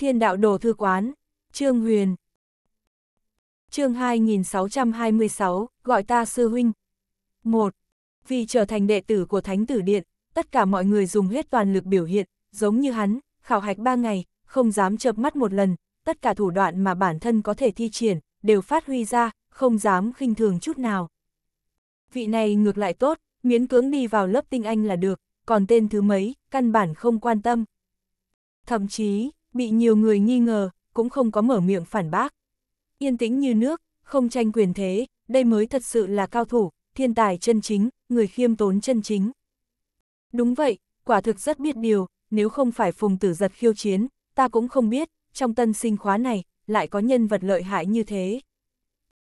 Thiên đạo đồ thư quán, Trương Huyền. Chương 2626, gọi ta sư huynh. 1. Vì trở thành đệ tử của Thánh tử điện, tất cả mọi người dùng hết toàn lực biểu hiện, giống như hắn, khảo hạch 3 ngày, không dám chợp mắt một lần, tất cả thủ đoạn mà bản thân có thể thi triển, đều phát huy ra, không dám khinh thường chút nào. Vị này ngược lại tốt, miễn cưỡng đi vào lớp tinh anh là được, còn tên thứ mấy, căn bản không quan tâm. Thậm chí, bị nhiều người nghi ngờ, cũng không có mở miệng phản bác. Yên tĩnh như nước, không tranh quyền thế, đây mới thật sự là cao thủ, thiên tài chân chính, người khiêm tốn chân chính. Đúng vậy, quả thực rất biết điều, nếu không phải phùng tử giật khiêu chiến, ta cũng không biết, trong tân sinh khóa này, lại có nhân vật lợi hại như thế.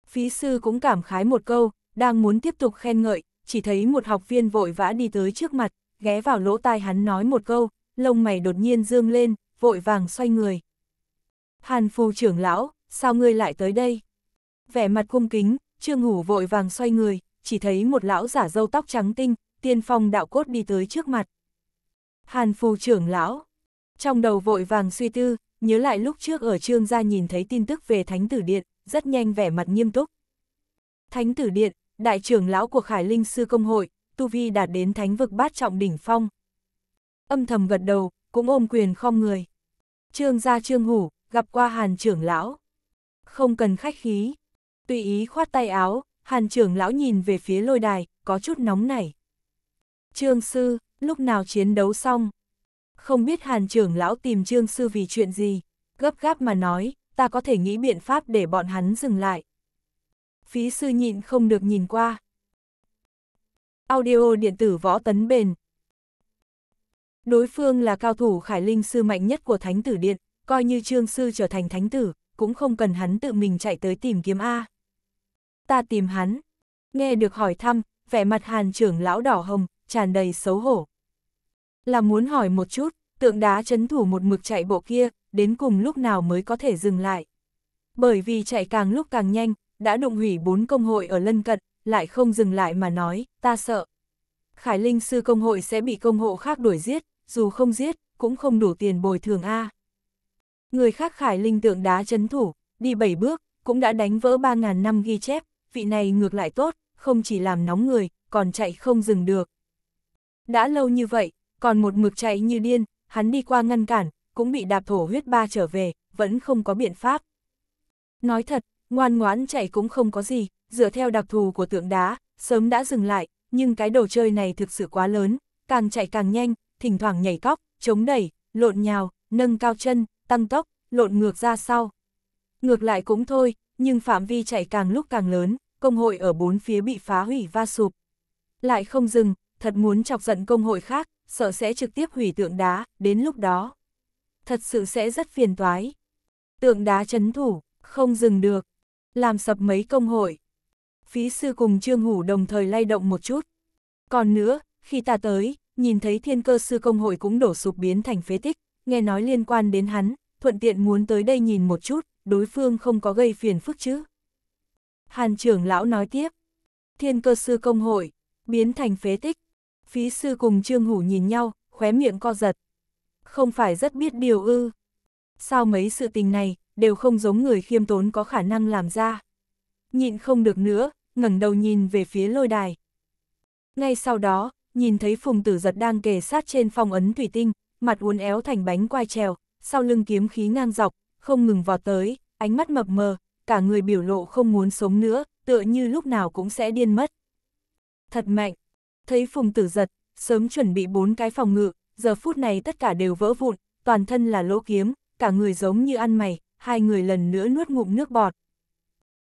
Phí sư cũng cảm khái một câu, đang muốn tiếp tục khen ngợi, chỉ thấy một học viên vội vã đi tới trước mặt, ghé vào lỗ tai hắn nói một câu, lông mày đột nhiên dương lên, vội vàng xoay người. Hàn phù trưởng lão, sao ngươi lại tới đây? Vẻ mặt cung kính, trương hủ vội vàng xoay người, chỉ thấy một lão giả dâu tóc trắng tinh, tiên phong đạo cốt đi tới trước mặt. Hàn phù trưởng lão, trong đầu vội vàng suy tư, nhớ lại lúc trước ở trương gia nhìn thấy tin tức về thánh tử điện, rất nhanh vẻ mặt nghiêm túc. Thánh tử điện, đại trưởng lão của Khải Linh Sư Công Hội, Tu Vi đạt đến thánh vực bát trọng đỉnh phong. Âm thầm gật đầu, cũng ôm quyền khom người trương gia trương hủ, gặp qua hàn trưởng lão. Không cần khách khí. Tùy ý khoát tay áo, hàn trưởng lão nhìn về phía lôi đài, có chút nóng nảy. Trương sư, lúc nào chiến đấu xong? Không biết hàn trưởng lão tìm trương sư vì chuyện gì? Gấp gáp mà nói, ta có thể nghĩ biện pháp để bọn hắn dừng lại. Phí sư nhịn không được nhìn qua. Audio điện tử võ tấn bền, Đối phương là cao thủ khải linh sư mạnh nhất của thánh tử điện, coi như trương sư trở thành thánh tử, cũng không cần hắn tự mình chạy tới tìm kiếm A. Ta tìm hắn. Nghe được hỏi thăm, vẻ mặt hàn trưởng lão đỏ hồng, tràn đầy xấu hổ. Là muốn hỏi một chút, tượng đá chấn thủ một mực chạy bộ kia, đến cùng lúc nào mới có thể dừng lại. Bởi vì chạy càng lúc càng nhanh, đã đụng hủy bốn công hội ở lân cận, lại không dừng lại mà nói, ta sợ. Khải Linh sư công hội sẽ bị công hộ khác đuổi giết, dù không giết, cũng không đủ tiền bồi thường A. Người khác khải linh tượng đá chấn thủ, đi 7 bước, cũng đã đánh vỡ 3.000 năm ghi chép, vị này ngược lại tốt, không chỉ làm nóng người, còn chạy không dừng được. Đã lâu như vậy, còn một mực chạy như điên, hắn đi qua ngăn cản, cũng bị đạp thổ huyết ba trở về, vẫn không có biện pháp. Nói thật, ngoan ngoãn chạy cũng không có gì, dựa theo đặc thù của tượng đá, sớm đã dừng lại, nhưng cái đồ chơi này thực sự quá lớn, càng chạy càng nhanh, thỉnh thoảng nhảy cóc, chống đẩy, lộn nhào, nâng cao chân, tăng tốc, lộn ngược ra sau. Ngược lại cũng thôi, nhưng phạm vi chạy càng lúc càng lớn, công hội ở bốn phía bị phá hủy va sụp. Lại không dừng, thật muốn chọc giận công hội khác, sợ sẽ trực tiếp hủy tượng đá, đến lúc đó. Thật sự sẽ rất phiền toái. Tượng đá chấn thủ, không dừng được, làm sập mấy công hội. Phí sư cùng Trương Hủ đồng thời lay động một chút. Còn nữa, khi ta tới, nhìn thấy thiên cơ sư công hội cũng đổ sụp biến thành phế tích, nghe nói liên quan đến hắn, thuận tiện muốn tới đây nhìn một chút, đối phương không có gây phiền phức chứ. Hàn trưởng lão nói tiếp, thiên cơ sư công hội, biến thành phế tích, phí sư cùng trương hủ nhìn nhau, khóe miệng co giật. Không phải rất biết điều ư. Sao mấy sự tình này, đều không giống người khiêm tốn có khả năng làm ra. Nhịn không được nữa, ngẩng đầu nhìn về phía lôi đài. Ngay sau đó, nhìn thấy phùng tử giật đang kề sát trên phong ấn thủy tinh, mặt uốn éo thành bánh quai trèo, sau lưng kiếm khí ngang dọc, không ngừng vọt tới, ánh mắt mập mờ, cả người biểu lộ không muốn sống nữa, tựa như lúc nào cũng sẽ điên mất. Thật mạnh, thấy phùng tử giật, sớm chuẩn bị bốn cái phòng ngự, giờ phút này tất cả đều vỡ vụn, toàn thân là lỗ kiếm, cả người giống như ăn mày, hai người lần nữa nuốt ngụm nước bọt.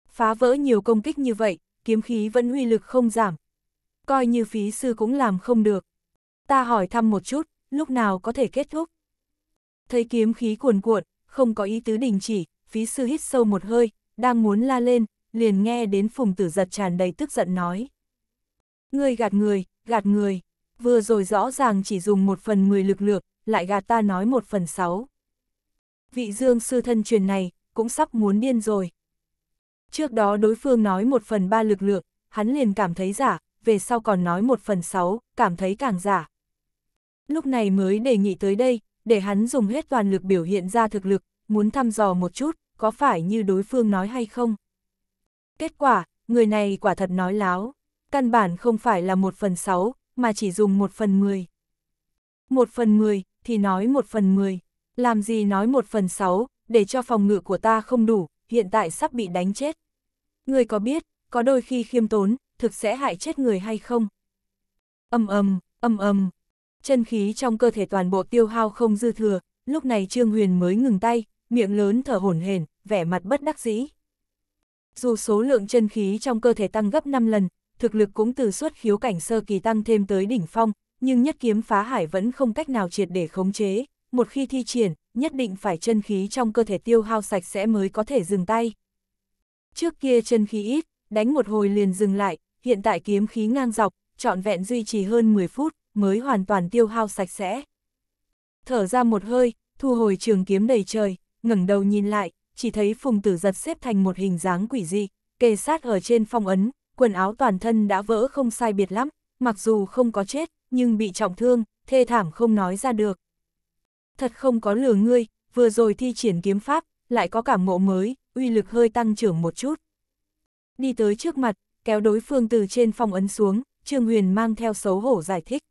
Phá vỡ nhiều công kích như vậy, kiếm khí vẫn uy lực không giảm, coi như phí sư cũng làm không được. Ta hỏi thăm một chút, lúc nào có thể kết thúc? Thấy kiếm khí cuồn cuộn, không có ý tứ đình chỉ, phí sư hít sâu một hơi, đang muốn la lên, liền nghe đến phùng tử giật tràn đầy tức giận nói. Ngươi gạt người, gạt người, vừa rồi rõ ràng chỉ dùng một phần mười lực lượng, lại gạt ta nói một phần sáu. Vị dương sư thân truyền này, cũng sắp muốn điên rồi. Trước đó đối phương nói một phần ba lực lượng, hắn liền cảm thấy giả, về sau còn nói một phần sáu, cảm thấy càng giả. Lúc này mới đề nghị tới đây, để hắn dùng hết toàn lực biểu hiện ra thực lực, muốn thăm dò một chút, có phải như đối phương nói hay không. Kết quả, người này quả thật nói láo, căn bản không phải là một phần sáu, mà chỉ dùng một phần mười. Một phần mười, thì nói một phần mười, làm gì nói một phần sáu, để cho phòng ngự của ta không đủ, hiện tại sắp bị đánh chết. Người có biết, có đôi khi khiêm tốn, thực sẽ hại chết người hay không? Âm âm, âm âm, chân khí trong cơ thể toàn bộ tiêu hao không dư thừa, lúc này Trương Huyền mới ngừng tay, miệng lớn thở hổn hển, vẻ mặt bất đắc dĩ. Dù số lượng chân khí trong cơ thể tăng gấp 5 lần, thực lực cũng từ suốt khiếu cảnh sơ kỳ tăng thêm tới đỉnh phong, nhưng nhất kiếm phá hải vẫn không cách nào triệt để khống chế, một khi thi triển, nhất định phải chân khí trong cơ thể tiêu hao sạch sẽ mới có thể dừng tay. Trước kia chân khí ít, đánh một hồi liền dừng lại, hiện tại kiếm khí ngang dọc, trọn vẹn duy trì hơn 10 phút, mới hoàn toàn tiêu hao sạch sẽ. Thở ra một hơi, thu hồi trường kiếm đầy trời, ngẩng đầu nhìn lại, chỉ thấy phùng tử giật xếp thành một hình dáng quỷ dị, kề sát ở trên phong ấn, quần áo toàn thân đã vỡ không sai biệt lắm, mặc dù không có chết, nhưng bị trọng thương, thê thảm không nói ra được. Thật không có lừa ngươi, vừa rồi thi triển kiếm pháp, lại có cảm ngộ mới, uy lực hơi tăng trưởng một chút. Đi tới trước mặt, kéo đối phương từ trên phong ấn xuống, Trương Huyền mang theo xấu hổ giải thích.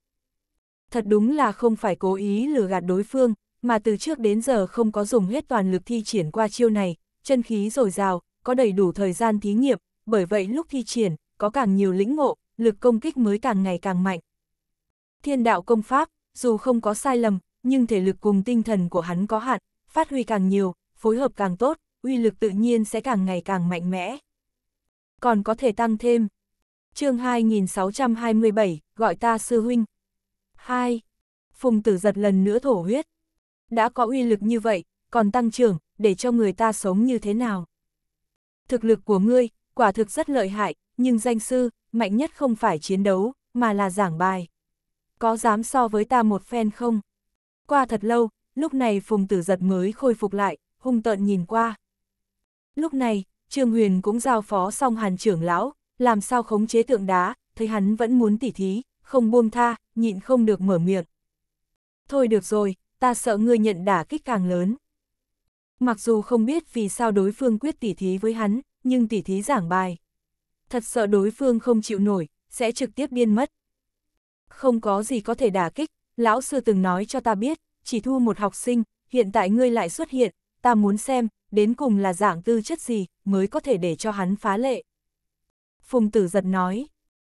Thật đúng là không phải cố ý lừa gạt đối phương, mà từ trước đến giờ không có dùng hết toàn lực thi triển qua chiêu này, chân khí dồi dào, có đầy đủ thời gian thí nghiệm, bởi vậy lúc thi triển, có càng nhiều lĩnh ngộ, lực công kích mới càng ngày càng mạnh. Thiên đạo công pháp, dù không có sai lầm, nhưng thể lực cùng tinh thần của hắn có hạn, phát huy càng nhiều, phối hợp càng tốt, uy lực tự nhiên sẽ càng ngày càng mạnh mẽ còn có thể tăng thêm. chương 2627, gọi ta sư huynh. 2. Phùng tử giật lần nữa thổ huyết. Đã có uy lực như vậy, còn tăng trưởng, để cho người ta sống như thế nào? Thực lực của ngươi, quả thực rất lợi hại, nhưng danh sư, mạnh nhất không phải chiến đấu, mà là giảng bài. Có dám so với ta một phen không? Qua thật lâu, lúc này Phùng Tử Giật mới khôi phục lại, hung tợn nhìn qua. Lúc này, Trương Huyền cũng giao phó xong hàn trưởng lão, làm sao khống chế tượng đá, thấy hắn vẫn muốn tỉ thí, không buông tha, nhịn không được mở miệng. Thôi được rồi, ta sợ ngươi nhận đả kích càng lớn. Mặc dù không biết vì sao đối phương quyết tỉ thí với hắn, nhưng tỉ thí giảng bài. Thật sợ đối phương không chịu nổi, sẽ trực tiếp điên mất. Không có gì có thể đả kích, lão sư từng nói cho ta biết, chỉ thu một học sinh, hiện tại ngươi lại xuất hiện, ta muốn xem, đến cùng là dạng tư chất gì mới có thể để cho hắn phá lệ. Phùng tử giật nói,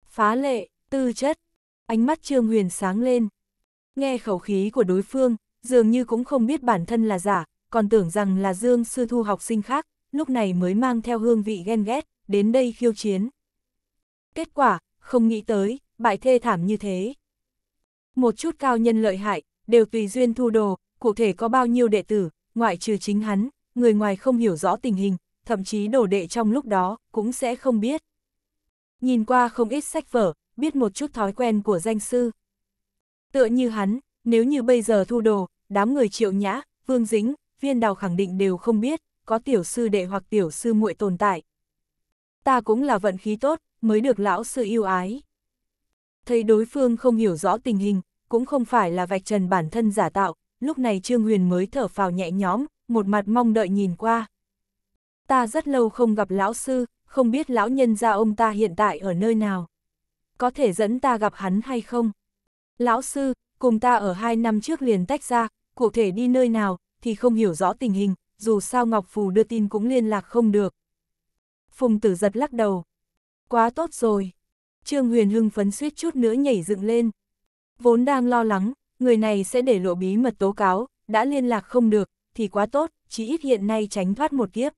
phá lệ, tư chất, ánh mắt Trương Huyền sáng lên. Nghe khẩu khí của đối phương, dường như cũng không biết bản thân là giả, còn tưởng rằng là Dương sư thu học sinh khác, lúc này mới mang theo hương vị ghen ghét, đến đây khiêu chiến. Kết quả, không nghĩ tới, bại thê thảm như thế. Một chút cao nhân lợi hại, đều tùy duyên thu đồ, cụ thể có bao nhiêu đệ tử, ngoại trừ chính hắn, người ngoài không hiểu rõ tình hình, thậm chí đồ đệ trong lúc đó cũng sẽ không biết. Nhìn qua không ít sách vở, biết một chút thói quen của danh sư. Tựa như hắn, nếu như bây giờ thu đồ, đám người triệu nhã, vương dính, viên đào khẳng định đều không biết, có tiểu sư đệ hoặc tiểu sư muội tồn tại. Ta cũng là vận khí tốt, mới được lão sư yêu ái. Thấy đối phương không hiểu rõ tình hình, cũng không phải là vạch trần bản thân giả tạo, lúc này Trương Huyền mới thở phào nhẹ nhõm, một mặt mong đợi nhìn qua. Ta rất lâu không gặp lão sư, không biết lão nhân gia ông ta hiện tại ở nơi nào. Có thể dẫn ta gặp hắn hay không? Lão sư, cùng ta ở hai năm trước liền tách ra, cụ thể đi nơi nào, thì không hiểu rõ tình hình, dù sao Ngọc Phù đưa tin cũng liên lạc không được. Phùng tử giật lắc đầu. Quá tốt rồi. Trương Huyền Hưng phấn suýt chút nữa nhảy dựng lên. Vốn đang lo lắng, người này sẽ để lộ bí mật tố cáo, đã liên lạc không được, thì quá tốt, chỉ ít hiện nay tránh thoát một kiếp.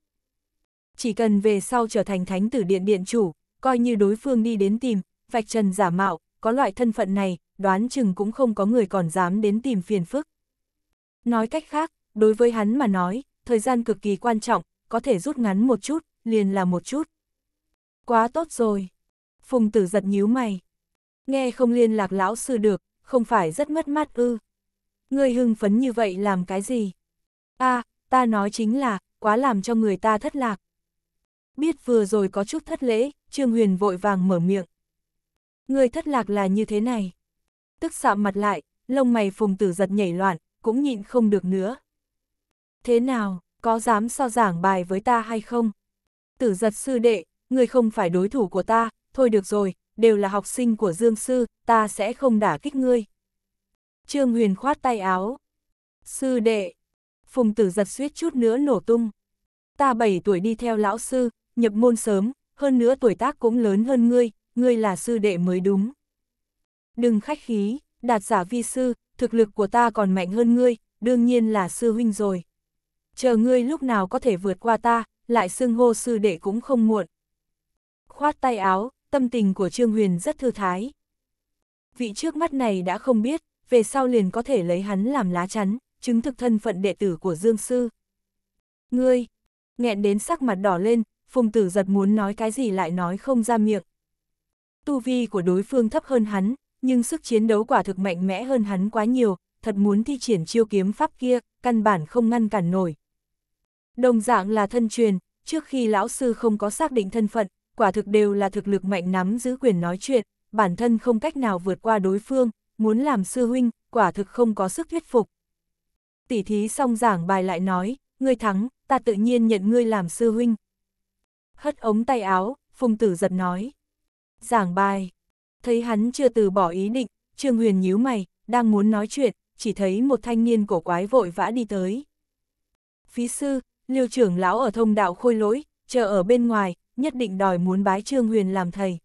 Chỉ cần về sau trở thành thánh tử điện điện chủ, coi như đối phương đi đến tìm, vạch trần giả mạo, có loại thân phận này, đoán chừng cũng không có người còn dám đến tìm phiền phức. Nói cách khác, đối với hắn mà nói, thời gian cực kỳ quan trọng, có thể rút ngắn một chút, liền là một chút. Quá tốt rồi. Phùng tử giật nhíu mày. Nghe không liên lạc lão sư được, không phải rất mất mát ư. Người hưng phấn như vậy làm cái gì? a à, ta nói chính là, quá làm cho người ta thất lạc. Biết vừa rồi có chút thất lễ, Trương Huyền vội vàng mở miệng. Người thất lạc là như thế này. Tức sạm mặt lại, lông mày phùng tử giật nhảy loạn, cũng nhịn không được nữa. Thế nào, có dám so giảng bài với ta hay không? Tử giật sư đệ, người không phải đối thủ của ta, thôi được rồi, đều là học sinh của Dương Sư, ta sẽ không đả kích ngươi. Trương Huyền khoát tay áo. Sư đệ, Phùng Tử giật suýt chút nữa nổ tung. Ta 7 tuổi đi theo lão sư, nhập môn sớm, hơn nữa tuổi tác cũng lớn hơn ngươi, ngươi là sư đệ mới đúng. Đừng khách khí, đạt giả vi sư, thực lực của ta còn mạnh hơn ngươi, đương nhiên là sư huynh rồi. Chờ ngươi lúc nào có thể vượt qua ta, lại xưng hô sư đệ cũng không muộn. Khoát tay áo, tâm tình của Trương Huyền rất thư thái. Vị trước mắt này đã không biết, về sau liền có thể lấy hắn làm lá chắn, chứng thực thân phận đệ tử của Dương Sư. Ngươi, nghẹn đến sắc mặt đỏ lên, Phùng Tử giật muốn nói cái gì lại nói không ra miệng. Tu vi của đối phương thấp hơn hắn, nhưng sức chiến đấu quả thực mạnh mẽ hơn hắn quá nhiều, thật muốn thi triển chiêu kiếm pháp kia, căn bản không ngăn cản nổi. Đồng dạng là thân truyền, trước khi lão sư không có xác định thân phận, quả thực đều là thực lực mạnh nắm giữ quyền nói chuyện, bản thân không cách nào vượt qua đối phương, muốn làm sư huynh, quả thực không có sức thuyết phục tỉ thí xong giảng bài lại nói, ngươi thắng, ta tự nhiên nhận ngươi làm sư huynh. Hất ống tay áo, phùng tử giật nói. Giảng bài. Thấy hắn chưa từ bỏ ý định, Trương Huyền nhíu mày, đang muốn nói chuyện, chỉ thấy một thanh niên cổ quái vội vã đi tới. Phí sư, liêu trưởng lão ở thông đạo khôi lỗi, chờ ở bên ngoài, nhất định đòi muốn bái Trương Huyền làm thầy.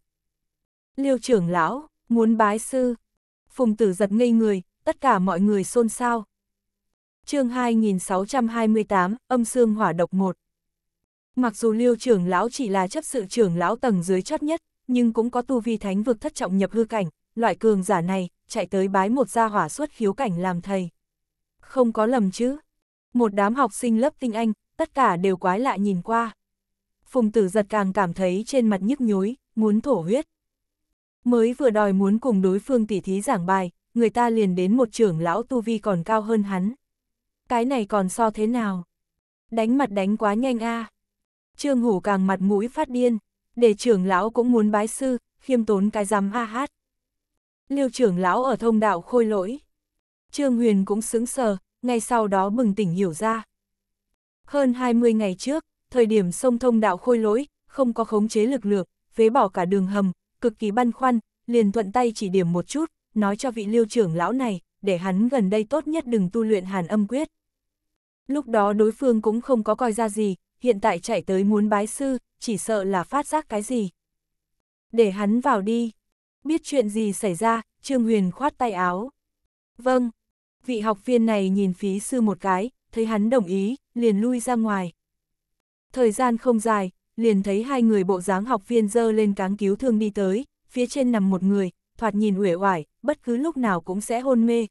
Liêu trưởng lão, muốn bái sư. Phùng tử giật ngây người, tất cả mọi người xôn xao chương 2628, âm xương hỏa độc 1. Mặc dù liêu trưởng lão chỉ là chấp sự trưởng lão tầng dưới chót nhất, nhưng cũng có tu vi thánh vực thất trọng nhập hư cảnh, loại cường giả này, chạy tới bái một gia hỏa xuất khiếu cảnh làm thầy. Không có lầm chứ. Một đám học sinh lớp tinh anh, tất cả đều quái lạ nhìn qua. Phùng tử giật càng cảm thấy trên mặt nhức nhối, muốn thổ huyết. Mới vừa đòi muốn cùng đối phương tỉ thí giảng bài, người ta liền đến một trưởng lão tu vi còn cao hơn hắn, cái này còn so thế nào? Đánh mặt đánh quá nhanh a. À. Trương Hủ càng mặt mũi phát điên, để trưởng lão cũng muốn bái sư, khiêm tốn cái rắm a hát. lưu trưởng lão ở thông đạo khôi lỗi. Trương Huyền cũng sững sờ, ngay sau đó bừng tỉnh hiểu ra. Hơn 20 ngày trước, thời điểm sông thông đạo khôi lỗi, không có khống chế lực lượng, phế bỏ cả đường hầm, cực kỳ băn khoăn, liền thuận tay chỉ điểm một chút, nói cho vị lưu trưởng lão này, để hắn gần đây tốt nhất đừng tu luyện hàn âm quyết. Lúc đó đối phương cũng không có coi ra gì, hiện tại chạy tới muốn bái sư, chỉ sợ là phát giác cái gì. Để hắn vào đi. Biết chuyện gì xảy ra, Trương Huyền khoát tay áo. Vâng. Vị học viên này nhìn phí sư một cái, thấy hắn đồng ý, liền lui ra ngoài. Thời gian không dài, liền thấy hai người bộ dáng học viên dơ lên cáng cứu thương đi tới, phía trên nằm một người, thoạt nhìn uể oải, bất cứ lúc nào cũng sẽ hôn mê.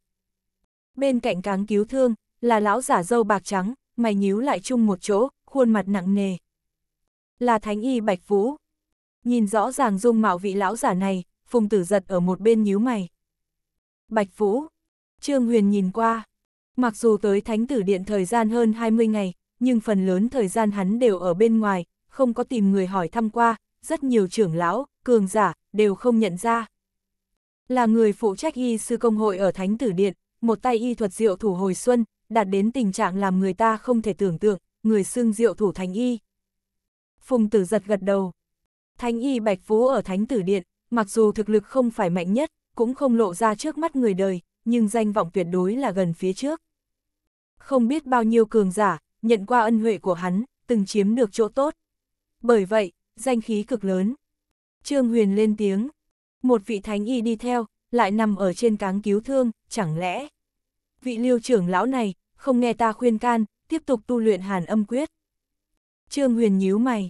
Bên cạnh cáng cứu thương, là lão giả dâu bạc trắng, mày nhíu lại chung một chỗ, khuôn mặt nặng nề. Là thánh y bạch vũ, Nhìn rõ ràng dung mạo vị lão giả này, phùng tử giật ở một bên nhíu mày. Bạch vũ, Trương Huyền nhìn qua. Mặc dù tới thánh tử điện thời gian hơn 20 ngày, nhưng phần lớn thời gian hắn đều ở bên ngoài, không có tìm người hỏi thăm qua, rất nhiều trưởng lão, cường giả, đều không nhận ra. Là người phụ trách y sư công hội ở Thánh Tử Điện, một tay y thuật diệu thủ hồi xuân, đạt đến tình trạng làm người ta không thể tưởng tượng, người xương diệu thủ thánh y. Phùng tử giật gật đầu. Thánh y Bạch Phú ở Thánh Tử Điện, mặc dù thực lực không phải mạnh nhất, cũng không lộ ra trước mắt người đời, nhưng danh vọng tuyệt đối là gần phía trước. Không biết bao nhiêu cường giả, nhận qua ân huệ của hắn, từng chiếm được chỗ tốt. Bởi vậy, danh khí cực lớn. Trương Huyền lên tiếng, một vị thánh y đi theo, lại nằm ở trên cáng cứu thương, chẳng lẽ vị liêu trưởng lão này, không nghe ta khuyên can, tiếp tục tu luyện hàn âm quyết. Trương Huyền nhíu mày.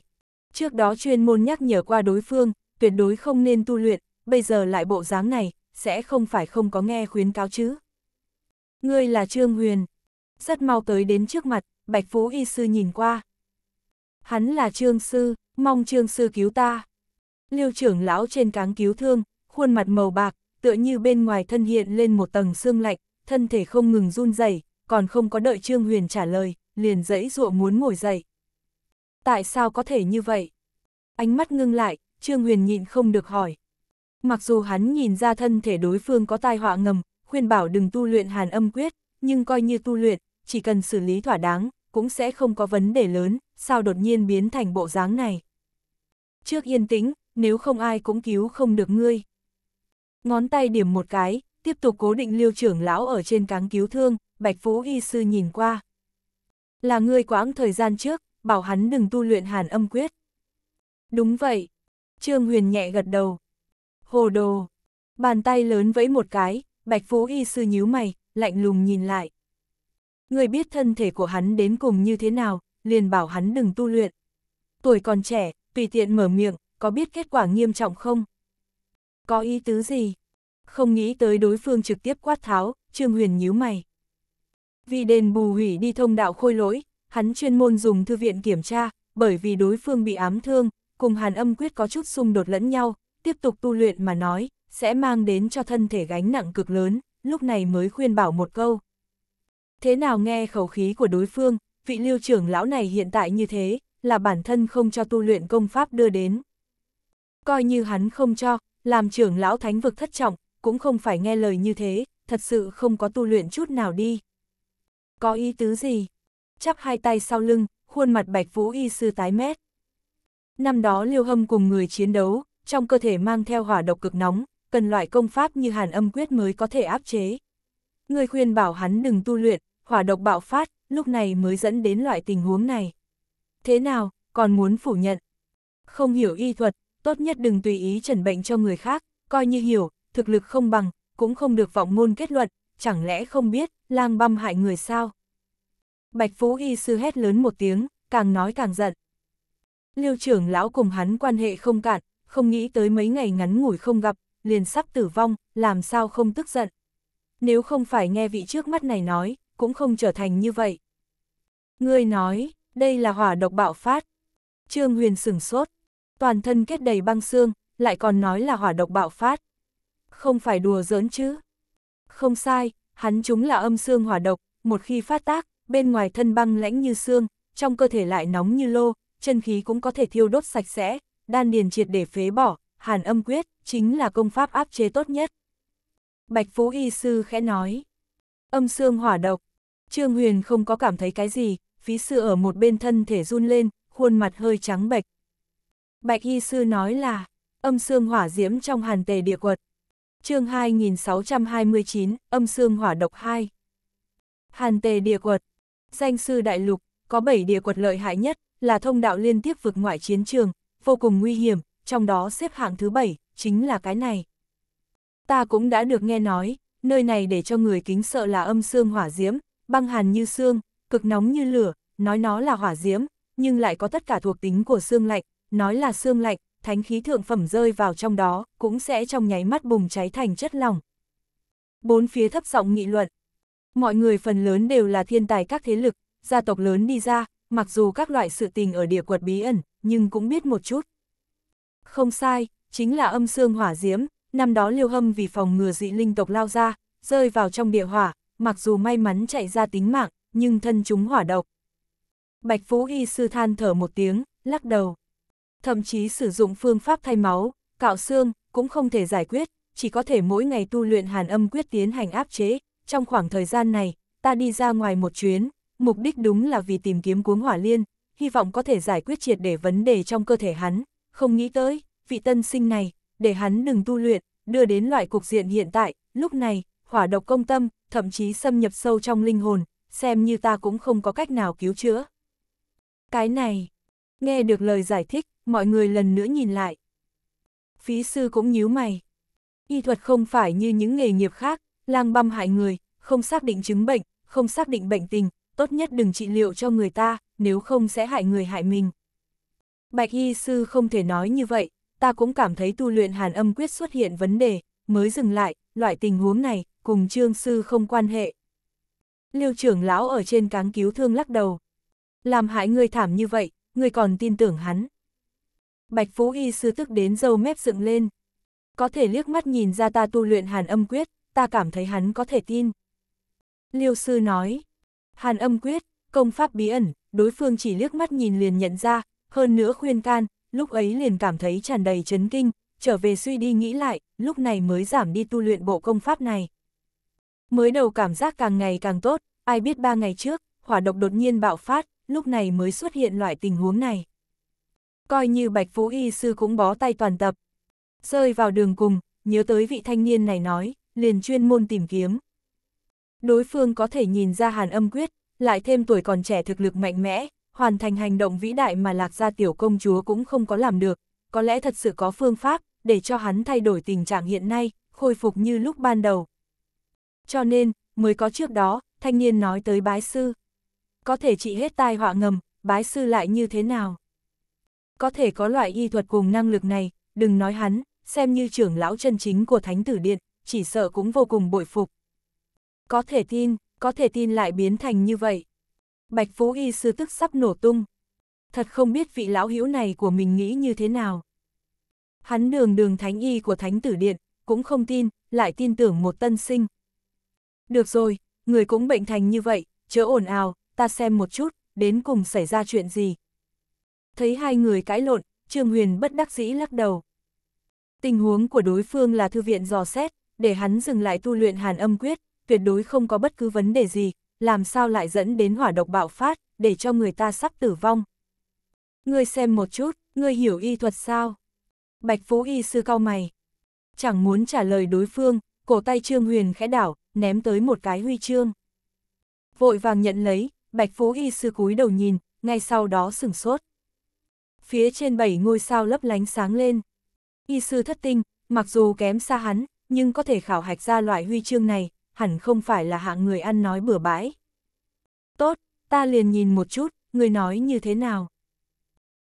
Trước đó chuyên môn nhắc nhở qua đối phương, tuyệt đối không nên tu luyện, bây giờ lại bộ dáng này, sẽ không phải không có nghe khuyến cáo chứ. Ngươi là Trương Huyền. Rất mau tới đến trước mặt, Bạch Phú Y Sư nhìn qua. Hắn là Trương Sư, mong Trương Sư cứu ta. Liêu trưởng lão trên cáng cứu thương, khuôn mặt màu bạc, tựa như bên ngoài thân hiện lên một tầng xương lạnh, thân thể không ngừng run rẩy, còn không có đợi Trương Huyền trả lời, liền dẫy dụa muốn ngồi dậy. Tại sao có thể như vậy? Ánh mắt ngưng lại, Trương Huyền nhịn không được hỏi. Mặc dù hắn nhìn ra thân thể đối phương có tai họa ngầm, khuyên bảo đừng tu luyện hàn âm quyết, nhưng coi như tu luyện, chỉ cần xử lý thỏa đáng, cũng sẽ không có vấn đề lớn, sao đột nhiên biến thành bộ dáng này. Trước yên tĩnh, nếu không ai cũng cứu không được ngươi. Ngón tay điểm một cái, tiếp tục cố định lưu trưởng lão ở trên cáng cứu thương, Bạch Phú Y Sư nhìn qua. Là người quãng thời gian trước, bảo hắn đừng tu luyện hàn âm quyết. Đúng vậy. Trương Huyền nhẹ gật đầu. Hồ đồ. Bàn tay lớn vẫy một cái, Bạch Phú Y Sư nhíu mày, lạnh lùng nhìn lại. Người biết thân thể của hắn đến cùng như thế nào, liền bảo hắn đừng tu luyện. Tuổi còn trẻ, tùy tiện mở miệng, có biết kết quả nghiêm trọng không? Có ý tứ gì? không nghĩ tới đối phương trực tiếp quát tháo, Trương Huyền nhíu mày. Vì đền bù hủy đi thông đạo khôi lỗi, hắn chuyên môn dùng thư viện kiểm tra, bởi vì đối phương bị ám thương, cùng hàn âm quyết có chút xung đột lẫn nhau, tiếp tục tu luyện mà nói, sẽ mang đến cho thân thể gánh nặng cực lớn, lúc này mới khuyên bảo một câu. Thế nào nghe khẩu khí của đối phương, vị lưu trưởng lão này hiện tại như thế, là bản thân không cho tu luyện công pháp đưa đến. Coi như hắn không cho, làm trưởng lão thánh vực thất trọng, cũng không phải nghe lời như thế, thật sự không có tu luyện chút nào đi. Có ý tứ gì? Chắp hai tay sau lưng, khuôn mặt bạch vũ y sư tái mét. Năm đó liêu hâm cùng người chiến đấu, trong cơ thể mang theo hỏa độc cực nóng, cần loại công pháp như hàn âm quyết mới có thể áp chế. Người khuyên bảo hắn đừng tu luyện, hỏa độc bạo phát, lúc này mới dẫn đến loại tình huống này. Thế nào, còn muốn phủ nhận? Không hiểu y thuật, tốt nhất đừng tùy ý chẩn bệnh cho người khác, coi như hiểu, thực lực không bằng, cũng không được vọng ngôn kết luận, chẳng lẽ không biết, lang băm hại người sao? Bạch Phú Y sư hét lớn một tiếng, càng nói càng giận. Lưu trưởng lão cùng hắn quan hệ không cạn, không nghĩ tới mấy ngày ngắn ngủi không gặp, liền sắp tử vong, làm sao không tức giận. Nếu không phải nghe vị trước mắt này nói, cũng không trở thành như vậy. Ngươi nói, đây là hỏa độc bạo phát. Trương Huyền sửng sốt, toàn thân kết đầy băng xương, lại còn nói là hỏa độc bạo phát không phải đùa giỡn chứ. Không sai, hắn chúng là âm xương hỏa độc, một khi phát tác, bên ngoài thân băng lãnh như xương, trong cơ thể lại nóng như lô, chân khí cũng có thể thiêu đốt sạch sẽ, đan điền triệt để phế bỏ, hàn âm quyết, chính là công pháp áp chế tốt nhất. Bạch Phú Y Sư khẽ nói, âm xương hỏa độc, Trương Huyền không có cảm thấy cái gì, phí sư ở một bên thân thể run lên, khuôn mặt hơi trắng bệch. Bạch Y Sư nói là, âm xương hỏa diễm trong hàn tề địa quật, chương 2629, âm xương hỏa độc 2. Hàn tề địa quật, danh sư đại lục, có 7 địa quật lợi hại nhất, là thông đạo liên tiếp vượt ngoại chiến trường, vô cùng nguy hiểm, trong đó xếp hạng thứ 7, chính là cái này. Ta cũng đã được nghe nói, nơi này để cho người kính sợ là âm xương hỏa diễm, băng hàn như xương, cực nóng như lửa, nói nó là hỏa diễm, nhưng lại có tất cả thuộc tính của xương lạnh, nói là xương lạnh, thánh khí thượng phẩm rơi vào trong đó, cũng sẽ trong nháy mắt bùng cháy thành chất lỏng. Bốn phía thấp giọng nghị luận. Mọi người phần lớn đều là thiên tài các thế lực, gia tộc lớn đi ra, mặc dù các loại sự tình ở địa quật bí ẩn, nhưng cũng biết một chút. Không sai, chính là âm xương hỏa diễm, năm đó liêu hâm vì phòng ngừa dị linh tộc lao ra, rơi vào trong địa hỏa, mặc dù may mắn chạy ra tính mạng, nhưng thân chúng hỏa độc. Bạch Phú Y sư than thở một tiếng, lắc đầu thậm chí sử dụng phương pháp thay máu, cạo xương, cũng không thể giải quyết, chỉ có thể mỗi ngày tu luyện hàn âm quyết tiến hành áp chế. Trong khoảng thời gian này, ta đi ra ngoài một chuyến, mục đích đúng là vì tìm kiếm cuống hỏa liên, hy vọng có thể giải quyết triệt để vấn đề trong cơ thể hắn, không nghĩ tới, vị tân sinh này, để hắn đừng tu luyện, đưa đến loại cục diện hiện tại, lúc này, hỏa độc công tâm, thậm chí xâm nhập sâu trong linh hồn, xem như ta cũng không có cách nào cứu chữa. Cái này, nghe được lời giải thích, mọi người lần nữa nhìn lại. Phí sư cũng nhíu mày. Y thuật không phải như những nghề nghiệp khác, lang băm hại người, không xác định chứng bệnh, không xác định bệnh tình, tốt nhất đừng trị liệu cho người ta, nếu không sẽ hại người hại mình. Bạch y sư không thể nói như vậy, ta cũng cảm thấy tu luyện hàn âm quyết xuất hiện vấn đề, mới dừng lại, loại tình huống này, cùng trương sư không quan hệ. Liêu trưởng lão ở trên cáng cứu thương lắc đầu. Làm hại người thảm như vậy, người còn tin tưởng hắn. Bạch Phú Y sư tức đến dâu mép dựng lên. Có thể liếc mắt nhìn ra ta tu luyện hàn âm quyết, ta cảm thấy hắn có thể tin. Liêu sư nói, hàn âm quyết, công pháp bí ẩn, đối phương chỉ liếc mắt nhìn liền nhận ra, hơn nữa khuyên can, lúc ấy liền cảm thấy tràn đầy chấn kinh, trở về suy đi nghĩ lại, lúc này mới giảm đi tu luyện bộ công pháp này. Mới đầu cảm giác càng ngày càng tốt, ai biết ba ngày trước, hỏa độc đột nhiên bạo phát, lúc này mới xuất hiện loại tình huống này coi như Bạch Phú Y sư cũng bó tay toàn tập. Rơi vào đường cùng, nhớ tới vị thanh niên này nói, liền chuyên môn tìm kiếm. Đối phương có thể nhìn ra hàn âm quyết, lại thêm tuổi còn trẻ thực lực mạnh mẽ, hoàn thành hành động vĩ đại mà lạc gia tiểu công chúa cũng không có làm được, có lẽ thật sự có phương pháp để cho hắn thay đổi tình trạng hiện nay, khôi phục như lúc ban đầu. Cho nên, mới có trước đó, thanh niên nói tới bái sư. Có thể trị hết tai họa ngầm, bái sư lại như thế nào? có thể có loại y thuật cùng năng lực này, đừng nói hắn, xem như trưởng lão chân chính của Thánh Tử Điện, chỉ sợ cũng vô cùng bội phục. Có thể tin, có thể tin lại biến thành như vậy. Bạch Phú Y sư tức sắp nổ tung. Thật không biết vị lão hữu này của mình nghĩ như thế nào. Hắn đường đường thánh y của thánh tử điện, cũng không tin, lại tin tưởng một tân sinh. Được rồi, người cũng bệnh thành như vậy, chớ ồn ào, ta xem một chút, đến cùng xảy ra chuyện gì, thấy hai người cãi lộn, Trương Huyền bất đắc dĩ lắc đầu. Tình huống của đối phương là thư viện dò xét, để hắn dừng lại tu luyện hàn âm quyết, tuyệt đối không có bất cứ vấn đề gì, làm sao lại dẫn đến hỏa độc bạo phát, để cho người ta sắp tử vong. Ngươi xem một chút, ngươi hiểu y thuật sao? Bạch Phú Y sư cao mày. Chẳng muốn trả lời đối phương, cổ tay Trương Huyền khẽ đảo, ném tới một cái huy chương. Vội vàng nhận lấy, Bạch Phú Y sư cúi đầu nhìn, ngay sau đó sửng sốt phía trên bảy ngôi sao lấp lánh sáng lên. Y sư thất tinh, mặc dù kém xa hắn, nhưng có thể khảo hạch ra loại huy chương này, hẳn không phải là hạng người ăn nói bừa bãi. Tốt, ta liền nhìn một chút, người nói như thế nào.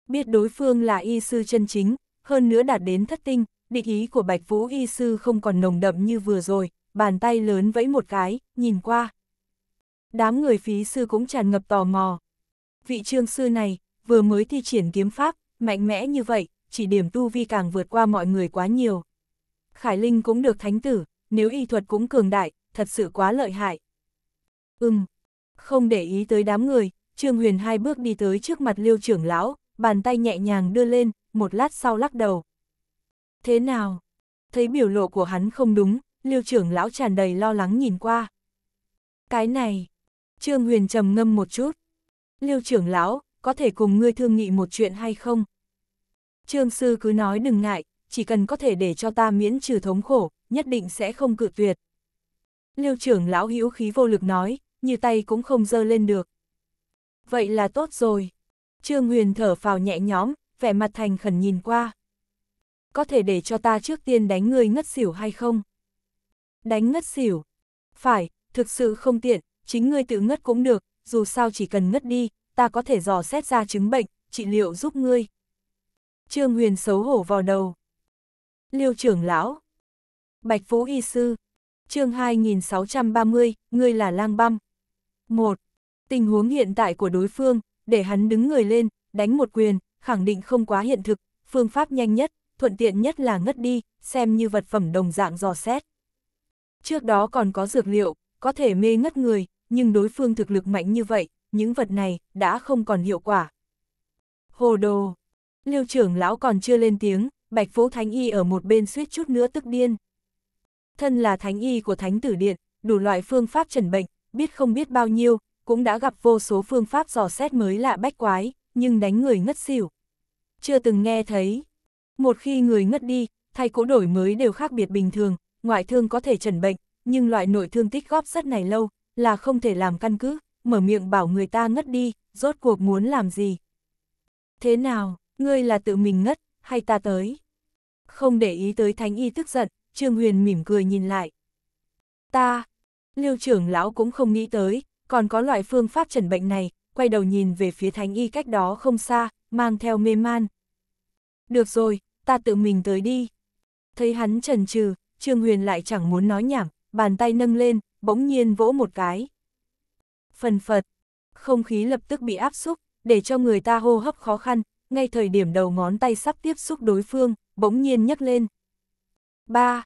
Biết đối phương là y sư chân chính, hơn nữa đạt đến thất tinh, định ý của Bạch Vũ y sư không còn nồng đậm như vừa rồi, bàn tay lớn vẫy một cái, nhìn qua. Đám người phí sư cũng tràn ngập tò mò. Vị trương sư này, vừa mới thi triển kiếm pháp, mạnh mẽ như vậy, chỉ điểm tu vi càng vượt qua mọi người quá nhiều. Khải Linh cũng được thánh tử, nếu y thuật cũng cường đại, thật sự quá lợi hại. Ừm, không để ý tới đám người, Trương Huyền hai bước đi tới trước mặt Liêu trưởng lão, bàn tay nhẹ nhàng đưa lên, một lát sau lắc đầu. Thế nào? Thấy biểu lộ của hắn không đúng, Liêu trưởng lão tràn đầy lo lắng nhìn qua. Cái này, Trương Huyền trầm ngâm một chút. Liêu trưởng lão, có thể cùng ngươi thương nghị một chuyện hay không? Trương sư cứ nói đừng ngại, chỉ cần có thể để cho ta miễn trừ thống khổ, nhất định sẽ không cự tuyệt. Liêu trưởng lão hữu khí vô lực nói, như tay cũng không dơ lên được. Vậy là tốt rồi. Trương Huyền thở phào nhẹ nhõm, vẻ mặt thành khẩn nhìn qua. Có thể để cho ta trước tiên đánh ngươi ngất xỉu hay không? Đánh ngất xỉu? Phải, thực sự không tiện, chính ngươi tự ngất cũng được, dù sao chỉ cần ngất đi, ta có thể dò xét ra chứng bệnh, trị liệu giúp ngươi. Trương Huyền xấu hổ vào đầu. Liêu trưởng lão. Bạch Phú Y Sư. chương 2630, ngươi là lang băm. 1. Tình huống hiện tại của đối phương, để hắn đứng người lên, đánh một quyền, khẳng định không quá hiện thực, phương pháp nhanh nhất, thuận tiện nhất là ngất đi, xem như vật phẩm đồng dạng dò xét. Trước đó còn có dược liệu, có thể mê ngất người, nhưng đối phương thực lực mạnh như vậy, những vật này đã không còn hiệu quả. Hồ đồ! Liêu trưởng lão còn chưa lên tiếng, Bạch Vũ Thánh Y ở một bên suýt chút nữa tức điên. Thân là Thánh Y của Thánh Tử Điện, đủ loại phương pháp trần bệnh, biết không biết bao nhiêu, cũng đã gặp vô số phương pháp dò xét mới lạ bách quái, nhưng đánh người ngất xỉu. Chưa từng nghe thấy. Một khi người ngất đi, thay cỗ đổi mới đều khác biệt bình thường, ngoại thương có thể trần bệnh, nhưng loại nội thương tích góp rất này lâu, là không thể làm căn cứ mở miệng bảo người ta ngất đi, rốt cuộc muốn làm gì. Thế nào, ngươi là tự mình ngất, hay ta tới? Không để ý tới thánh y tức giận, Trương Huyền mỉm cười nhìn lại. Ta, liêu trưởng lão cũng không nghĩ tới, còn có loại phương pháp chẩn bệnh này, quay đầu nhìn về phía thánh y cách đó không xa, mang theo mê man. Được rồi, ta tự mình tới đi. Thấy hắn trần trừ, Trương Huyền lại chẳng muốn nói nhảm, bàn tay nâng lên, bỗng nhiên vỗ một cái phần phật. Không khí lập tức bị áp xúc, để cho người ta hô hấp khó khăn, ngay thời điểm đầu ngón tay sắp tiếp xúc đối phương, bỗng nhiên nhấc lên. ba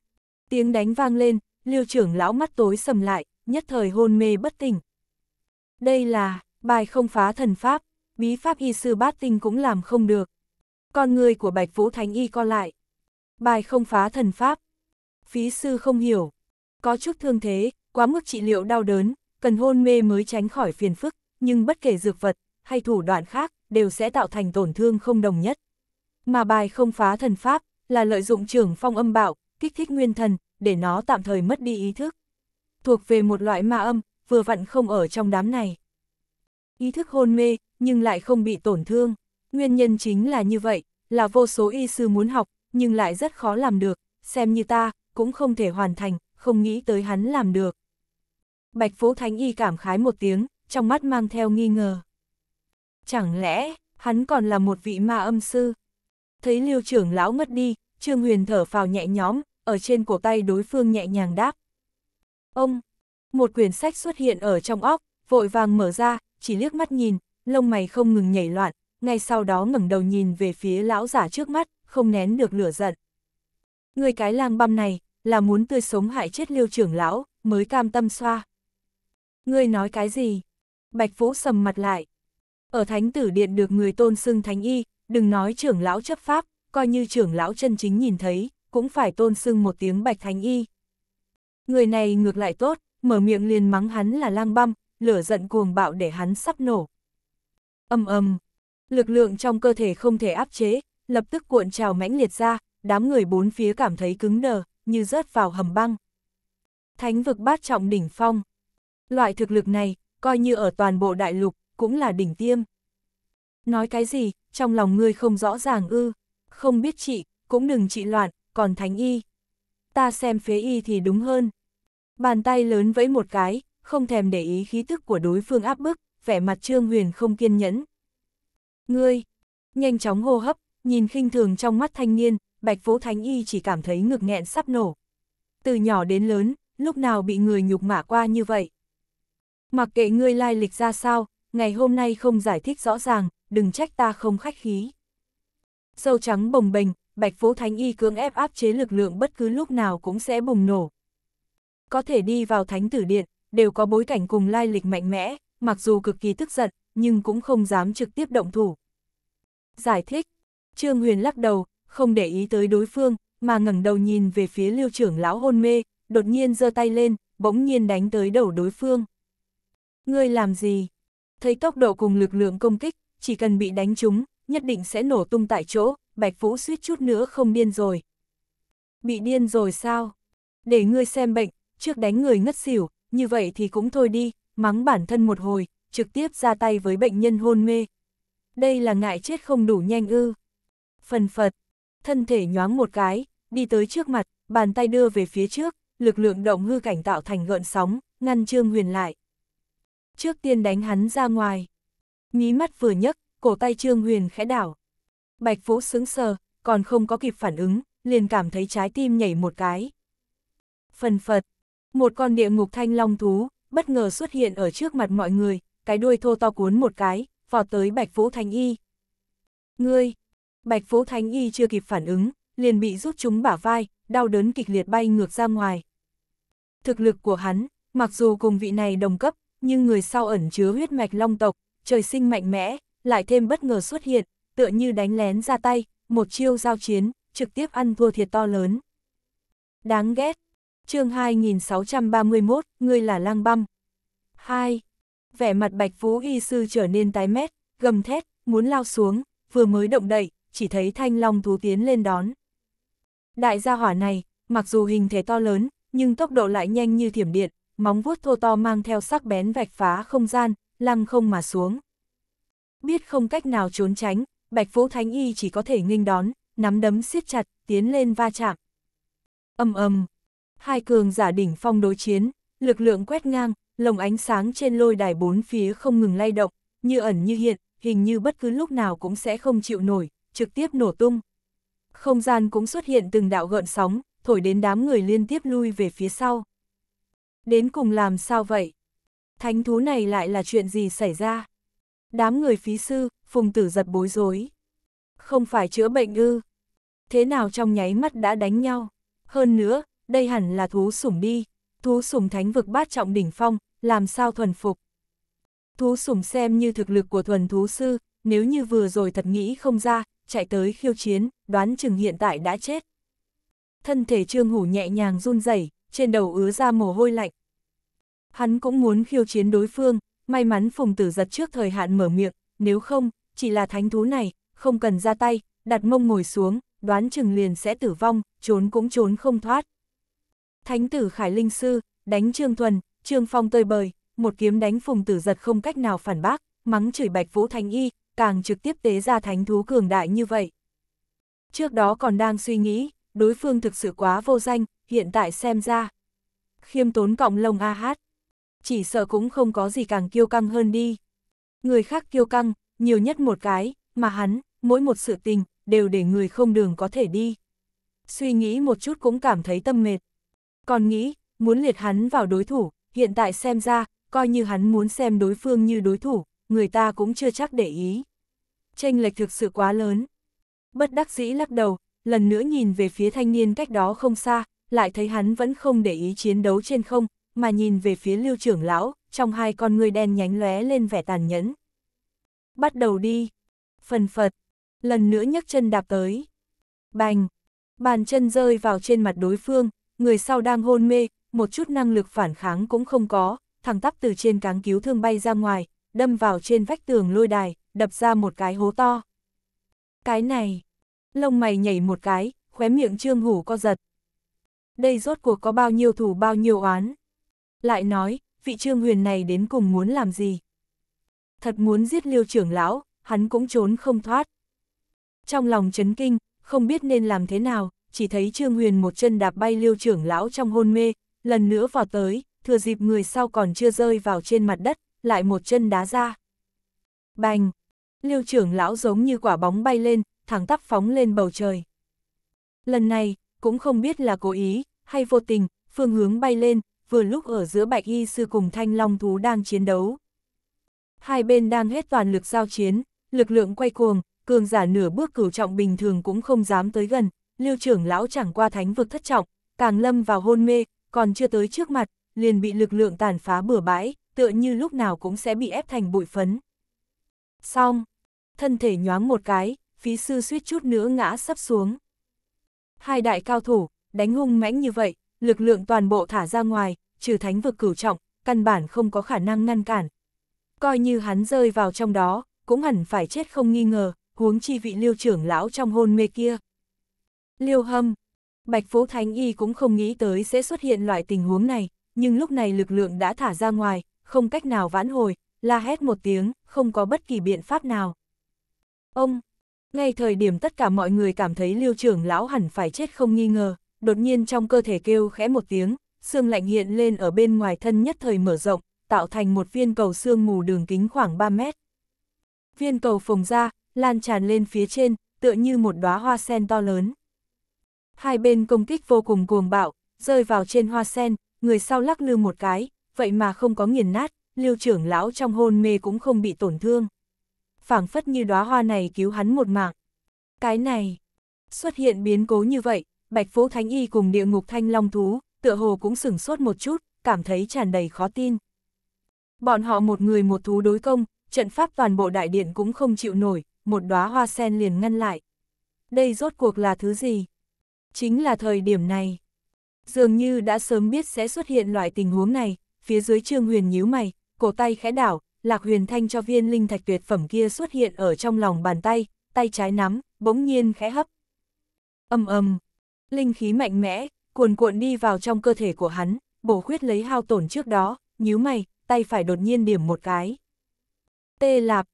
Tiếng đánh vang lên, liêu trưởng lão mắt tối sầm lại, nhất thời hôn mê bất tỉnh. Đây là, bài không phá thần pháp, bí pháp y sư bát tinh cũng làm không được. Con người của bạch vũ thánh y co lại. Bài không phá thần pháp. Phí sư không hiểu. Có chút thương thế, quá mức trị liệu đau đớn, cần hôn mê mới tránh khỏi phiền phức, nhưng bất kể dược vật hay thủ đoạn khác đều sẽ tạo thành tổn thương không đồng nhất. Mà bài không phá thần pháp là lợi dụng trưởng phong âm bạo, kích thích nguyên thần, để nó tạm thời mất đi ý thức. Thuộc về một loại ma âm, vừa vặn không ở trong đám này. Ý thức hôn mê, nhưng lại không bị tổn thương. Nguyên nhân chính là như vậy, là vô số y sư muốn học, nhưng lại rất khó làm được, xem như ta, cũng không thể hoàn thành, không nghĩ tới hắn làm được. Bạch Vũ Thánh Y cảm khái một tiếng, trong mắt mang theo nghi ngờ. Chẳng lẽ, hắn còn là một vị ma âm sư? Thấy liêu trưởng lão ngất đi, Trương Huyền thở phào nhẹ nhõm, ở trên cổ tay đối phương nhẹ nhàng đáp. Ông, một quyển sách xuất hiện ở trong óc, vội vàng mở ra, chỉ liếc mắt nhìn, lông mày không ngừng nhảy loạn, ngay sau đó ngẩng đầu nhìn về phía lão giả trước mắt, không nén được lửa giận. Người cái lang băm này, là muốn tươi sống hại chết liêu trưởng lão, mới cam tâm xoa. Ngươi nói cái gì? Bạch Vũ sầm mặt lại. Ở thánh tử điện được người tôn xưng thánh y, đừng nói trưởng lão chấp pháp, coi như trưởng lão chân chính nhìn thấy, cũng phải tôn xưng một tiếng bạch thánh y. Người này ngược lại tốt, mở miệng liền mắng hắn là lang băm, lửa giận cuồng bạo để hắn sắp nổ. Âm âm, lực lượng trong cơ thể không thể áp chế, lập tức cuộn trào mãnh liệt ra, đám người bốn phía cảm thấy cứng đờ, như rớt vào hầm băng. Thánh vực bát trọng đỉnh phong. Loại thực lực này, coi như ở toàn bộ đại lục, cũng là đỉnh tiêm. Nói cái gì, trong lòng ngươi không rõ ràng ư, không biết chị, cũng đừng chị loạn, còn thánh y. Ta xem phế y thì đúng hơn. Bàn tay lớn vẫy một cái, không thèm để ý khí tức của đối phương áp bức, vẻ mặt Trương Huyền không kiên nhẫn. Ngươi, nhanh chóng hô hấp, nhìn khinh thường trong mắt thanh niên, Bạch Vũ Thánh Y chỉ cảm thấy ngực nghẹn sắp nổ. Từ nhỏ đến lớn, lúc nào bị người nhục mạ qua như vậy. Mặc kệ ngươi lai lịch ra sao, ngày hôm nay không giải thích rõ ràng, đừng trách ta không khách khí. Sâu trắng bồng bềnh, Bạch Phố Thánh Y cưỡng ép áp chế lực lượng bất cứ lúc nào cũng sẽ bùng nổ. Có thể đi vào Thánh Tử Điện, đều có bối cảnh cùng lai lịch mạnh mẽ, mặc dù cực kỳ tức giận, nhưng cũng không dám trực tiếp động thủ. Giải thích, Trương Huyền lắc đầu, không để ý tới đối phương, mà ngẩng đầu nhìn về phía lưu trưởng lão hôn mê, đột nhiên giơ tay lên, bỗng nhiên đánh tới đầu đối phương. Ngươi làm gì? Thấy tốc độ cùng lực lượng công kích, chỉ cần bị đánh trúng, nhất định sẽ nổ tung tại chỗ, Bạch Vũ suýt chút nữa không điên rồi. Bị điên rồi sao? Để ngươi xem bệnh, trước đánh người ngất xỉu, như vậy thì cũng thôi đi, mắng bản thân một hồi, trực tiếp ra tay với bệnh nhân hôn mê. Đây là ngại chết không đủ nhanh ư. Phần phật, thân thể nhoáng một cái, đi tới trước mặt, bàn tay đưa về phía trước, lực lượng động hư cảnh tạo thành gợn sóng, ngăn Trương Huyền lại trước tiên đánh hắn ra ngoài. Mí mắt vừa nhấc, cổ tay Trương Huyền khẽ đảo. Bạch Vũ sững sờ, còn không có kịp phản ứng, liền cảm thấy trái tim nhảy một cái. Phần phật, một con địa ngục thanh long thú, bất ngờ xuất hiện ở trước mặt mọi người, cái đuôi thô to cuốn một cái, vọt tới Bạch Vũ Thánh Y. Ngươi! Bạch Vũ Thánh Y chưa kịp phản ứng, liền bị rút chúng bả vai, đau đớn kịch liệt bay ngược ra ngoài. Thực lực của hắn, mặc dù cùng vị này đồng cấp, nhưng người sau ẩn chứa huyết mạch long tộc, trời sinh mạnh mẽ, lại thêm bất ngờ xuất hiện, tựa như đánh lén ra tay, một chiêu giao chiến, trực tiếp ăn thua thiệt to lớn. Đáng ghét. chương 2631, ngươi là lang băm. 2. Vẻ mặt bạch vũ y sư trở nên tái mét, gầm thét, muốn lao xuống, vừa mới động đậy, chỉ thấy thanh long thú tiến lên đón. Đại gia hỏa này, mặc dù hình thể to lớn, nhưng tốc độ lại nhanh như thiểm điện, móng vuốt thô to mang theo sắc bén vạch phá không gian, lăng không mà xuống. Biết không cách nào trốn tránh, Bạch Vũ Thánh Y chỉ có thể nghênh đón, nắm đấm siết chặt, tiến lên va chạm. Âm ầm, hai cường giả đỉnh phong đối chiến, lực lượng quét ngang, lồng ánh sáng trên lôi đài bốn phía không ngừng lay động, như ẩn như hiện, hình như bất cứ lúc nào cũng sẽ không chịu nổi, trực tiếp nổ tung. Không gian cũng xuất hiện từng đạo gợn sóng, thổi đến đám người liên tiếp lui về phía sau. Đến cùng làm sao vậy? Thánh thú này lại là chuyện gì xảy ra? Đám người phí sư, phùng tử giật bối rối. Không phải chữa bệnh ư? Thế nào trong nháy mắt đã đánh nhau? Hơn nữa, đây hẳn là thú sủng đi. Thú sủng thánh vực bát trọng đỉnh phong, làm sao thuần phục? Thú sủng xem như thực lực của thuần thú sư, nếu như vừa rồi thật nghĩ không ra, chạy tới khiêu chiến, đoán chừng hiện tại đã chết. Thân thể trương hủ nhẹ nhàng run rẩy trên đầu ứa ra mồ hôi lạnh. Hắn cũng muốn khiêu chiến đối phương, may mắn Phùng Tử giật trước thời hạn mở miệng, nếu không, chỉ là thánh thú này, không cần ra tay, đặt mông ngồi xuống, đoán chừng liền sẽ tử vong, trốn cũng trốn không thoát. Thánh tử Khải Linh Sư, đánh Trương Thuần, Trương Phong tơi bời, một kiếm đánh Phùng Tử giật không cách nào phản bác, mắng chửi Bạch Vũ Thánh Y, càng trực tiếp tế ra thánh thú cường đại như vậy. Trước đó còn đang suy nghĩ, đối phương thực sự quá vô danh, hiện tại xem ra. Khiêm tốn cọng lông a hát. Chỉ sợ cũng không có gì càng kiêu căng hơn đi. Người khác kiêu căng, nhiều nhất một cái, mà hắn, mỗi một sự tình, đều để người không đường có thể đi. Suy nghĩ một chút cũng cảm thấy tâm mệt. Còn nghĩ, muốn liệt hắn vào đối thủ, hiện tại xem ra, coi như hắn muốn xem đối phương như đối thủ, người ta cũng chưa chắc để ý. Tranh lệch thực sự quá lớn. Bất đắc dĩ lắc đầu, lần nữa nhìn về phía thanh niên cách đó không xa, lại thấy hắn vẫn không để ý chiến đấu trên không, mà nhìn về phía lưu trưởng lão, trong hai con người đen nhánh lóe lên vẻ tàn nhẫn. Bắt đầu đi. Phần phật. Lần nữa nhấc chân đạp tới. Bành. Bàn chân rơi vào trên mặt đối phương, người sau đang hôn mê, một chút năng lực phản kháng cũng không có, thẳng tắp từ trên cáng cứu thương bay ra ngoài, đâm vào trên vách tường lôi đài, đập ra một cái hố to. Cái này. Lông mày nhảy một cái, khóe miệng trương hủ co giật đây rốt cuộc có bao nhiêu thủ bao nhiêu oán. Lại nói, vị trương huyền này đến cùng muốn làm gì? Thật muốn giết liêu trưởng lão, hắn cũng trốn không thoát. Trong lòng chấn kinh, không biết nên làm thế nào, chỉ thấy trương huyền một chân đạp bay liêu trưởng lão trong hôn mê, lần nữa vào tới, thừa dịp người sau còn chưa rơi vào trên mặt đất, lại một chân đá ra. Bành! Liêu trưởng lão giống như quả bóng bay lên, thẳng tắp phóng lên bầu trời. Lần này, cũng không biết là cố ý, hay vô tình, phương hướng bay lên, vừa lúc ở giữa bạch y sư cùng thanh long thú đang chiến đấu. Hai bên đang hết toàn lực giao chiến, lực lượng quay cuồng, cường giả nửa bước cửu trọng bình thường cũng không dám tới gần, Lưu trưởng lão chẳng qua thánh vực thất trọng, càng lâm vào hôn mê, còn chưa tới trước mặt, liền bị lực lượng tàn phá bừa bãi, tựa như lúc nào cũng sẽ bị ép thành bụi phấn. Xong, thân thể nhoáng một cái, phí sư suýt chút nữa ngã sắp xuống. Hai đại cao thủ, đánh hung mãnh như vậy, lực lượng toàn bộ thả ra ngoài, trừ thánh vực cửu trọng, căn bản không có khả năng ngăn cản. Coi như hắn rơi vào trong đó, cũng hẳn phải chết không nghi ngờ, huống chi vị liêu trưởng lão trong hôn mê kia. Liêu hâm, Bạch Phú Thánh Y cũng không nghĩ tới sẽ xuất hiện loại tình huống này, nhưng lúc này lực lượng đã thả ra ngoài, không cách nào vãn hồi, la hét một tiếng, không có bất kỳ biện pháp nào. Ông, ngay thời điểm tất cả mọi người cảm thấy liêu trưởng lão hẳn phải chết không nghi ngờ, đột nhiên trong cơ thể kêu khẽ một tiếng, xương lạnh hiện lên ở bên ngoài thân nhất thời mở rộng, tạo thành một viên cầu xương mù đường kính khoảng 3 mét. Viên cầu phồng ra, lan tràn lên phía trên, tựa như một đóa hoa sen to lớn. Hai bên công kích vô cùng cuồng bạo, rơi vào trên hoa sen, người sau lắc lư một cái, vậy mà không có nghiền nát, lưu trưởng lão trong hôn mê cũng không bị tổn thương. phảng phất như đóa hoa này cứu hắn một mạng. Cái này, xuất hiện biến cố như vậy, Bạch Phú Thánh Y cùng địa ngục thanh long thú, tựa hồ cũng sửng sốt một chút, cảm thấy tràn đầy khó tin. Bọn họ một người một thú đối công, trận pháp toàn bộ đại điện cũng không chịu nổi, một đóa hoa sen liền ngăn lại. Đây rốt cuộc là thứ gì? Chính là thời điểm này. Dường như đã sớm biết sẽ xuất hiện loại tình huống này, phía dưới trương huyền nhíu mày, cổ tay khẽ đảo, lạc huyền thanh cho viên linh thạch tuyệt phẩm kia xuất hiện ở trong lòng bàn tay, tay trái nắm, bỗng nhiên khẽ hấp. Âm âm, Linh khí mạnh mẽ, cuồn cuộn đi vào trong cơ thể của hắn, bổ khuyết lấy hao tổn trước đó, nhíu mày, tay phải đột nhiên điểm một cái. Tê lạp,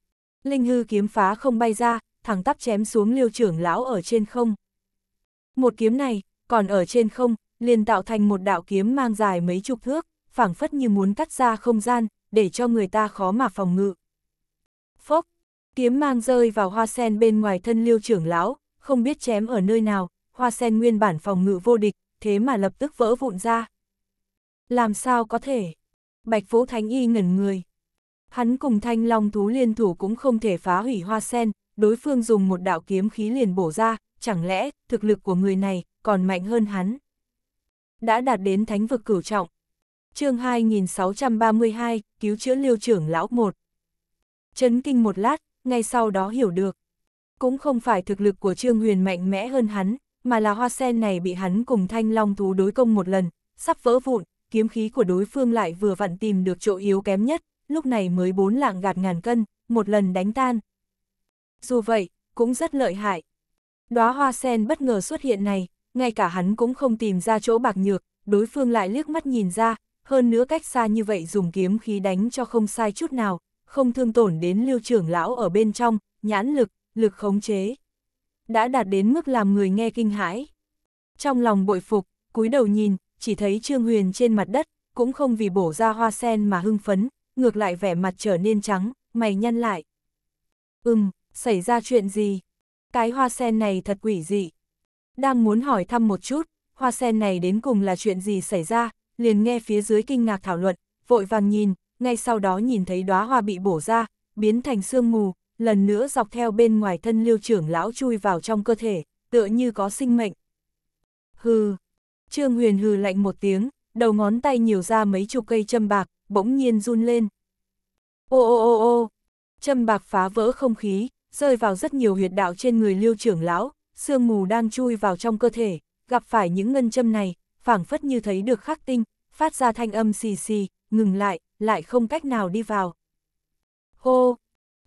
linh hư kiếm phá không bay ra, thẳng tắp chém xuống liêu trưởng lão ở trên không. Một kiếm này, còn ở trên không, liền tạo thành một đạo kiếm mang dài mấy chục thước, phảng phất như muốn cắt ra không gian, để cho người ta khó mà phòng ngự. Phốc, kiếm mang rơi vào hoa sen bên ngoài thân liêu trưởng lão, không biết chém ở nơi nào, hoa sen nguyên bản phòng ngự vô địch, thế mà lập tức vỡ vụn ra. Làm sao có thể? Bạch Vũ Thánh Y ngẩn người. Hắn cùng thanh long thú liên thủ cũng không thể phá hủy hoa sen, đối phương dùng một đạo kiếm khí liền bổ ra, chẳng lẽ thực lực của người này còn mạnh hơn hắn? Đã đạt đến thánh vực cửu trọng. chương 2632, cứu chữa liêu trưởng lão một Chấn kinh một lát, ngay sau đó hiểu được. Cũng không phải thực lực của Trương Huyền mạnh mẽ hơn hắn, mà là hoa sen này bị hắn cùng thanh long thú đối công một lần, sắp vỡ vụn, kiếm khí của đối phương lại vừa vặn tìm được chỗ yếu kém nhất, lúc này mới bốn lạng gạt ngàn cân, một lần đánh tan. Dù vậy, cũng rất lợi hại. Đóa hoa sen bất ngờ xuất hiện này, ngay cả hắn cũng không tìm ra chỗ bạc nhược, đối phương lại liếc mắt nhìn ra, hơn nữa cách xa như vậy dùng kiếm khí đánh cho không sai chút nào, không thương tổn đến lưu trưởng lão ở bên trong, nhãn lực, lực khống chế đã đạt đến mức làm người nghe kinh hãi. Trong lòng bội phục, cúi đầu nhìn, chỉ thấy Trương Huyền trên mặt đất, cũng không vì bổ ra hoa sen mà hưng phấn, ngược lại vẻ mặt trở nên trắng, mày nhăn lại. Ừm, xảy ra chuyện gì? Cái hoa sen này thật quỷ dị. Đang muốn hỏi thăm một chút, hoa sen này đến cùng là chuyện gì xảy ra, liền nghe phía dưới kinh ngạc thảo luận, vội vàng nhìn, ngay sau đó nhìn thấy đóa hoa bị bổ ra, biến thành sương mù, lần nữa dọc theo bên ngoài thân lưu trưởng lão chui vào trong cơ thể, tựa như có sinh mệnh. Hừ, Trương Huyền hừ lạnh một tiếng, đầu ngón tay nhiều ra mấy chục cây châm bạc, bỗng nhiên run lên. Ô ô ô ô, châm bạc phá vỡ không khí, rơi vào rất nhiều huyệt đạo trên người lưu trưởng lão, sương mù đang chui vào trong cơ thể, gặp phải những ngân châm này, phảng phất như thấy được khắc tinh, phát ra thanh âm xì xì, ngừng lại, lại không cách nào đi vào. Hô,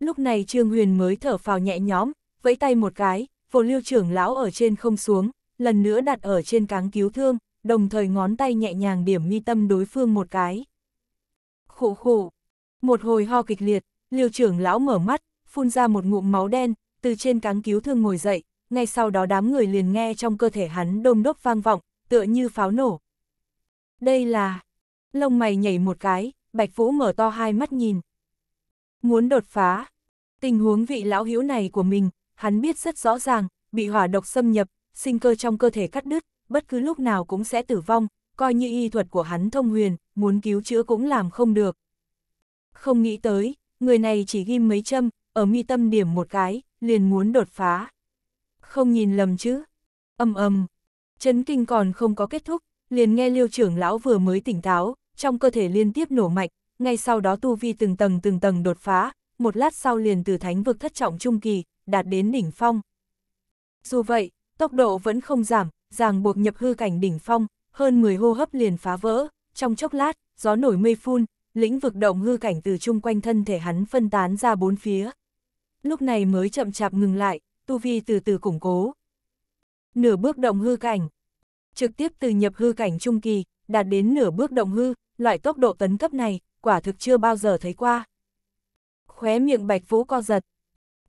lúc này Trương Huyền mới thở phào nhẹ nhõm, vẫy tay một cái, vô lưu trưởng lão ở trên không xuống, lần nữa đặt ở trên cáng cứu thương, đồng thời ngón tay nhẹ nhàng điểm mi tâm đối phương một cái. Khụ khụ, một hồi ho kịch liệt, lưu trưởng lão mở mắt, phun ra một ngụm máu đen, từ trên cáng cứu thương ngồi dậy, ngay sau đó đám người liền nghe trong cơ thể hắn đôm đốc vang vọng, tựa như pháo nổ. Đây là... Lông mày nhảy một cái, Bạch Vũ mở to hai mắt nhìn, Muốn đột phá, tình huống vị lão hữu này của mình, hắn biết rất rõ ràng, bị hỏa độc xâm nhập, sinh cơ trong cơ thể cắt đứt, bất cứ lúc nào cũng sẽ tử vong, coi như y thuật của hắn thông huyền, muốn cứu chữa cũng làm không được. Không nghĩ tới, người này chỉ ghim mấy châm, ở mi tâm điểm một cái, liền muốn đột phá. Không nhìn lầm chứ. Âm âm. Chấn kinh còn không có kết thúc, liền nghe liêu trưởng lão vừa mới tỉnh táo, trong cơ thể liên tiếp nổ mạch ngay sau đó tu vi từng tầng từng tầng đột phá, một lát sau liền từ thánh vực thất trọng trung kỳ, đạt đến đỉnh phong. Dù vậy, tốc độ vẫn không giảm, ràng buộc nhập hư cảnh đỉnh phong, hơn 10 hô hấp liền phá vỡ, trong chốc lát, gió nổi mây phun, lĩnh vực động hư cảnh từ chung quanh thân thể hắn phân tán ra bốn phía. Lúc này mới chậm chạp ngừng lại, tu vi từ từ củng cố. Nửa bước động hư cảnh, trực tiếp từ nhập hư cảnh trung kỳ, đạt đến nửa bước động hư, loại tốc độ tấn cấp này, quả thực chưa bao giờ thấy qua. Khóe miệng Bạch Vũ co giật.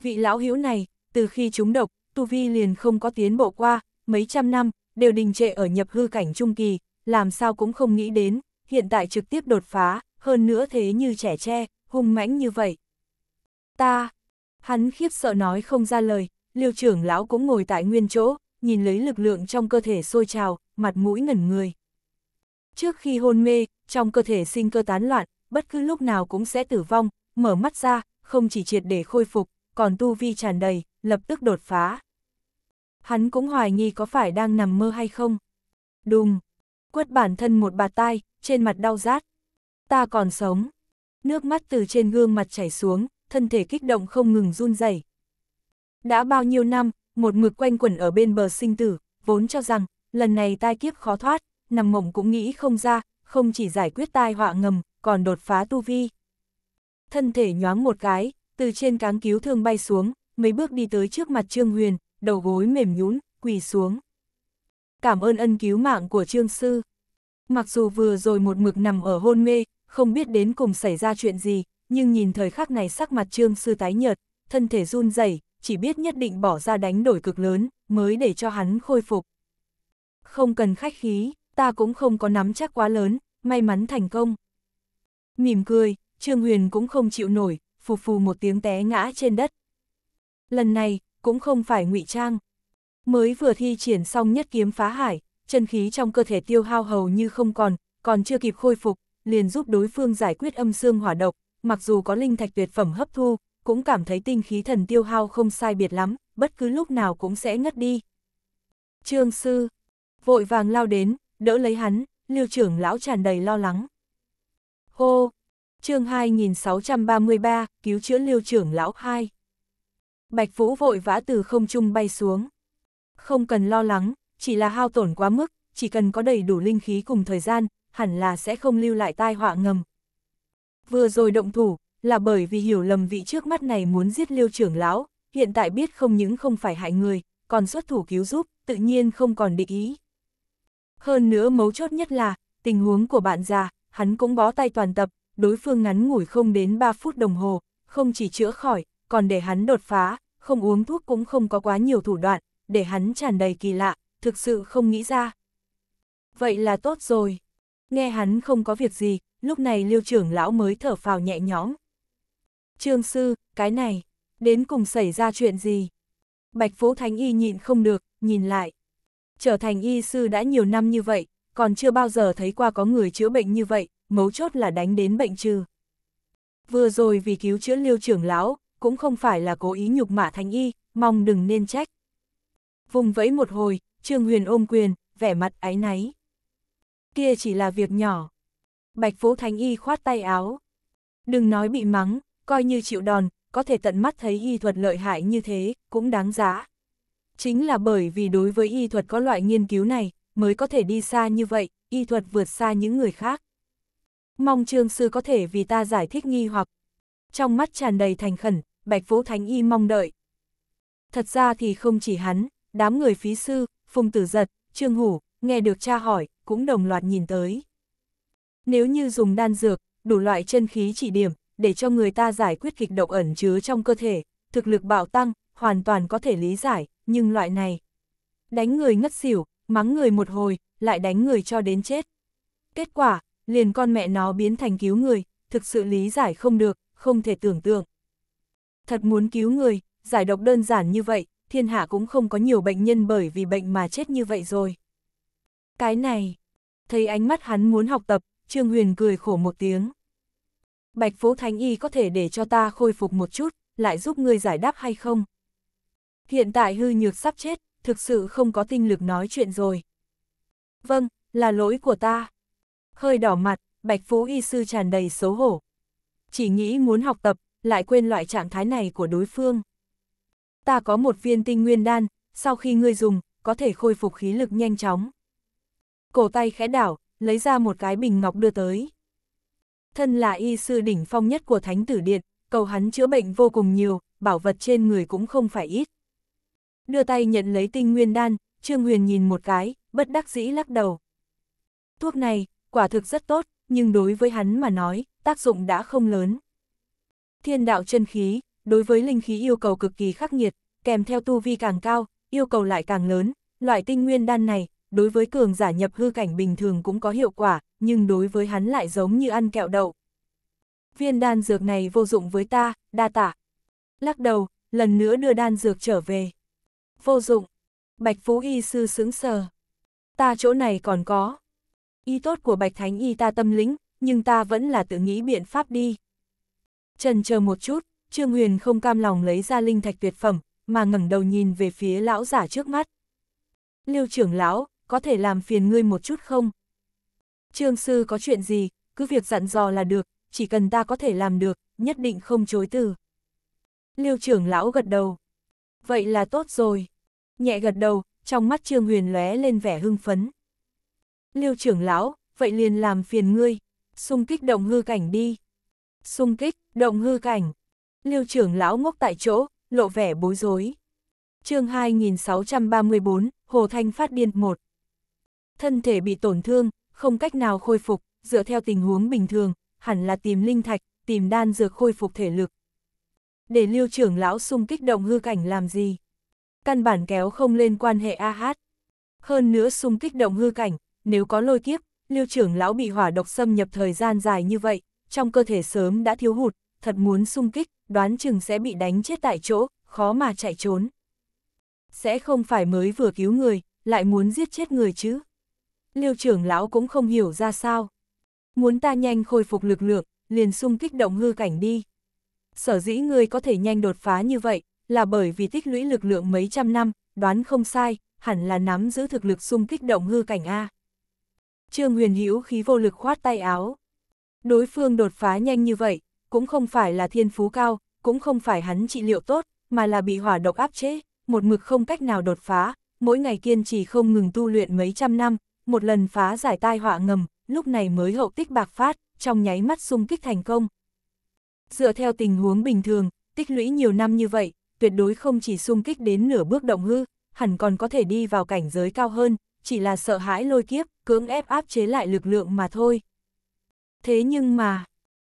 Vị lão hữu này, từ khi chúng độc, Tu Vi liền không có tiến bộ qua, mấy trăm năm, đều đình trệ ở nhập hư cảnh trung kỳ, làm sao cũng không nghĩ đến, hiện tại trực tiếp đột phá, hơn nữa thế như trẻ tre, hung mãnh như vậy. Ta, hắn khiếp sợ nói không ra lời, liêu trưởng lão cũng ngồi tại nguyên chỗ, nhìn lấy lực lượng trong cơ thể sôi trào, mặt mũi ngẩn người. Trước khi hôn mê, trong cơ thể sinh cơ tán loạn, bất cứ lúc nào cũng sẽ tử vong, mở mắt ra, không chỉ triệt để khôi phục, còn tu vi tràn đầy, lập tức đột phá. Hắn cũng hoài nghi có phải đang nằm mơ hay không. Đùng, quất bản thân một bà tai, trên mặt đau rát. Ta còn sống. Nước mắt từ trên gương mặt chảy xuống, thân thể kích động không ngừng run rẩy. Đã bao nhiêu năm, một mực quanh quẩn ở bên bờ sinh tử, vốn cho rằng, lần này tai kiếp khó thoát, nằm mộng cũng nghĩ không ra, không chỉ giải quyết tai họa ngầm, còn đột phá tu vi. Thân thể nhoáng một cái, từ trên cáng cứu thương bay xuống, mấy bước đi tới trước mặt Trương Huyền, đầu gối mềm nhũn, quỳ xuống. Cảm ơn ân cứu mạng của Trương Sư. Mặc dù vừa rồi một mực nằm ở hôn mê, không biết đến cùng xảy ra chuyện gì, nhưng nhìn thời khắc này sắc mặt Trương Sư tái nhợt, thân thể run rẩy, chỉ biết nhất định bỏ ra đánh đổi cực lớn, mới để cho hắn khôi phục. Không cần khách khí, ta cũng không có nắm chắc quá lớn, may mắn thành công mỉm cười, Trương Huyền cũng không chịu nổi, phù phù một tiếng té ngã trên đất. Lần này, cũng không phải ngụy trang. Mới vừa thi triển xong nhất kiếm phá hải, chân khí trong cơ thể tiêu hao hầu như không còn, còn chưa kịp khôi phục, liền giúp đối phương giải quyết âm xương hỏa độc, mặc dù có linh thạch tuyệt phẩm hấp thu, cũng cảm thấy tinh khí thần tiêu hao không sai biệt lắm, bất cứ lúc nào cũng sẽ ngất đi. Trương sư, vội vàng lao đến, đỡ lấy hắn, lưu trưởng lão tràn đầy lo lắng. Hô! chương 2633, cứu chữa liêu trưởng lão hai Bạch Vũ vội vã từ không trung bay xuống. Không cần lo lắng, chỉ là hao tổn quá mức, chỉ cần có đầy đủ linh khí cùng thời gian, hẳn là sẽ không lưu lại tai họa ngầm. Vừa rồi động thủ, là bởi vì hiểu lầm vị trước mắt này muốn giết liêu trưởng lão, hiện tại biết không những không phải hại người, còn xuất thủ cứu giúp, tự nhiên không còn định ý. Hơn nữa mấu chốt nhất là, tình huống của bạn già, hắn cũng bó tay toàn tập, đối phương ngắn ngủi không đến 3 phút đồng hồ, không chỉ chữa khỏi, còn để hắn đột phá, không uống thuốc cũng không có quá nhiều thủ đoạn, để hắn tràn đầy kỳ lạ, thực sự không nghĩ ra. Vậy là tốt rồi. Nghe hắn không có việc gì, lúc này liêu trưởng lão mới thở phào nhẹ nhõm. Trương sư, cái này, đến cùng xảy ra chuyện gì? Bạch Phú Thánh Y nhịn không được, nhìn lại. Trở thành y sư đã nhiều năm như vậy, còn chưa bao giờ thấy qua có người chữa bệnh như vậy, mấu chốt là đánh đến bệnh trừ. Vừa rồi vì cứu chữa liêu trưởng lão, cũng không phải là cố ý nhục mạ thánh y, mong đừng nên trách. Vùng vẫy một hồi, Trương Huyền ôm quyền, vẻ mặt áy náy. Kia chỉ là việc nhỏ. Bạch Vũ Thánh Y khoát tay áo. Đừng nói bị mắng, coi như chịu đòn, có thể tận mắt thấy y thuật lợi hại như thế, cũng đáng giá. Chính là bởi vì đối với y thuật có loại nghiên cứu này, mới có thể đi xa như vậy, y thuật vượt xa những người khác. Mong trương sư có thể vì ta giải thích nghi hoặc. Trong mắt tràn đầy thành khẩn, Bạch Vũ Thánh Y mong đợi. Thật ra thì không chỉ hắn, đám người phí sư, Phùng Tử Giật, Trương Hủ, nghe được cha hỏi, cũng đồng loạt nhìn tới. Nếu như dùng đan dược, đủ loại chân khí chỉ điểm, để cho người ta giải quyết kịch độc ẩn chứa trong cơ thể, thực lực bạo tăng, hoàn toàn có thể lý giải, nhưng loại này. Đánh người ngất xỉu, mắng người một hồi, lại đánh người cho đến chết. Kết quả, liền con mẹ nó biến thành cứu người, thực sự lý giải không được, không thể tưởng tượng. Thật muốn cứu người, giải độc đơn giản như vậy, thiên hạ cũng không có nhiều bệnh nhân bởi vì bệnh mà chết như vậy rồi. Cái này, thấy ánh mắt hắn muốn học tập, Trương Huyền cười khổ một tiếng. Bạch Phố Thánh Y có thể để cho ta khôi phục một chút, lại giúp ngươi giải đáp hay không? Hiện tại hư nhược sắp chết, thực sự không có tinh lực nói chuyện rồi. Vâng, là lỗi của ta. Hơi đỏ mặt, Bạch Phú Y Sư tràn đầy xấu hổ. Chỉ nghĩ muốn học tập, lại quên loại trạng thái này của đối phương. Ta có một viên tinh nguyên đan, sau khi ngươi dùng, có thể khôi phục khí lực nhanh chóng. Cổ tay khẽ đảo, lấy ra một cái bình ngọc đưa tới. Thân là y sư đỉnh phong nhất của Thánh Tử Điện, cầu hắn chữa bệnh vô cùng nhiều, bảo vật trên người cũng không phải ít đưa tay nhận lấy tinh nguyên đan, Trương Huyền nhìn một cái, bất đắc dĩ lắc đầu. Thuốc này, quả thực rất tốt, nhưng đối với hắn mà nói, tác dụng đã không lớn. Thiên đạo chân khí, đối với linh khí yêu cầu cực kỳ khắc nghiệt, kèm theo tu vi càng cao, yêu cầu lại càng lớn, loại tinh nguyên đan này, đối với cường giả nhập hư cảnh bình thường cũng có hiệu quả, nhưng đối với hắn lại giống như ăn kẹo đậu. Viên đan dược này vô dụng với ta, đa tả. Lắc đầu, lần nữa đưa đan dược trở về vô dụng. Bạch Phú Y sư sướng sờ. Ta chỗ này còn có. Y tốt của Bạch Thánh Y ta tâm lĩnh, nhưng ta vẫn là tự nghĩ biện pháp đi. Trần chờ một chút, Trương Huyền không cam lòng lấy ra linh thạch tuyệt phẩm, mà ngẩng đầu nhìn về phía lão giả trước mắt. Liêu trưởng lão, có thể làm phiền ngươi một chút không? Trương sư có chuyện gì, cứ việc dặn dò là được, chỉ cần ta có thể làm được, nhất định không chối từ. Liêu trưởng lão gật đầu. Vậy là tốt rồi nhẹ gật đầu, trong mắt Trương Huyền lóe lên vẻ hưng phấn. Liêu trưởng lão, vậy liền làm phiền ngươi, xung kích động hư cảnh đi. Xung kích, động hư cảnh. Liêu trưởng lão ngốc tại chỗ, lộ vẻ bối rối. chương 2634, Hồ Thanh phát điên một Thân thể bị tổn thương, không cách nào khôi phục, dựa theo tình huống bình thường, hẳn là tìm linh thạch, tìm đan dược khôi phục thể lực. Để liêu trưởng lão xung kích động hư cảnh làm gì? căn bản kéo không lên quan hệ A Hát. Hơn nữa xung kích động hư cảnh, nếu có lôi kiếp, liêu trưởng lão bị hỏa độc xâm nhập thời gian dài như vậy, trong cơ thể sớm đã thiếu hụt, thật muốn xung kích, đoán chừng sẽ bị đánh chết tại chỗ, khó mà chạy trốn. Sẽ không phải mới vừa cứu người, lại muốn giết chết người chứ. Liêu trưởng lão cũng không hiểu ra sao. Muốn ta nhanh khôi phục lực lượng, liền xung kích động hư cảnh đi. Sở dĩ người có thể nhanh đột phá như vậy, là bởi vì tích lũy lực lượng mấy trăm năm, đoán không sai, hẳn là nắm giữ thực lực xung kích động hư cảnh A. Trương huyền hữu khí vô lực khoát tay áo. Đối phương đột phá nhanh như vậy, cũng không phải là thiên phú cao, cũng không phải hắn trị liệu tốt, mà là bị hỏa độc áp chế, một mực không cách nào đột phá, mỗi ngày kiên trì không ngừng tu luyện mấy trăm năm, một lần phá giải tai họa ngầm, lúc này mới hậu tích bạc phát, trong nháy mắt xung kích thành công. Dựa theo tình huống bình thường, tích lũy nhiều năm như vậy, tuyệt đối không chỉ xung kích đến nửa bước động hư, hẳn còn có thể đi vào cảnh giới cao hơn, chỉ là sợ hãi lôi kiếp, cưỡng ép áp chế lại lực lượng mà thôi. Thế nhưng mà,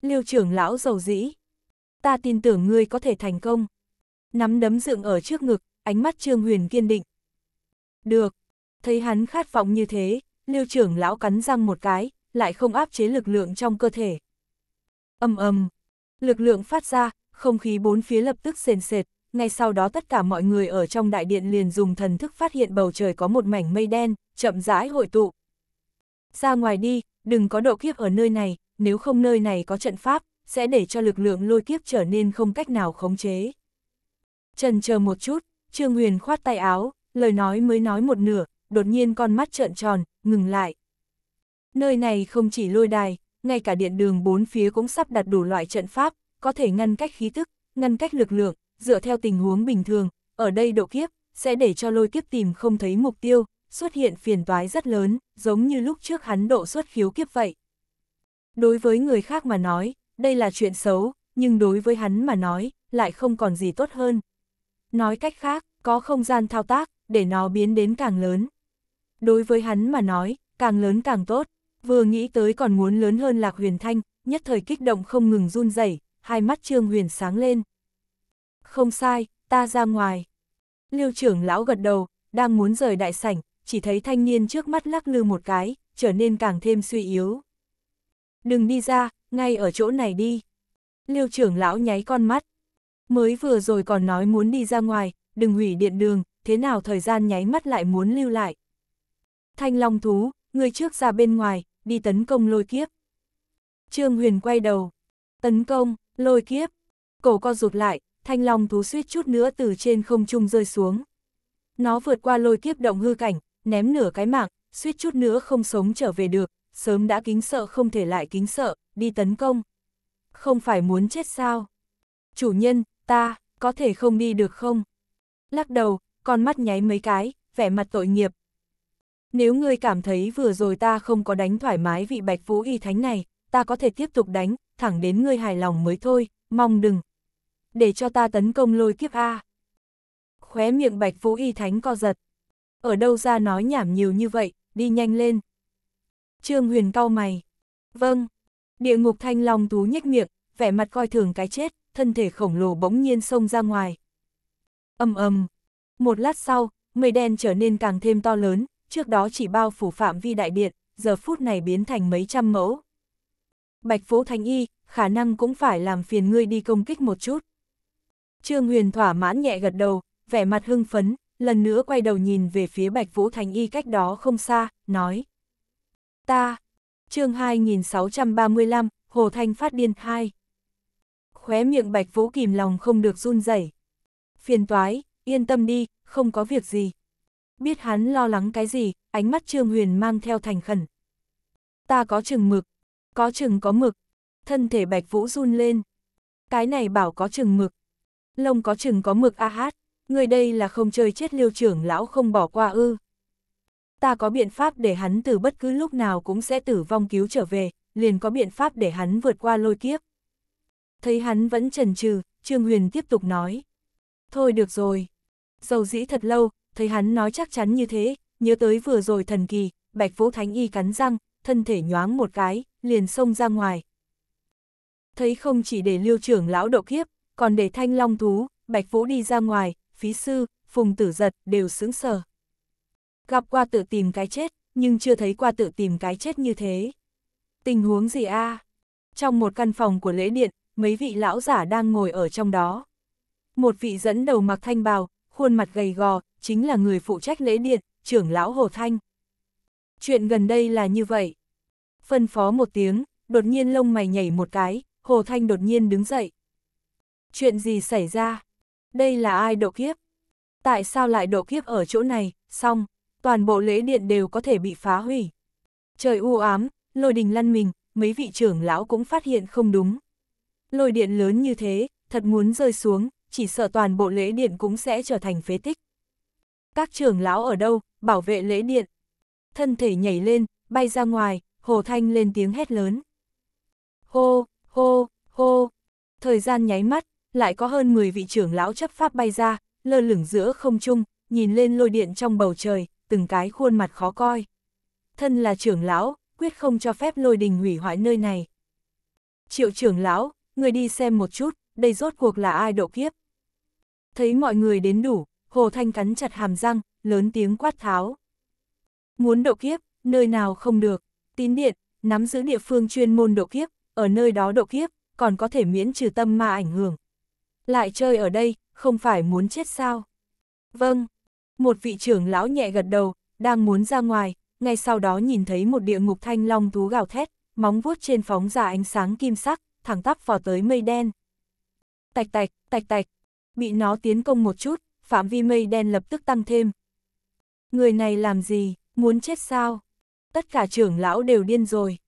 liêu trưởng lão giàu dĩ, ta tin tưởng ngươi có thể thành công. Nắm đấm dựng ở trước ngực, ánh mắt Trương Huyền kiên định. Được, thấy hắn khát vọng như thế, liêu trưởng lão cắn răng một cái, lại không áp chế lực lượng trong cơ thể. Âm âm, lực lượng phát ra, không khí bốn phía lập tức sền sệt, ngay sau đó tất cả mọi người ở trong đại điện liền dùng thần thức phát hiện bầu trời có một mảnh mây đen, chậm rãi hội tụ. Ra ngoài đi, đừng có độ kiếp ở nơi này, nếu không nơi này có trận pháp, sẽ để cho lực lượng lôi kiếp trở nên không cách nào khống chế. Trần chờ một chút, Trương Huyền khoát tay áo, lời nói mới nói một nửa, đột nhiên con mắt trợn tròn, ngừng lại. Nơi này không chỉ lôi đài, ngay cả điện đường bốn phía cũng sắp đặt đủ loại trận pháp, có thể ngăn cách khí tức, ngăn cách lực lượng, dựa theo tình huống bình thường, ở đây độ kiếp, sẽ để cho lôi kiếp tìm không thấy mục tiêu, xuất hiện phiền toái rất lớn, giống như lúc trước hắn độ xuất khiếu kiếp vậy. Đối với người khác mà nói, đây là chuyện xấu, nhưng đối với hắn mà nói, lại không còn gì tốt hơn. Nói cách khác, có không gian thao tác, để nó biến đến càng lớn. Đối với hắn mà nói, càng lớn càng tốt, vừa nghĩ tới còn muốn lớn hơn Lạc Huyền Thanh, nhất thời kích động không ngừng run rẩy, hai mắt Trương Huyền sáng lên. Không sai, ta ra ngoài. lưu trưởng lão gật đầu, đang muốn rời đại sảnh, chỉ thấy thanh niên trước mắt lắc lư một cái, trở nên càng thêm suy yếu. Đừng đi ra, ngay ở chỗ này đi. lưu trưởng lão nháy con mắt. Mới vừa rồi còn nói muốn đi ra ngoài, đừng hủy điện đường, thế nào thời gian nháy mắt lại muốn lưu lại. Thanh Long Thú, người trước ra bên ngoài, đi tấn công lôi kiếp. Trương Huyền quay đầu. Tấn công, lôi kiếp. Cổ co rụt lại, thanh long thú suýt chút nữa từ trên không trung rơi xuống. Nó vượt qua lôi kiếp động hư cảnh, ném nửa cái mạng, suýt chút nữa không sống trở về được, sớm đã kính sợ không thể lại kính sợ, đi tấn công. Không phải muốn chết sao? Chủ nhân, ta, có thể không đi được không? Lắc đầu, con mắt nháy mấy cái, vẻ mặt tội nghiệp. Nếu ngươi cảm thấy vừa rồi ta không có đánh thoải mái vị bạch vũ y thánh này, ta có thể tiếp tục đánh, thẳng đến ngươi hài lòng mới thôi, mong đừng để cho ta tấn công lôi kiếp A. Khóe miệng bạch phú y thánh co giật. Ở đâu ra nói nhảm nhiều như vậy, đi nhanh lên. Trương huyền cau mày. Vâng. Địa ngục thanh long tú nhếch miệng, vẻ mặt coi thường cái chết, thân thể khổng lồ bỗng nhiên xông ra ngoài. ầm ầm. Một lát sau, mây đen trở nên càng thêm to lớn, trước đó chỉ bao phủ phạm vi đại điện, giờ phút này biến thành mấy trăm mẫu. Bạch Phú thanh Y, khả năng cũng phải làm phiền ngươi đi công kích một chút. Trương Huyền thỏa mãn nhẹ gật đầu, vẻ mặt hưng phấn, lần nữa quay đầu nhìn về phía Bạch Vũ Thánh Y cách đó không xa, nói. Ta, chương 2635, Hồ Thanh phát điên 2. Khóe miệng Bạch Vũ kìm lòng không được run rẩy. Phiền toái, yên tâm đi, không có việc gì. Biết hắn lo lắng cái gì, ánh mắt Trương Huyền mang theo thành khẩn. Ta có chừng mực, có chừng có mực. Thân thể Bạch Vũ run lên. Cái này bảo có chừng mực, lông có chừng có mực a hát, người đây là không chơi chết liêu trưởng lão không bỏ qua ư. Ta có biện pháp để hắn từ bất cứ lúc nào cũng sẽ tử vong cứu trở về, liền có biện pháp để hắn vượt qua lôi kiếp. Thấy hắn vẫn chần chừ, Trương Huyền tiếp tục nói. Thôi được rồi. Dầu dĩ thật lâu, thấy hắn nói chắc chắn như thế, nhớ tới vừa rồi thần kỳ, Bạch Vũ Thánh Y cắn răng, thân thể nhoáng một cái, liền xông ra ngoài. Thấy không chỉ để liêu trưởng lão độ kiếp, còn để thanh long thú, bạch vũ đi ra ngoài, phí sư, phùng tử giật, đều sững sờ. Gặp qua tự tìm cái chết, nhưng chưa thấy qua tự tìm cái chết như thế. Tình huống gì a? À? Trong một căn phòng của lễ điện, mấy vị lão giả đang ngồi ở trong đó. Một vị dẫn đầu mặc thanh bào, khuôn mặt gầy gò, chính là người phụ trách lễ điện, trưởng lão Hồ Thanh. Chuyện gần đây là như vậy. Phân phó một tiếng, đột nhiên lông mày nhảy một cái, Hồ Thanh đột nhiên đứng dậy, Chuyện gì xảy ra? Đây là ai độ kiếp? Tại sao lại độ kiếp ở chỗ này? Xong, toàn bộ lễ điện đều có thể bị phá hủy. Trời u ám, lôi đình lăn mình, mấy vị trưởng lão cũng phát hiện không đúng. Lôi điện lớn như thế, thật muốn rơi xuống, chỉ sợ toàn bộ lễ điện cũng sẽ trở thành phế tích. Các trưởng lão ở đâu, bảo vệ lễ điện. Thân thể nhảy lên, bay ra ngoài, Hồ Thanh lên tiếng hét lớn. Hô, hô, hô. Thời gian nháy mắt, lại có hơn 10 vị trưởng lão chấp pháp bay ra, lơ lửng giữa không trung, nhìn lên lôi điện trong bầu trời, từng cái khuôn mặt khó coi. Thân là trưởng lão, quyết không cho phép lôi đình hủy hoại nơi này. Triệu trưởng lão, người đi xem một chút, đây rốt cuộc là ai độ kiếp. Thấy mọi người đến đủ, Hồ Thanh cắn chặt hàm răng, lớn tiếng quát tháo. Muốn độ kiếp, nơi nào không được, tín điện, nắm giữ địa phương chuyên môn độ kiếp, ở nơi đó độ kiếp, còn có thể miễn trừ tâm ma ảnh hưởng, lại chơi ở đây, không phải muốn chết sao? Vâng, một vị trưởng lão nhẹ gật đầu, đang muốn ra ngoài, ngay sau đó nhìn thấy một địa ngục thanh long thú gào thét, móng vuốt trên phóng ra ánh sáng kim sắc, thẳng tắp vào tới mây đen. Tạch tạch, tạch tạch, bị nó tiến công một chút, phạm vi mây đen lập tức tăng thêm. Người này làm gì, muốn chết sao? Tất cả trưởng lão đều điên rồi.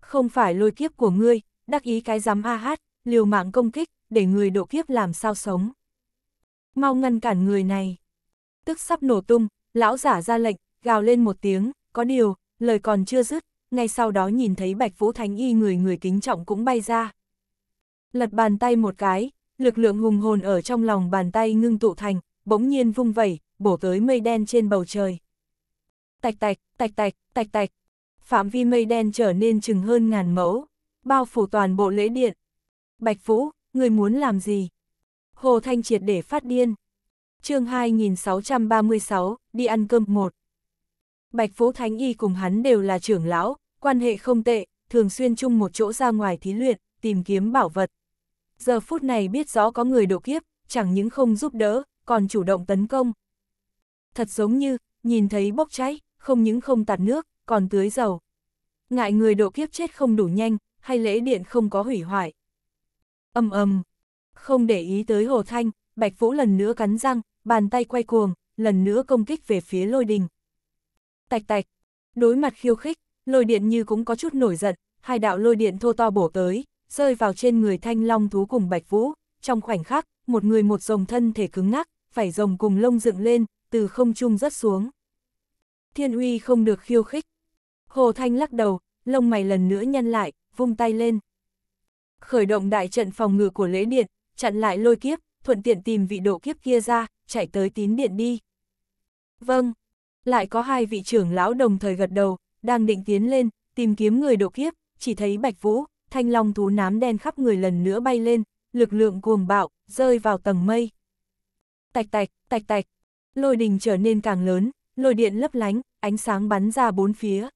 Không phải lôi kiếp của ngươi, đắc ý cái dám a hát, liều mạng công kích, để người độ kiếp làm sao sống. Mau ngăn cản người này. Tức sắp nổ tung, lão giả ra lệnh, gào lên một tiếng, có điều, lời còn chưa dứt, ngay sau đó nhìn thấy Bạch Vũ Thánh Y người người kính trọng cũng bay ra. Lật bàn tay một cái, lực lượng hùng hồn ở trong lòng bàn tay ngưng tụ thành, bỗng nhiên vung vẩy, bổ tới mây đen trên bầu trời. Tạch tạch, tạch tạch, tạch tạch, phạm vi mây đen trở nên chừng hơn ngàn mẫu, bao phủ toàn bộ lễ điện. Bạch Vũ, người muốn làm gì? Hồ Thanh triệt để phát điên. chương 2636, đi ăn cơm một. Bạch Phố Thánh Y cùng hắn đều là trưởng lão, quan hệ không tệ, thường xuyên chung một chỗ ra ngoài thí luyện, tìm kiếm bảo vật. Giờ phút này biết rõ có người độ kiếp, chẳng những không giúp đỡ, còn chủ động tấn công. Thật giống như, nhìn thấy bốc cháy, không những không tạt nước, còn tưới dầu. Ngại người độ kiếp chết không đủ nhanh, hay lễ điện không có hủy hoại. Âm âm, không để ý tới Hồ Thanh, Bạch Vũ lần nữa cắn răng, bàn tay quay cuồng, lần nữa công kích về phía lôi đình. Tạch tạch, đối mặt khiêu khích, lôi điện như cũng có chút nổi giận, hai đạo lôi điện thô to bổ tới, rơi vào trên người thanh long thú cùng Bạch Vũ. Trong khoảnh khắc, một người một rồng thân thể cứng ngắc, phải rồng cùng lông dựng lên, từ không trung rớt xuống. Thiên uy không được khiêu khích. Hồ Thanh lắc đầu, lông mày lần nữa nhăn lại, vung tay lên khởi động đại trận phòng ngự của lễ điện, chặn lại lôi kiếp, thuận tiện tìm vị độ kiếp kia ra, chạy tới tín điện đi. Vâng, lại có hai vị trưởng lão đồng thời gật đầu, đang định tiến lên, tìm kiếm người độ kiếp, chỉ thấy bạch vũ, thanh long thú nám đen khắp người lần nữa bay lên, lực lượng cuồng bạo, rơi vào tầng mây. Tạch tạch, tạch tạch, lôi đình trở nên càng lớn, lôi điện lấp lánh, ánh sáng bắn ra bốn phía.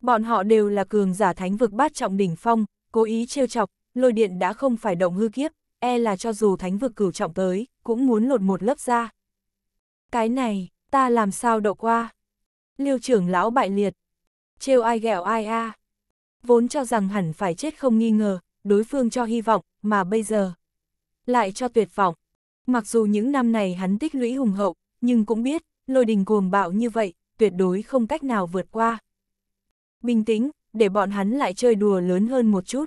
Bọn họ đều là cường giả thánh vực bát trọng đỉnh phong, cố ý trêu chọc, lôi điện đã không phải động hư kiếp, e là cho dù thánh vực cửu trọng tới, cũng muốn lột một lớp ra. Cái này, ta làm sao đậu qua? Liêu trưởng lão bại liệt. Trêu ai ghẹo ai a Vốn cho rằng hẳn phải chết không nghi ngờ, đối phương cho hy vọng, mà bây giờ lại cho tuyệt vọng. Mặc dù những năm này hắn tích lũy hùng hậu, nhưng cũng biết, lôi đình cuồng bạo như vậy, tuyệt đối không cách nào vượt qua. Bình tĩnh, để bọn hắn lại chơi đùa lớn hơn một chút.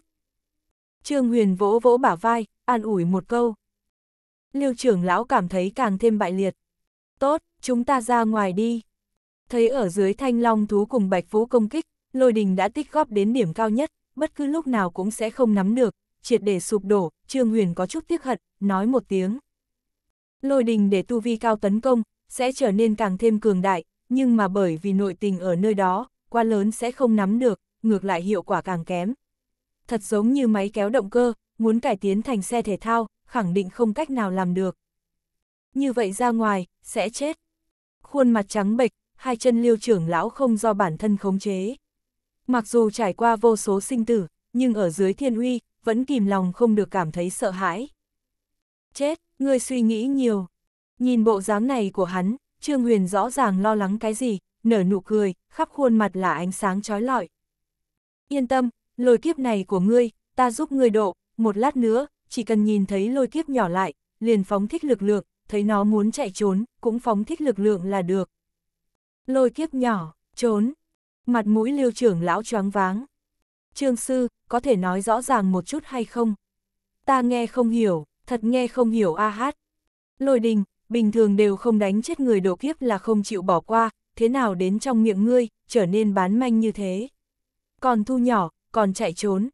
Trương Huyền vỗ vỗ bả vai, an ủi một câu. Lưu trưởng lão cảm thấy càng thêm bại liệt. Tốt, chúng ta ra ngoài đi. Thấy ở dưới thanh long thú cùng bạch vũ công kích, lôi đình đã tích góp đến điểm cao nhất, bất cứ lúc nào cũng sẽ không nắm được, triệt để sụp đổ, Trương Huyền có chút tiếc hận, nói một tiếng. Lôi đình để tu vi cao tấn công, sẽ trở nên càng thêm cường đại, nhưng mà bởi vì nội tình ở nơi đó, quá lớn sẽ không nắm được, ngược lại hiệu quả càng kém thật giống như máy kéo động cơ, muốn cải tiến thành xe thể thao, khẳng định không cách nào làm được. Như vậy ra ngoài, sẽ chết. Khuôn mặt trắng bệch, hai chân liêu trưởng lão không do bản thân khống chế. Mặc dù trải qua vô số sinh tử, nhưng ở dưới thiên uy, vẫn kìm lòng không được cảm thấy sợ hãi. Chết, ngươi suy nghĩ nhiều. Nhìn bộ dáng này của hắn, Trương Huyền rõ ràng lo lắng cái gì, nở nụ cười, khắp khuôn mặt là ánh sáng trói lọi. Yên tâm, lôi kiếp này của ngươi, ta giúp ngươi độ, một lát nữa, chỉ cần nhìn thấy lôi kiếp nhỏ lại, liền phóng thích lực lượng, thấy nó muốn chạy trốn, cũng phóng thích lực lượng là được. Lôi kiếp nhỏ, trốn, mặt mũi liêu trưởng lão choáng váng. Trương sư, có thể nói rõ ràng một chút hay không? Ta nghe không hiểu, thật nghe không hiểu a hát. Lôi đình, bình thường đều không đánh chết người độ kiếp là không chịu bỏ qua, thế nào đến trong miệng ngươi, trở nên bán manh như thế. Còn thu nhỏ, còn chạy trốn.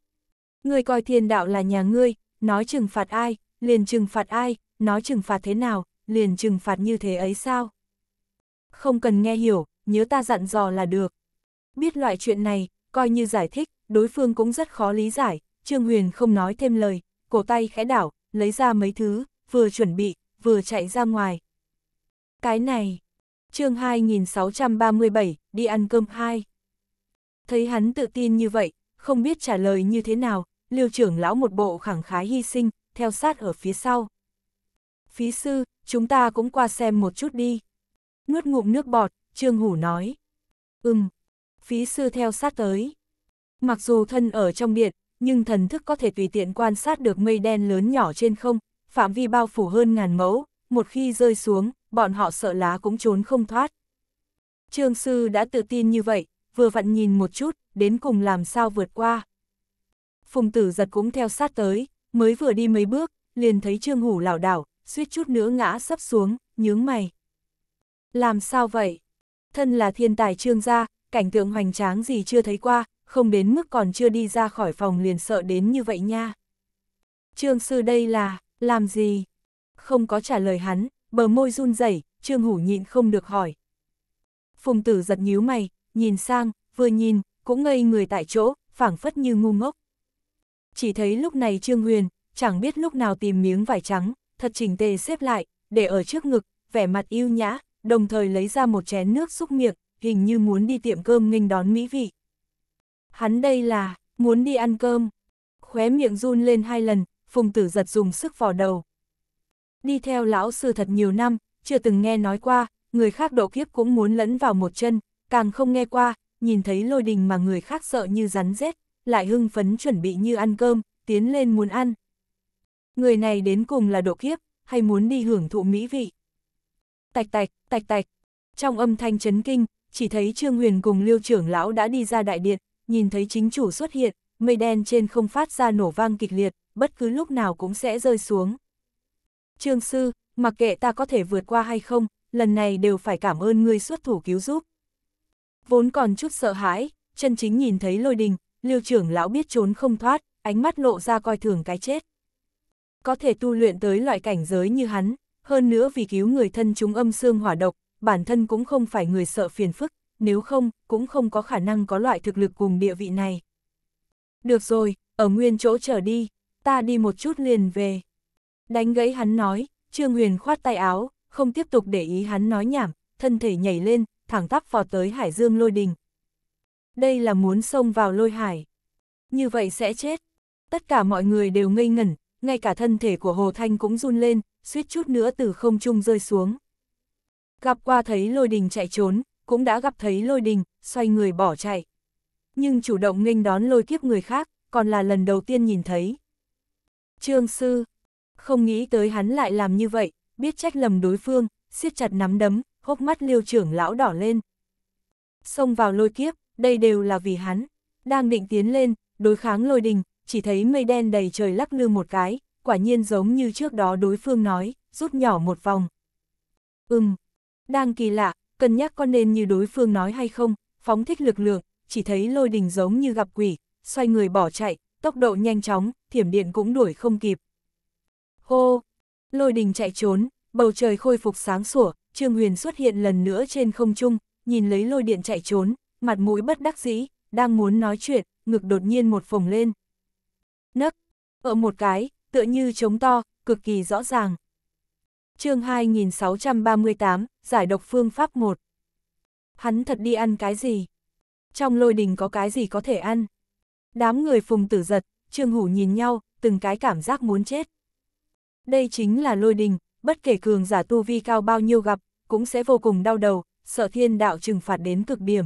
Ngươi coi thiên đạo là nhà ngươi, nói trừng phạt ai, liền trừng phạt ai, nói trừng phạt thế nào, liền trừng phạt như thế ấy sao? Không cần nghe hiểu, nhớ ta dặn dò là được. Biết loại chuyện này, coi như giải thích, đối phương cũng rất khó lý giải, Trương Huyền không nói thêm lời, cổ tay khẽ đảo, lấy ra mấy thứ, vừa chuẩn bị, vừa chạy ra ngoài. Cái này, chương 2637, đi ăn cơm hai. Thấy hắn tự tin như vậy, không biết trả lời như thế nào, liêu trưởng lão một bộ khẳng khái hy sinh, theo sát ở phía sau. Phí sư, chúng ta cũng qua xem một chút đi. Nuốt ngụm nước bọt, Trương Hủ nói. Ừm, phí sư theo sát tới. Mặc dù thân ở trong điện, nhưng thần thức có thể tùy tiện quan sát được mây đen lớn nhỏ trên không, phạm vi bao phủ hơn ngàn mẫu, một khi rơi xuống, bọn họ sợ lá cũng trốn không thoát. Trương sư đã tự tin như vậy, vừa vặn nhìn một chút, đến cùng làm sao vượt qua. Phùng tử giật cũng theo sát tới, mới vừa đi mấy bước, liền thấy Trương Hủ lảo đảo, suýt chút nữa ngã sấp xuống, nhướng mày. Làm sao vậy? Thân là thiên tài Trương gia, cảnh tượng hoành tráng gì chưa thấy qua, không đến mức còn chưa đi ra khỏi phòng liền sợ đến như vậy nha. Trương sư đây là, làm gì? Không có trả lời hắn, bờ môi run rẩy, Trương Hủ nhịn không được hỏi. Phùng tử giật nhíu mày, nhìn sang, vừa nhìn, cũng ngây người tại chỗ, phảng phất như ngu ngốc. Chỉ thấy lúc này Trương Huyền, chẳng biết lúc nào tìm miếng vải trắng, thật chỉnh tề xếp lại, để ở trước ngực, vẻ mặt yêu nhã, đồng thời lấy ra một chén nước xúc miệng, hình như muốn đi tiệm cơm nghênh đón mỹ vị. Hắn đây là, muốn đi ăn cơm. Khóe miệng run lên hai lần, phùng tử giật dùng sức vò đầu. Đi theo lão sư thật nhiều năm, chưa từng nghe nói qua, người khác độ kiếp cũng muốn lẫn vào một chân, càng không nghe qua, nhìn thấy lôi đình mà người khác sợ như rắn rết, lại hưng phấn chuẩn bị như ăn cơm, tiến lên muốn ăn. Người này đến cùng là độ kiếp, hay muốn đi hưởng thụ mỹ vị. Tạch tạch, tạch tạch, trong âm thanh chấn kinh, chỉ thấy Trương Huyền cùng Liêu trưởng lão đã đi ra đại điện, nhìn thấy chính chủ xuất hiện, mây đen trên không phát ra nổ vang kịch liệt, bất cứ lúc nào cũng sẽ rơi xuống. Trương sư, mặc kệ ta có thể vượt qua hay không, lần này đều phải cảm ơn người xuất thủ cứu giúp vốn còn chút sợ hãi, chân chính nhìn thấy lôi đình, lưu trưởng lão biết trốn không thoát, ánh mắt lộ ra coi thường cái chết. Có thể tu luyện tới loại cảnh giới như hắn, hơn nữa vì cứu người thân chúng âm xương hỏa độc, bản thân cũng không phải người sợ phiền phức, nếu không, cũng không có khả năng có loại thực lực cùng địa vị này. Được rồi, ở nguyên chỗ trở đi, ta đi một chút liền về. Đánh gãy hắn nói, Trương Huyền khoát tay áo, không tiếp tục để ý hắn nói nhảm, thân thể nhảy lên, thẳng tắp vọt tới hải dương lôi đình. Đây là muốn xông vào lôi hải. Như vậy sẽ chết. Tất cả mọi người đều ngây ngẩn, ngay cả thân thể của Hồ Thanh cũng run lên, suýt chút nữa từ không trung rơi xuống. Gặp qua thấy lôi đình chạy trốn, cũng đã gặp thấy lôi đình, xoay người bỏ chạy. Nhưng chủ động nghênh đón lôi kiếp người khác, còn là lần đầu tiên nhìn thấy. Trương Sư, không nghĩ tới hắn lại làm như vậy, biết trách lầm đối phương, siết chặt nắm đấm, hốc mắt liêu trưởng lão đỏ lên. Xông vào lôi kiếp, đây đều là vì hắn. Đang định tiến lên, đối kháng lôi đình, chỉ thấy mây đen đầy trời lắc lư một cái, quả nhiên giống như trước đó đối phương nói, rút nhỏ một vòng. Ừm, đang kỳ lạ, cân nhắc con nên như đối phương nói hay không, phóng thích lực lượng, chỉ thấy lôi đình giống như gặp quỷ, xoay người bỏ chạy, tốc độ nhanh chóng, thiểm điện cũng đuổi không kịp. Hô! Lôi đình chạy trốn, bầu trời khôi phục sáng sủa, Trương Huyền xuất hiện lần nữa trên không trung, nhìn lấy lôi điện chạy trốn, mặt mũi bất đắc dĩ, đang muốn nói chuyện, ngực đột nhiên một phồng lên. Nấc, ở một cái, tựa như trống to, cực kỳ rõ ràng. chương 2638, giải độc phương pháp 1. Hắn thật đi ăn cái gì? Trong lôi đình có cái gì có thể ăn? Đám người phùng tử giật, trương hủ nhìn nhau, từng cái cảm giác muốn chết. Đây chính là lôi đình, bất kể cường giả tu vi cao bao nhiêu gặp, cũng sẽ vô cùng đau đầu, sợ thiên đạo trừng phạt đến cực điểm.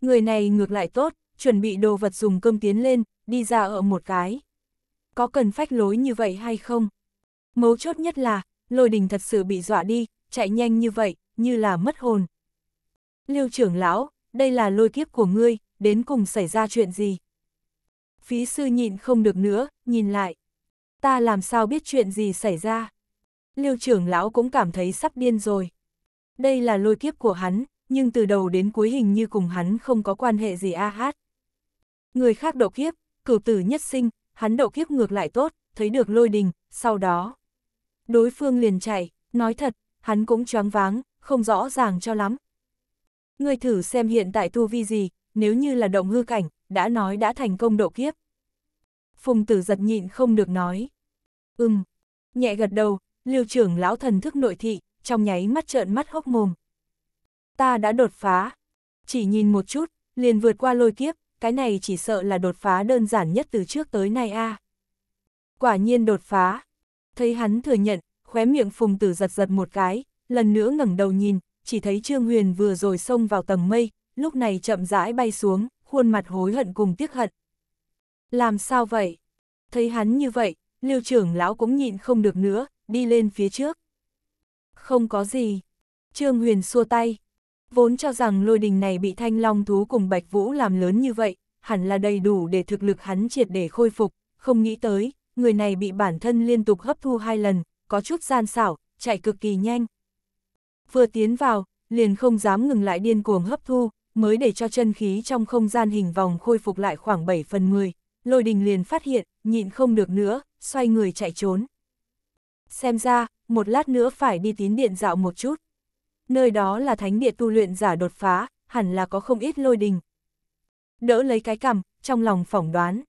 Người này ngược lại tốt, chuẩn bị đồ vật dùng cơm tiến lên, đi ra ở một cái. Có cần phách lối như vậy hay không? Mấu chốt nhất là, lôi đình thật sự bị dọa đi, chạy nhanh như vậy, như là mất hồn. Lưu trưởng lão, đây là lôi kiếp của ngươi, đến cùng xảy ra chuyện gì? Phí sư nhịn không được nữa, nhìn lại. Ta làm sao biết chuyện gì xảy ra? Lưu trưởng lão cũng cảm thấy sắp điên rồi. Đây là lôi kiếp của hắn, nhưng từ đầu đến cuối hình như cùng hắn không có quan hệ gì a hát. Người khác độ kiếp, cửu tử nhất sinh, hắn độ kiếp ngược lại tốt, thấy được lôi đình, sau đó. Đối phương liền chạy, nói thật, hắn cũng choáng váng, không rõ ràng cho lắm. Người thử xem hiện tại tu vi gì, nếu như là động hư cảnh, đã nói đã thành công độ kiếp. Phùng tử giật nhịn không được nói. Ừm, nhẹ gật đầu, Lưu trưởng lão thần thức nội thị, trong nháy mắt trợn mắt hốc mồm. Ta đã đột phá. Chỉ nhìn một chút, liền vượt qua lôi kiếp, cái này chỉ sợ là đột phá đơn giản nhất từ trước tới nay a. Quả nhiên đột phá. Thấy hắn thừa nhận, khóe miệng phùng tử giật giật một cái, lần nữa ngẩng đầu nhìn, chỉ thấy Trương Huyền vừa rồi xông vào tầng mây, lúc này chậm rãi bay xuống, khuôn mặt hối hận cùng tiếc hận. Làm sao vậy? Thấy hắn như vậy, Lưu trưởng lão cũng nhịn không được nữa, đi lên phía trước. Không có gì. Trương Huyền xua tay. Vốn cho rằng lôi đình này bị thanh long thú cùng Bạch Vũ làm lớn như vậy, hẳn là đầy đủ để thực lực hắn triệt để khôi phục, không nghĩ tới, người này bị bản thân liên tục hấp thu hai lần, có chút gian xảo, chạy cực kỳ nhanh. Vừa tiến vào, liền không dám ngừng lại điên cuồng hấp thu, mới để cho chân khí trong không gian hình vòng khôi phục lại khoảng 7 phần 10, lôi đình liền phát hiện, nhịn không được nữa, xoay người chạy trốn xem ra, một lát nữa phải đi tín điện dạo một chút. Nơi đó là thánh địa tu luyện giả đột phá, hẳn là có không ít lôi đình. Đỡ lấy cái cằm, trong lòng phỏng đoán.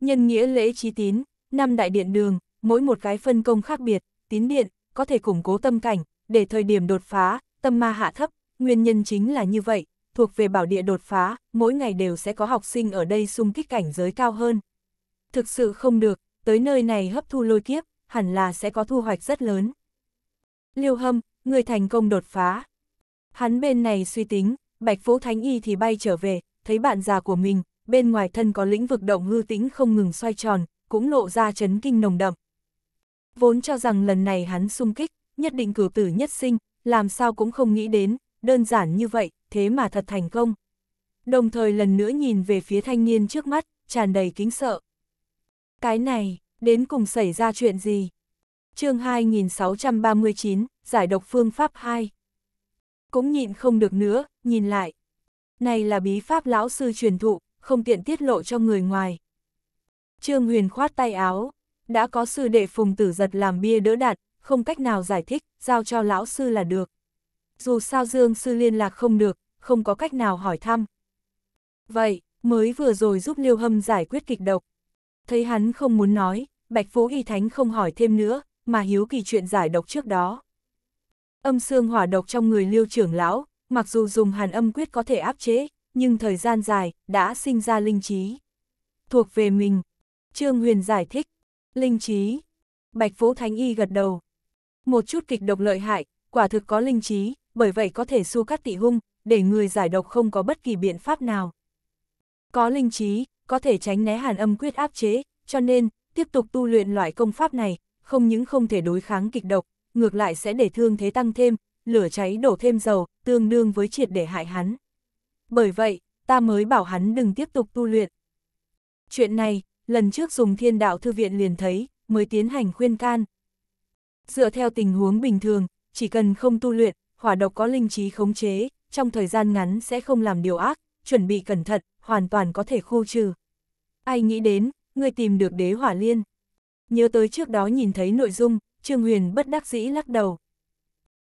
Nhân nghĩa lễ trí tín, năm đại điện đường, mỗi một cái phân công khác biệt, tín điện, có thể củng cố tâm cảnh, để thời điểm đột phá, tâm ma hạ thấp, nguyên nhân chính là như vậy, thuộc về bảo địa đột phá, mỗi ngày đều sẽ có học sinh ở đây xung kích cảnh giới cao hơn. Thực sự không được, tới nơi này hấp thu lôi kiếp, hẳn là sẽ có thu hoạch rất lớn. Liêu Hâm, người thành công đột phá. Hắn bên này suy tính, Bạch Vũ Thánh Y thì bay trở về, thấy bạn già của mình, bên ngoài thân có lĩnh vực động hư tĩnh không ngừng xoay tròn, cũng lộ ra chấn kinh nồng đậm. Vốn cho rằng lần này hắn sung kích, nhất định cử tử nhất sinh, làm sao cũng không nghĩ đến, đơn giản như vậy, thế mà thật thành công. Đồng thời lần nữa nhìn về phía thanh niên trước mắt, tràn đầy kính sợ. Cái này, đến cùng xảy ra chuyện gì? chương 2639, giải độc phương pháp 2. Cũng nhịn không được nữa, nhìn lại. Này là bí pháp lão sư truyền thụ, không tiện tiết lộ cho người ngoài. Trương Huyền khoát tay áo, đã có sư đệ phùng tử giật làm bia đỡ đạn, không cách nào giải thích, giao cho lão sư là được. Dù sao Dương sư liên lạc không được, không có cách nào hỏi thăm. Vậy, mới vừa rồi giúp Liêu Hâm giải quyết kịch độc. Thấy hắn không muốn nói, Bạch Phú Y Thánh không hỏi thêm nữa, mà hiếu kỳ chuyện giải độc trước đó. Âm xương hỏa độc trong người liêu trưởng lão, mặc dù dùng hàn âm quyết có thể áp chế, nhưng thời gian dài, đã sinh ra linh trí. Thuộc về mình, Trương Huyền giải thích, linh trí, Bạch Phú Thánh Y gật đầu. Một chút kịch độc lợi hại, quả thực có linh trí, bởi vậy có thể su cắt tị hung, để người giải độc không có bất kỳ biện pháp nào. Có linh trí, có thể tránh né hàn âm quyết áp chế, cho nên, tiếp tục tu luyện loại công pháp này, không những không thể đối kháng kịch độc, ngược lại sẽ để thương thế tăng thêm, lửa cháy đổ thêm dầu, tương đương với triệt để hại hắn. Bởi vậy, ta mới bảo hắn đừng tiếp tục tu luyện. Chuyện này, lần trước dùng thiên đạo thư viện liền thấy, mới tiến hành khuyên can. Dựa theo tình huống bình thường, chỉ cần không tu luyện, hỏa độc có linh trí khống chế, trong thời gian ngắn sẽ không làm điều ác, chuẩn bị cẩn thận, hoàn toàn có thể khu trừ. Ai nghĩ đến, ngươi tìm được đế hỏa liên. Nhớ tới trước đó nhìn thấy nội dung, Trương Huyền bất đắc dĩ lắc đầu.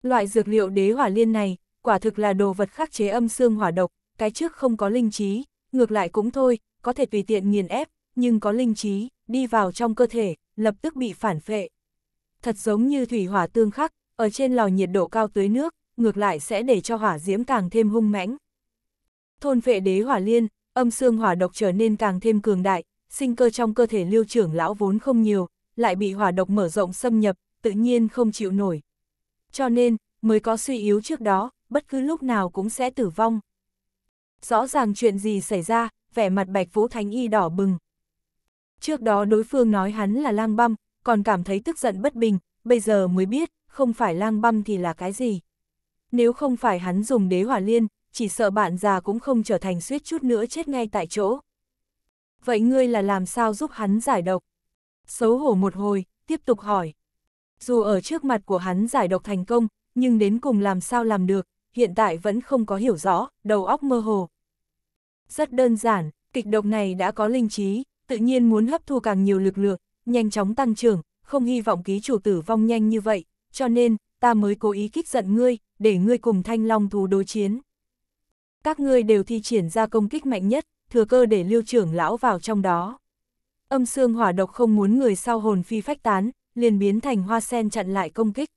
Loại dược liệu đế hỏa liên này, quả thực là đồ vật khắc chế âm xương hỏa độc, cái trước không có linh trí, ngược lại cũng thôi, có thể tùy tiện nghiền ép, nhưng có linh trí, đi vào trong cơ thể, lập tức bị phản phệ. Thật giống như thủy hỏa tương khắc, ở trên lò nhiệt độ cao tưới nước, ngược lại sẽ để cho hỏa diễm càng thêm hung mãnh. Thôn phệ đế hỏa liên, âm xương hỏa độc trở nên càng thêm cường đại, sinh cơ trong cơ thể lưu trưởng lão vốn không nhiều, lại bị hỏa độc mở rộng xâm nhập, tự nhiên không chịu nổi. Cho nên, mới có suy yếu trước đó, bất cứ lúc nào cũng sẽ tử vong. Rõ ràng chuyện gì xảy ra, vẻ mặt Bạch Vũ Thánh Y đỏ bừng. Trước đó đối phương nói hắn là lang băm, còn cảm thấy tức giận bất bình, bây giờ mới biết, không phải lang băm thì là cái gì. Nếu không phải hắn dùng đế hỏa liên, chỉ sợ bạn già cũng không trở thành suýt chút nữa chết ngay tại chỗ. Vậy ngươi là làm sao giúp hắn giải độc? Xấu hổ một hồi, tiếp tục hỏi. Dù ở trước mặt của hắn giải độc thành công, nhưng đến cùng làm sao làm được, hiện tại vẫn không có hiểu rõ, đầu óc mơ hồ. Rất đơn giản, kịch độc này đã có linh trí, tự nhiên muốn hấp thu càng nhiều lực lượng, nhanh chóng tăng trưởng, không hy vọng ký chủ tử vong nhanh như vậy, cho nên, ta mới cố ý kích giận ngươi, để ngươi cùng thanh long thú đối chiến. Các ngươi đều thi triển ra công kích mạnh nhất, thừa cơ để lưu trưởng lão vào trong đó. Âm xương hỏa độc không muốn người sau hồn phi phách tán, liền biến thành hoa sen chặn lại công kích.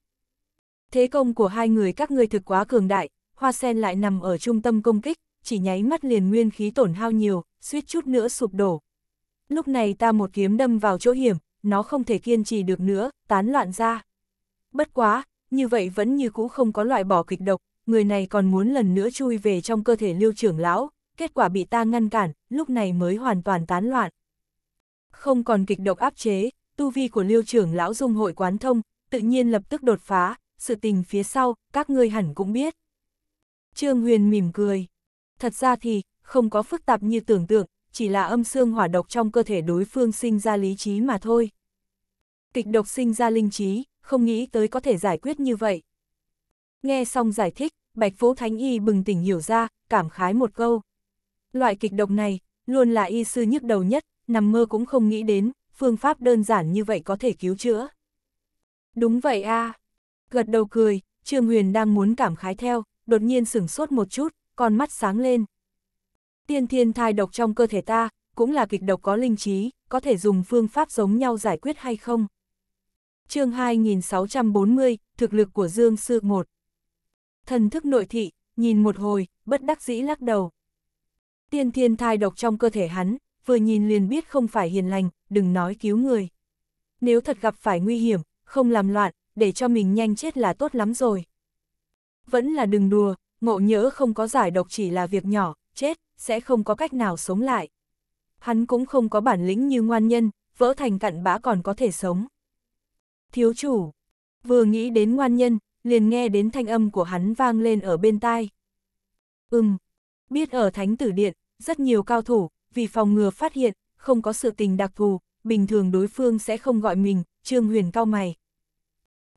Thế công của hai người các ngươi thực quá cường đại, hoa sen lại nằm ở trung tâm công kích, chỉ nháy mắt liền nguyên khí tổn hao nhiều, suýt chút nữa sụp đổ. Lúc này ta một kiếm đâm vào chỗ hiểm, nó không thể kiên trì được nữa, tán loạn ra. Bất quá, như vậy vẫn như cũ không có loại bỏ kịch độc, người này còn muốn lần nữa chui về trong cơ thể lưu trưởng lão, kết quả bị ta ngăn cản, lúc này mới hoàn toàn tán loạn. Không còn kịch độc áp chế, tu vi của liêu trưởng lão dung hội quán thông, tự nhiên lập tức đột phá, sự tình phía sau, các ngươi hẳn cũng biết. Trương Huyền mỉm cười. Thật ra thì, không có phức tạp như tưởng tượng, chỉ là âm xương hỏa độc trong cơ thể đối phương sinh ra lý trí mà thôi. Kịch độc sinh ra linh trí, không nghĩ tới có thể giải quyết như vậy. Nghe xong giải thích, Bạch Phố Thánh Y bừng tỉnh hiểu ra, cảm khái một câu. Loại kịch độc này, luôn là y sư nhức đầu nhất, nằm mơ cũng không nghĩ đến, phương pháp đơn giản như vậy có thể cứu chữa. Đúng vậy a Gật đầu cười, Trương Huyền đang muốn cảm khái theo, đột nhiên sửng sốt một chút, con mắt sáng lên. Tiên thiên thai độc trong cơ thể ta, cũng là kịch độc có linh trí, có thể dùng phương pháp giống nhau giải quyết hay không? chương 2640, thực lực của Dương Sư 1. Thần thức nội thị, nhìn một hồi, bất đắc dĩ lắc đầu. Tiên thiên thai độc trong cơ thể hắn, vừa nhìn liền biết không phải hiền lành, đừng nói cứu người. Nếu thật gặp phải nguy hiểm, không làm loạn, để cho mình nhanh chết là tốt lắm rồi. Vẫn là đừng đùa, ngộ nhỡ không có giải độc chỉ là việc nhỏ, chết, sẽ không có cách nào sống lại. Hắn cũng không có bản lĩnh như ngoan nhân, vỡ thành cặn bã còn có thể sống. Thiếu chủ, vừa nghĩ đến ngoan nhân, liền nghe đến thanh âm của hắn vang lên ở bên tai. Ừm, biết ở thánh tử điện, rất nhiều cao thủ, vì phòng ngừa phát hiện, không có sự tình đặc thù, bình thường đối phương sẽ không gọi mình, Trương Huyền cao mày.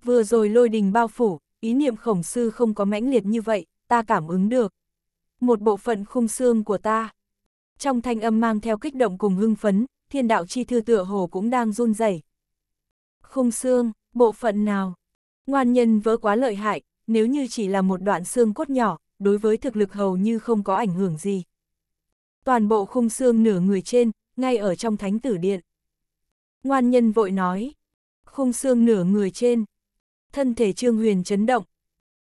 Vừa rồi lôi đình bao phủ, ý niệm khổng sư không có mãnh liệt như vậy, ta cảm ứng được. Một bộ phận khung xương của ta. Trong thanh âm mang theo kích động cùng hưng phấn, thiên đạo chi thư tựa hồ cũng đang run rẩy. Khung xương, bộ phận nào? Ngoan nhân vỡ quá lợi hại, nếu như chỉ là một đoạn xương cốt nhỏ, đối với thực lực hầu như không có ảnh hưởng gì toàn bộ khung xương nửa người trên, ngay ở trong thánh tử điện. Ngoan nhân vội nói, khung xương nửa người trên, thân thể Trương Huyền chấn động.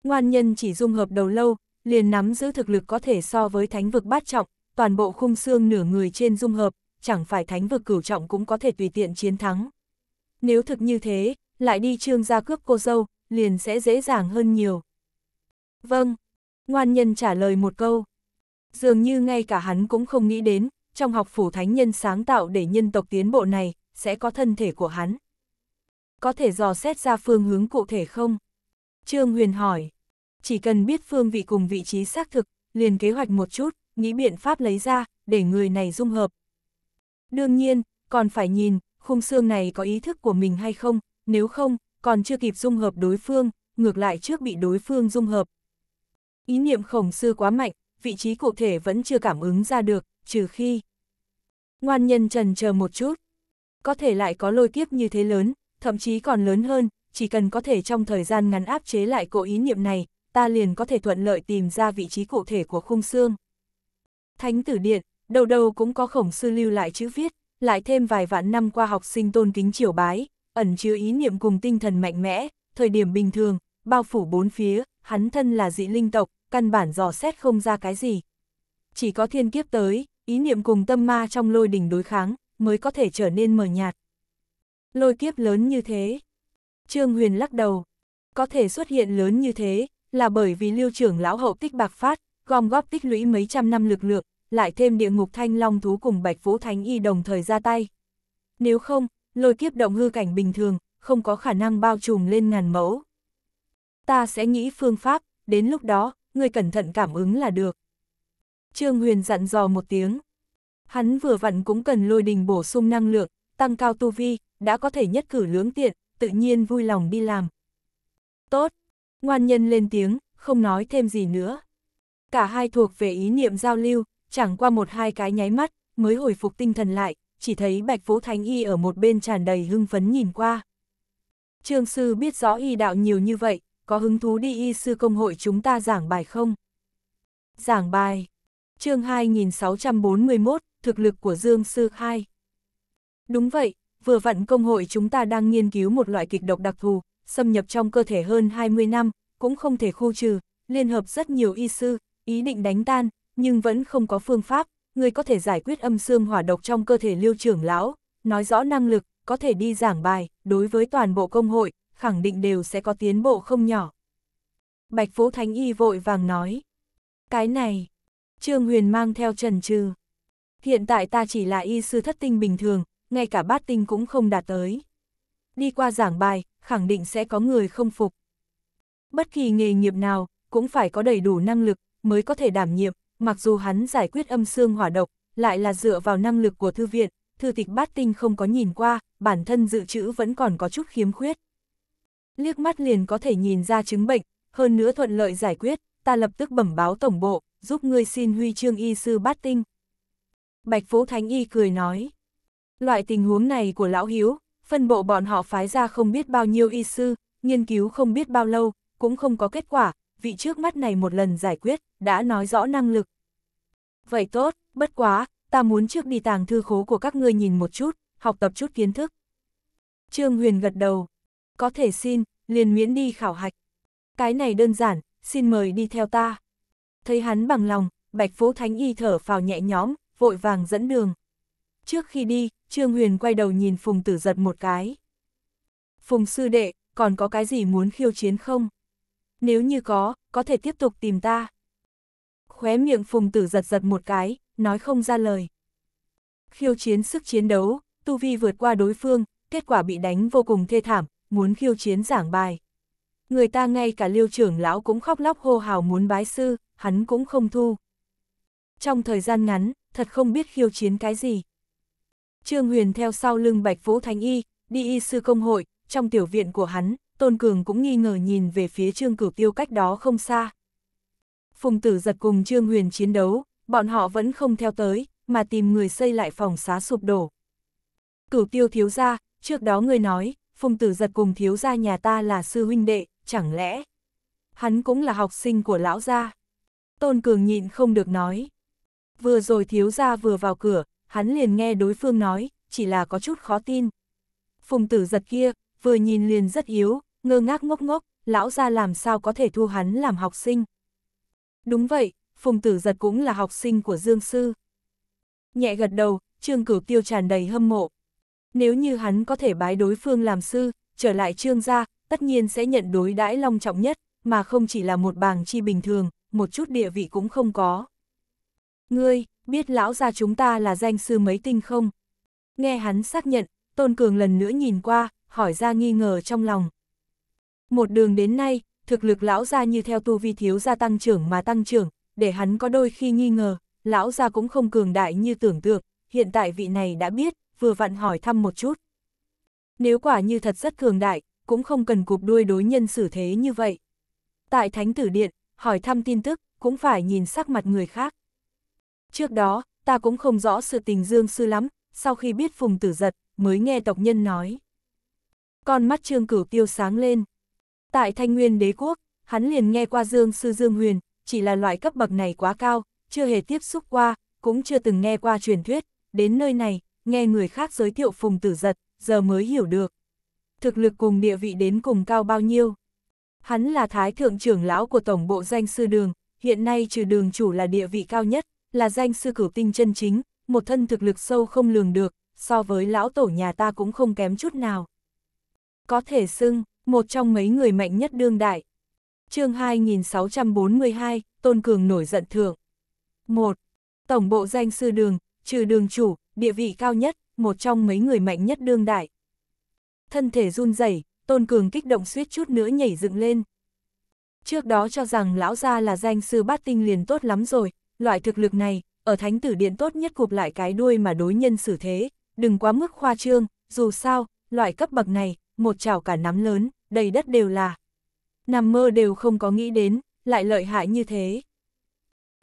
Ngoan nhân chỉ dung hợp đầu lâu, liền nắm giữ thực lực có thể so với thánh vực bát trọng, toàn bộ khung xương nửa người trên dung hợp, chẳng phải thánh vực cửu trọng cũng có thể tùy tiện chiến thắng. Nếu thực như thế, lại đi trương gia cướp cô dâu, liền sẽ dễ dàng hơn nhiều. Vâng, ngoan nhân trả lời một câu dường như ngay cả hắn cũng không nghĩ đến, trong học phủ thánh nhân sáng tạo để nhân tộc tiến bộ này, sẽ có thân thể của hắn. Có thể dò xét ra phương hướng cụ thể không? Trương Huyền hỏi, chỉ cần biết phương vị cùng vị trí xác thực, liền kế hoạch một chút, nghĩ biện pháp lấy ra, để người này dung hợp. Đương nhiên, còn phải nhìn, khung xương này có ý thức của mình hay không, nếu không, còn chưa kịp dung hợp đối phương, ngược lại trước bị đối phương dung hợp. Ý niệm khổng sư quá mạnh, vị trí cụ thể vẫn chưa cảm ứng ra được, trừ khi... Ngoan nhân trần chờ một chút. Có thể lại có lôi kiếp như thế lớn, thậm chí còn lớn hơn, chỉ cần có thể trong thời gian ngắn áp chế lại cỗ ý niệm này, ta liền có thể thuận lợi tìm ra vị trí cụ thể của khung xương. Thánh tử điện, đầu đầu cũng có khổng sư lưu lại chữ viết, lại thêm vài vạn năm qua học sinh tôn kính triều bái, ẩn chứa ý niệm cùng tinh thần mạnh mẽ, thời điểm bình thường, bao phủ bốn phía, hắn thân là dị linh tộc, căn bản dò xét không ra cái gì. Chỉ có thiên kiếp tới, ý niệm cùng tâm ma trong lôi đỉnh đối kháng, mới có thể trở nên mờ nhạt. Lôi kiếp lớn như thế. Trương Huyền lắc đầu. Có thể xuất hiện lớn như thế, là bởi vì lưu trưởng lão hậu tích bạc phát, gom góp tích lũy mấy trăm năm lực lượng, lại thêm địa ngục thanh long thú cùng bạch vũ thánh y đồng thời ra tay. Nếu không, lôi kiếp động hư cảnh bình thường, không có khả năng bao trùm lên ngàn mẫu. Ta sẽ nghĩ phương pháp, đến lúc đó, ngươi cẩn thận cảm ứng là được. Trương Huyền dặn dò một tiếng. Hắn vừa vặn cũng cần lôi đình bổ sung năng lượng, tăng cao tu vi, đã có thể nhất cử lưỡng tiện, tự nhiên vui lòng đi làm. Tốt, ngoan nhân lên tiếng, không nói thêm gì nữa. Cả hai thuộc về ý niệm giao lưu, chẳng qua một hai cái nháy mắt, mới hồi phục tinh thần lại, chỉ thấy Bạch Vũ Thánh Y ở một bên tràn đầy hưng phấn nhìn qua. Trương Sư biết rõ y đạo nhiều như vậy, có hứng thú đi y sư công hội chúng ta giảng bài không? Giảng bài chương 2641, thực lực của Dương Sư Khai. Đúng vậy, vừa vặn công hội chúng ta đang nghiên cứu một loại kịch độc đặc thù, xâm nhập trong cơ thể hơn 20 năm, cũng không thể khu trừ, liên hợp rất nhiều y sư, ý định đánh tan, nhưng vẫn không có phương pháp, người có thể giải quyết âm xương hỏa độc trong cơ thể lưu trưởng lão, nói rõ năng lực, có thể đi giảng bài, đối với toàn bộ công hội, khẳng định đều sẽ có tiến bộ không nhỏ. Bạch Vũ Thánh Y vội vàng nói. Cái này, Trương Huyền mang theo trần trừ. Hiện tại ta chỉ là y sư thất tinh bình thường, ngay cả bát tinh cũng không đạt tới. Đi qua giảng bài, khẳng định sẽ có người không phục. Bất kỳ nghề nghiệp nào, cũng phải có đầy đủ năng lực, mới có thể đảm nhiệm, mặc dù hắn giải quyết âm xương hỏa độc, lại là dựa vào năng lực của thư viện, thư tịch bát tinh không có nhìn qua, bản thân dự trữ vẫn còn có chút khiếm khuyết liếc mắt liền có thể nhìn ra chứng bệnh, hơn nữa thuận lợi giải quyết, ta lập tức bẩm báo tổng bộ, giúp ngươi xin huy chương y sư bát tinh. Bạch Phố Thánh Y cười nói, loại tình huống này của Lão Hiếu, phân bộ bọn họ phái ra không biết bao nhiêu y sư, nghiên cứu không biết bao lâu, cũng không có kết quả, vị trước mắt này một lần giải quyết, đã nói rõ năng lực. Vậy tốt, bất quá, ta muốn trước đi tàng thư khố của các ngươi nhìn một chút, học tập chút kiến thức. Trương Huyền gật đầu, có thể xin, liền miễn đi khảo hạch. Cái này đơn giản, xin mời đi theo ta. Thấy hắn bằng lòng, Bạch Phố Thánh Y thở phào nhẹ nhõm, vội vàng dẫn đường. Trước khi đi, Trương Huyền quay đầu nhìn Phùng Tử Giật một cái. Phùng sư đệ, còn có cái gì muốn khiêu chiến không? Nếu như có, có thể tiếp tục tìm ta. Khóe miệng Phùng Tử Giật giật một cái, nói không ra lời. Khiêu chiến sức chiến đấu, tu vi vượt qua đối phương, kết quả bị đánh vô cùng thê thảm, muốn khiêu chiến giảng bài. Người ta ngay cả liêu trưởng lão cũng khóc lóc hô hào muốn bái sư, hắn cũng không thu. Trong thời gian ngắn, thật không biết khiêu chiến cái gì. Trương Huyền theo sau lưng Bạch Vũ Thánh Y, đi y sư công hội, trong tiểu viện của hắn, Tôn Cường cũng nghi ngờ nhìn về phía Trương Cửu Tiêu cách đó không xa. Phùng tử giật cùng Trương Huyền chiến đấu, bọn họ vẫn không theo tới, mà tìm người xây lại phòng xá sụp đổ. Cửu Tiêu thiếu ra, trước đó người nói, Phùng tử giật cùng thiếu gia nhà ta là sư huynh đệ, chẳng lẽ hắn cũng là học sinh của lão gia? Tôn Cường nhịn không được nói. Vừa rồi thiếu gia vừa vào cửa, hắn liền nghe đối phương nói, chỉ là có chút khó tin. Phùng tử giật kia, vừa nhìn liền rất yếu, ngơ ngác ngốc ngốc, lão gia làm sao có thể thu hắn làm học sinh. Đúng vậy, Phùng tử giật cũng là học sinh của Dương Sư. Nhẹ gật đầu, Trương Cửu Tiêu tràn đầy hâm mộ, nếu như hắn có thể bái đối phương làm sư, trở lại trương gia, tất nhiên sẽ nhận đối đãi long trọng nhất, mà không chỉ là một bàng chi bình thường, một chút địa vị cũng không có. Ngươi, biết lão gia chúng ta là danh sư mấy tinh không? Nghe hắn xác nhận, Tôn Cường lần nữa nhìn qua, hỏi ra nghi ngờ trong lòng. Một đường đến nay, thực lực lão gia như theo tu vi thiếu gia tăng trưởng mà tăng trưởng, để hắn có đôi khi nghi ngờ, lão gia cũng không cường đại như tưởng tượng, hiện tại vị này đã biết, vừa vặn hỏi thăm một chút. Nếu quả như thật rất cường đại, cũng không cần cụp đuôi đối nhân xử thế như vậy. Tại Thánh Tử Điện, hỏi thăm tin tức, cũng phải nhìn sắc mặt người khác. Trước đó, ta cũng không rõ sự tình Dương Sư lắm, sau khi biết Phùng Tử Giật, mới nghe tộc nhân nói. Con mắt Trương Cửu Tiêu sáng lên. Tại Thanh Nguyên Đế Quốc, hắn liền nghe qua Dương Sư Dương Huyền, chỉ là loại cấp bậc này quá cao, chưa hề tiếp xúc qua, cũng chưa từng nghe qua truyền thuyết, đến nơi này, nghe người khác giới thiệu Phùng Tử Giật, giờ mới hiểu được. Thực lực cùng địa vị đến cùng cao bao nhiêu? Hắn là thái thượng trưởng lão của tổng bộ danh sư đường, hiện nay trừ đường chủ là địa vị cao nhất, là danh sư cửu tinh chân chính, một thân thực lực sâu không lường được, so với lão tổ nhà ta cũng không kém chút nào. Có thể xưng, một trong mấy người mạnh nhất đương đại. chương 2642, Tôn Cường nổi giận thượng. 1. Tổng bộ danh sư đường, trừ đường chủ, địa vị cao nhất, một trong mấy người mạnh nhất đương đại. Thân thể run rẩy, Tôn Cường kích động suýt chút nữa nhảy dựng lên. Trước đó cho rằng lão gia là danh sư bát tinh liền tốt lắm rồi, loại thực lực này, ở thánh tử điện tốt nhất cụp lại cái đuôi mà đối nhân xử thế, đừng quá mức khoa trương, dù sao, loại cấp bậc này, một chảo cả nắm lớn, đầy đất đều là. Nằm mơ đều không có nghĩ đến, lại lợi hại như thế.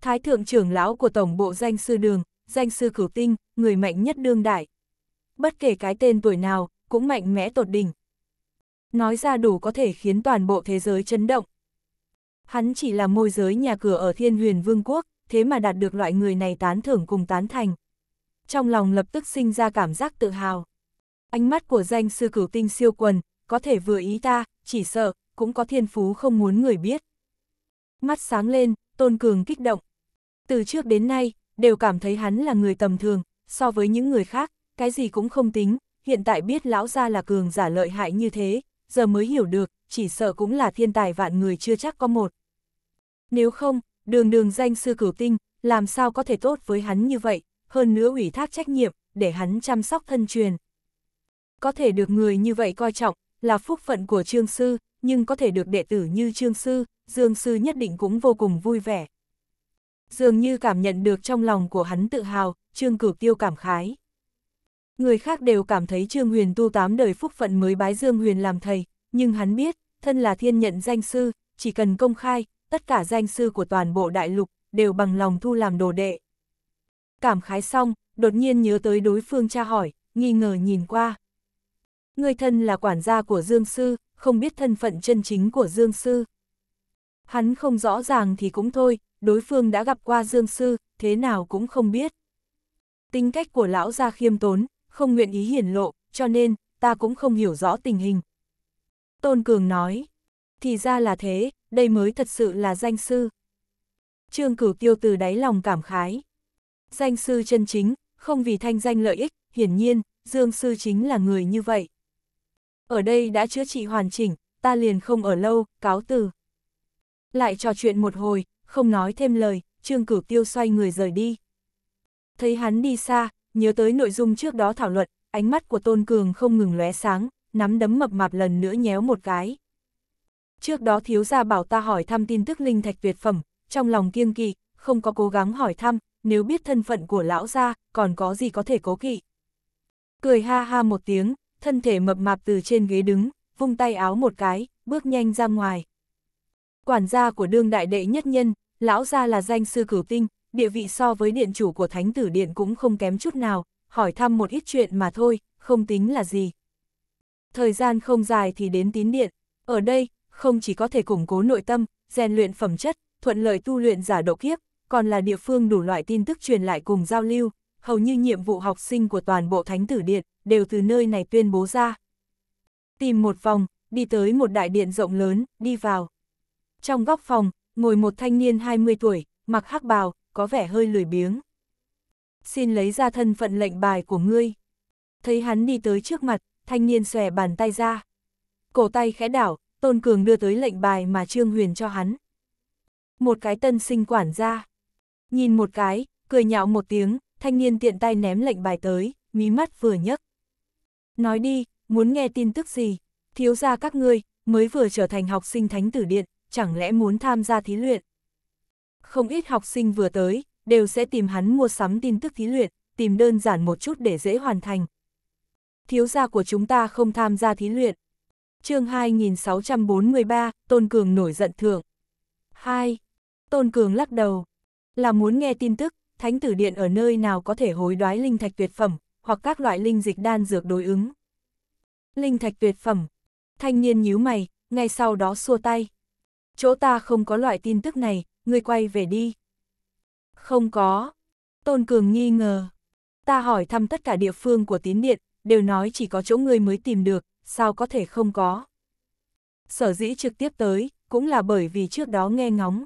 Thái thượng trưởng lão của tổng bộ danh sư đường, danh sư cửu tinh, người mạnh nhất đương đại. Bất kể cái tên tuổi nào, cũng mạnh mẽ tột đỉnh. Nói ra đủ có thể khiến toàn bộ thế giới chấn động. Hắn chỉ là môi giới nhà cửa ở thiên huyền vương quốc, thế mà đạt được loại người này tán thưởng cùng tán thành. Trong lòng lập tức sinh ra cảm giác tự hào. Ánh mắt của danh sư cửu tinh siêu quần, có thể vừa ý ta, chỉ sợ, cũng có thiên phú không muốn người biết. Mắt sáng lên, Tôn Cường kích động. Từ trước đến nay, đều cảm thấy hắn là người tầm thường, so với những người khác, cái gì cũng không tính, hiện tại biết lão gia là cường giả lợi hại như thế, giờ mới hiểu được, chỉ sợ cũng là thiên tài vạn người chưa chắc có một. Nếu không, đường đường danh sư cửu tinh, làm sao có thể tốt với hắn như vậy, hơn nữa ủy thác trách nhiệm, để hắn chăm sóc thân truyền. Có thể được người như vậy coi trọng, là phúc phận của trương sư, nhưng có thể được đệ tử như trương sư, dương sư nhất định cũng vô cùng vui vẻ dường như cảm nhận được trong lòng của hắn tự hào, Trương Cửu Tiêu cảm khái. Người khác đều cảm thấy Trương Huyền tu tám đời phúc phận mới bái Dương Huyền làm thầy, nhưng hắn biết, thân là thiên nhận danh sư, chỉ cần công khai, tất cả danh sư của toàn bộ đại lục, đều bằng lòng thu làm đồ đệ. Cảm khái xong, đột nhiên nhớ tới đối phương tra hỏi, nghi ngờ nhìn qua. Người thân là quản gia của Dương Sư, không biết thân phận chân chính của Dương Sư. Hắn không rõ ràng thì cũng thôi, đối phương đã gặp qua Dương Sư, thế nào cũng không biết. Tính cách của lão gia khiêm tốn, không nguyện ý hiển lộ, cho nên, ta cũng không hiểu rõ tình hình. Tôn Cường nói, thì ra là thế, đây mới thật sự là danh sư. Trương Cửu Tiêu từ đáy lòng cảm khái. Danh sư chân chính, không vì thanh danh lợi ích, hiển nhiên, Dương sư chính là người như vậy. Ở đây đã chữa trị hoàn chỉnh, ta liền không ở lâu, cáo từ. Lại trò chuyện một hồi, không nói thêm lời, Trương Cửu Tiêu xoay người rời đi. Thấy hắn đi xa, nhớ tới nội dung trước đó thảo luận, ánh mắt của Tôn Cường không ngừng lóe sáng, nắm đấm mập mạp lần nữa nhéo một cái. Trước đó thiếu gia bảo ta hỏi thăm tin tức linh thạch tuyệt phẩm, trong lòng kiêng kỵ, không có cố gắng hỏi thăm, nếu biết thân phận của lão gia, còn có gì có thể cố kỵ. Cười ha ha một tiếng, thân thể mập mạp từ trên ghế đứng, vung tay áo một cái, bước nhanh ra ngoài. Quản gia của đương đại đệ nhất nhân, lão gia là danh sư cửu tinh, địa vị so với điện chủ của thánh tử điện cũng không kém chút nào, hỏi thăm một ít chuyện mà thôi, không tính là gì. Thời gian không dài thì đến tín điện, ở đây, không chỉ có thể củng cố nội tâm, rèn luyện phẩm chất, thuận lợi tu luyện giả độ kiếp, còn là địa phương đủ loại tin tức truyền lại cùng giao lưu, hầu như nhiệm vụ học sinh của toàn bộ thánh tử điện đều từ nơi này tuyên bố ra. Tìm một vòng, đi tới một đại điện rộng lớn, đi vào. Trong góc phòng, ngồi một thanh niên 20 tuổi, mặc hắc bào, có vẻ hơi lười biếng. Xin lấy ra thân phận lệnh bài của ngươi. Thấy hắn đi tới trước mặt, thanh niên xòe bàn tay ra. Cổ tay khẽ đảo, Tôn Cường đưa tới lệnh bài mà Trương Huyền cho hắn. Một cái tân sinh quản ra. Nhìn một cái, cười nhạo một tiếng, thanh niên tiện tay ném lệnh bài tới, mí mắt vừa nhấc. Nói đi, muốn nghe tin tức gì? Thiếu gia các ngươi mới vừa trở thành học sinh thánh tử điện, chẳng lẽ muốn tham gia thí luyện. Không ít học sinh vừa tới, đều sẽ tìm hắn mua sắm tin tức thí luyện, tìm đơn giản một chút để dễ hoàn thành. Thiếu gia của chúng ta không tham gia thí luyện. chương 2643, Tôn Cường nổi giận thượng. 2. Tôn Cường lắc đầu. Là muốn nghe tin tức, thánh tử điện ở nơi nào có thể hối đoái linh thạch tuyệt phẩm, hoặc các loại linh dịch đan dược đối ứng. Linh thạch tuyệt phẩm. Thanh niên nhíu mày, ngay sau đó xua tay. Chỗ ta không có loại tin tức này, ngươi quay về đi. Không có. Tôn Cường nghi ngờ. Ta hỏi thăm tất cả địa phương của tín điện, đều nói chỉ có chỗ ngươi mới tìm được, sao có thể không có. Sở dĩ trực tiếp tới, cũng là bởi vì trước đó nghe ngóng.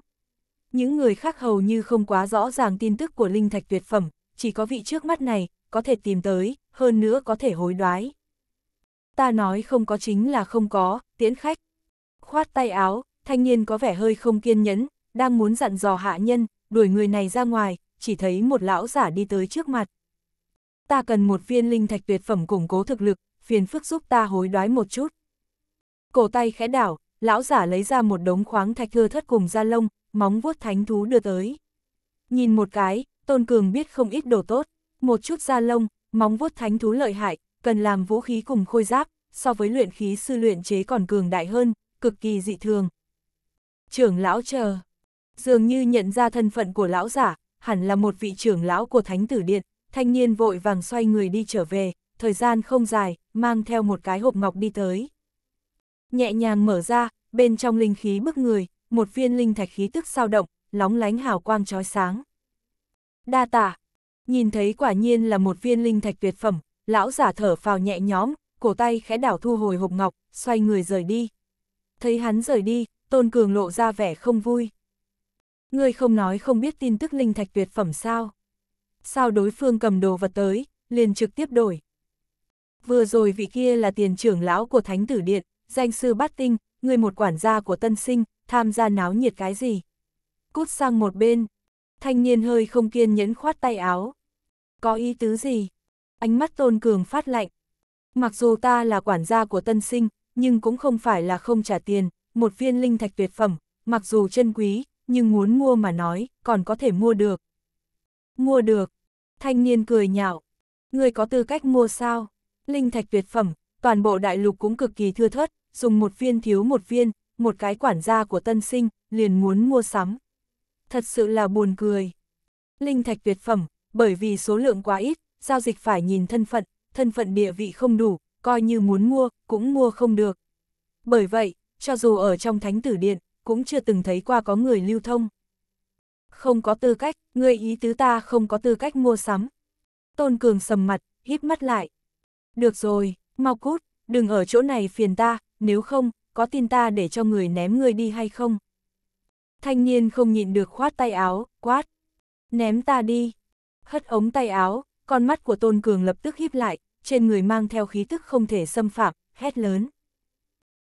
Những người khác hầu như không quá rõ ràng tin tức của linh thạch tuyệt phẩm, chỉ có vị trước mắt này, có thể tìm tới, hơn nữa có thể hối đoái. Ta nói không có chính là không có, tiễn khách. Khoát tay áo, thanh niên có vẻ hơi không kiên nhẫn, đang muốn dặn dò hạ nhân, đuổi người này ra ngoài, chỉ thấy một lão giả đi tới trước mặt. Ta cần một viên linh thạch tuyệt phẩm củng cố thực lực, phiền phức giúp ta hối đoái một chút. Cổ tay khẽ đảo, lão giả lấy ra một đống khoáng thạch thưa thất cùng da lông, móng vuốt thánh thú đưa tới. Nhìn một cái, Tôn Cường biết không ít đồ tốt, một chút da lông, móng vuốt thánh thú lợi hại, cần làm vũ khí cùng khôi giáp, so với luyện khí sư luyện chế còn cường đại hơn, cực kỳ dị thường, Trưởng lão chờ. Dường như nhận ra thân phận của lão giả, hẳn là một vị trưởng lão của thánh tử điện, thanh niên vội vàng xoay người đi trở về, thời gian không dài, mang theo một cái hộp ngọc đi tới. Nhẹ nhàng mở ra, bên trong linh khí bức người, một viên linh thạch khí tức sao động, lóng lánh hào quang trói sáng. Đa tả, nhìn thấy quả nhiên là một viên linh thạch tuyệt phẩm, lão giả thở phào nhẹ nhõm, cổ tay khẽ đảo thu hồi hộp ngọc, xoay người rời đi. Thấy hắn rời đi, Tôn Cường lộ ra vẻ không vui. Ngươi không nói không biết tin tức linh thạch tuyệt phẩm sao? Sao đối phương cầm đồ vật tới, liền trực tiếp đổi. Vừa rồi vị kia là tiền trưởng lão của Thánh Tử Điện, danh sư Bát Tinh, người một quản gia của Tân Sinh, tham gia náo nhiệt cái gì? Cút sang một bên. Thanh niên hơi không kiên nhẫn khoát tay áo. Có ý tứ gì? Ánh mắt Tôn Cường phát lạnh. Mặc dù ta là quản gia của Tân Sinh, nhưng cũng không phải là không trả tiền, một viên linh thạch tuyệt phẩm, mặc dù chân quý, nhưng muốn mua mà nói, còn có thể mua được. Mua được. Thanh niên cười nhạo. Người có tư cách mua sao? Linh thạch tuyệt phẩm, toàn bộ đại lục cũng cực kỳ thưa thớt, dùng một viên thiếu một viên, một cái quản gia của tân sinh, liền muốn mua sắm. Thật sự là buồn cười. Linh thạch tuyệt phẩm, bởi vì số lượng quá ít, giao dịch phải nhìn thân phận, thân phận địa vị không đủ, coi như muốn mua, cũng mua không được. Bởi vậy, cho dù ở trong thánh tử điện, cũng chưa từng thấy qua có người lưu thông. Không có tư cách, ngươi ý tứ ta không có tư cách mua sắm. Tôn Cường sầm mặt, híp mắt lại. Được rồi, mau cút, đừng ở chỗ này phiền ta, nếu không, có tin ta để cho người ném ngươi đi hay không? Thanh niên không nhịn được khoát tay áo, quát. Ném ta đi. Hất ống tay áo, con mắt của Tôn Cường lập tức híp lại, trên người mang theo khí tức không thể xâm phạm, hét lớn.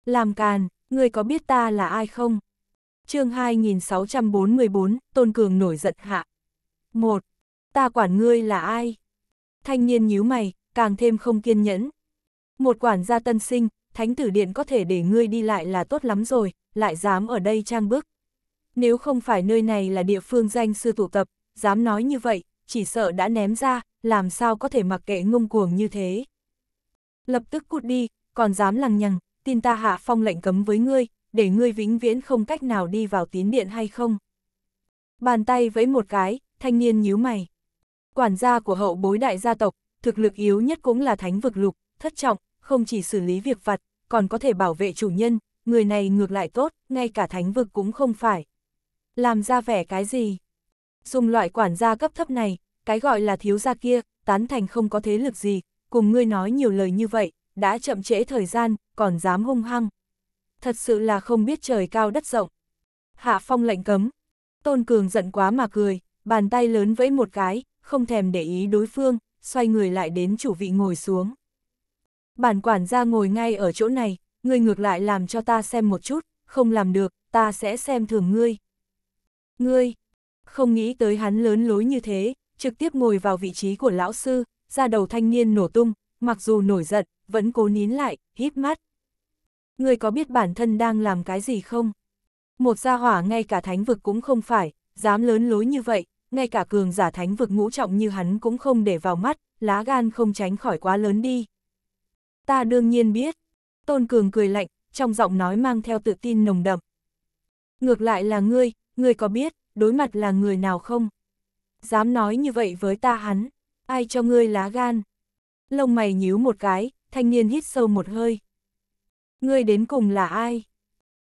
Làm càn, ngươi có biết ta là ai không? chương 2644, Tôn Cường nổi giận hạ. một Ta quản ngươi là ai? Thanh niên nhíu mày, càng thêm không kiên nhẫn. Một quản gia tân sinh, thánh tử điện có thể để ngươi đi lại là tốt lắm rồi, lại dám ở đây trang bức Nếu không phải nơi này là địa phương danh sư tụ tập, dám nói như vậy, chỉ sợ đã ném ra, làm sao có thể mặc kệ ngông cuồng như thế. Lập tức cút đi, còn dám lằng nhằng, tin ta hạ phong lệnh cấm với ngươi, để ngươi vĩnh viễn không cách nào đi vào tín điện hay không? Bàn tay vẫy một cái, thanh niên nhíu mày. Quản gia của hậu bối đại gia tộc, thực lực yếu nhất cũng là thánh vực lục, thất trọng, không chỉ xử lý việc vặt, còn có thể bảo vệ chủ nhân, người này ngược lại tốt, ngay cả thánh vực cũng không phải. Làm ra vẻ cái gì? Dùng loại quản gia cấp thấp này, cái gọi là thiếu gia kia, tán thành không có thế lực gì, cùng ngươi nói nhiều lời như vậy, đã chậm trễ thời gian, còn dám hung hăng. Thật sự là không biết trời cao đất rộng. Hạ Phong lệnh cấm. Tôn Cường giận quá mà cười, bàn tay lớn vẫy một cái, không thèm để ý đối phương, xoay người lại đến chủ vị ngồi xuống. Bản quản gia ngồi ngay ở chỗ này, ngươi ngược lại làm cho ta xem một chút, không làm được, ta sẽ xem thường ngươi. Ngươi, không nghĩ tới hắn lớn lối như thế, trực tiếp ngồi vào vị trí của lão sư, ra đầu thanh niên nổ tung, mặc dù nổi giận, vẫn cố nín lại, hít mắt. Người có biết bản thân đang làm cái gì không? Một gia hỏa ngay cả thánh vực cũng không phải, dám lớn lối như vậy, ngay cả cường giả thánh vực ngũ trọng như hắn cũng không để vào mắt, lá gan không tránh khỏi quá lớn đi. Ta đương nhiên biết. Tôn Cường cười lạnh, trong giọng nói mang theo tự tin nồng đậm. Ngược lại là ngươi, ngươi có biết, đối mặt là người nào không? Dám nói như vậy với ta hắn, ai cho ngươi lá gan? Lông mày nhíu một cái, thanh niên hít sâu một hơi. Ngươi đến cùng là ai?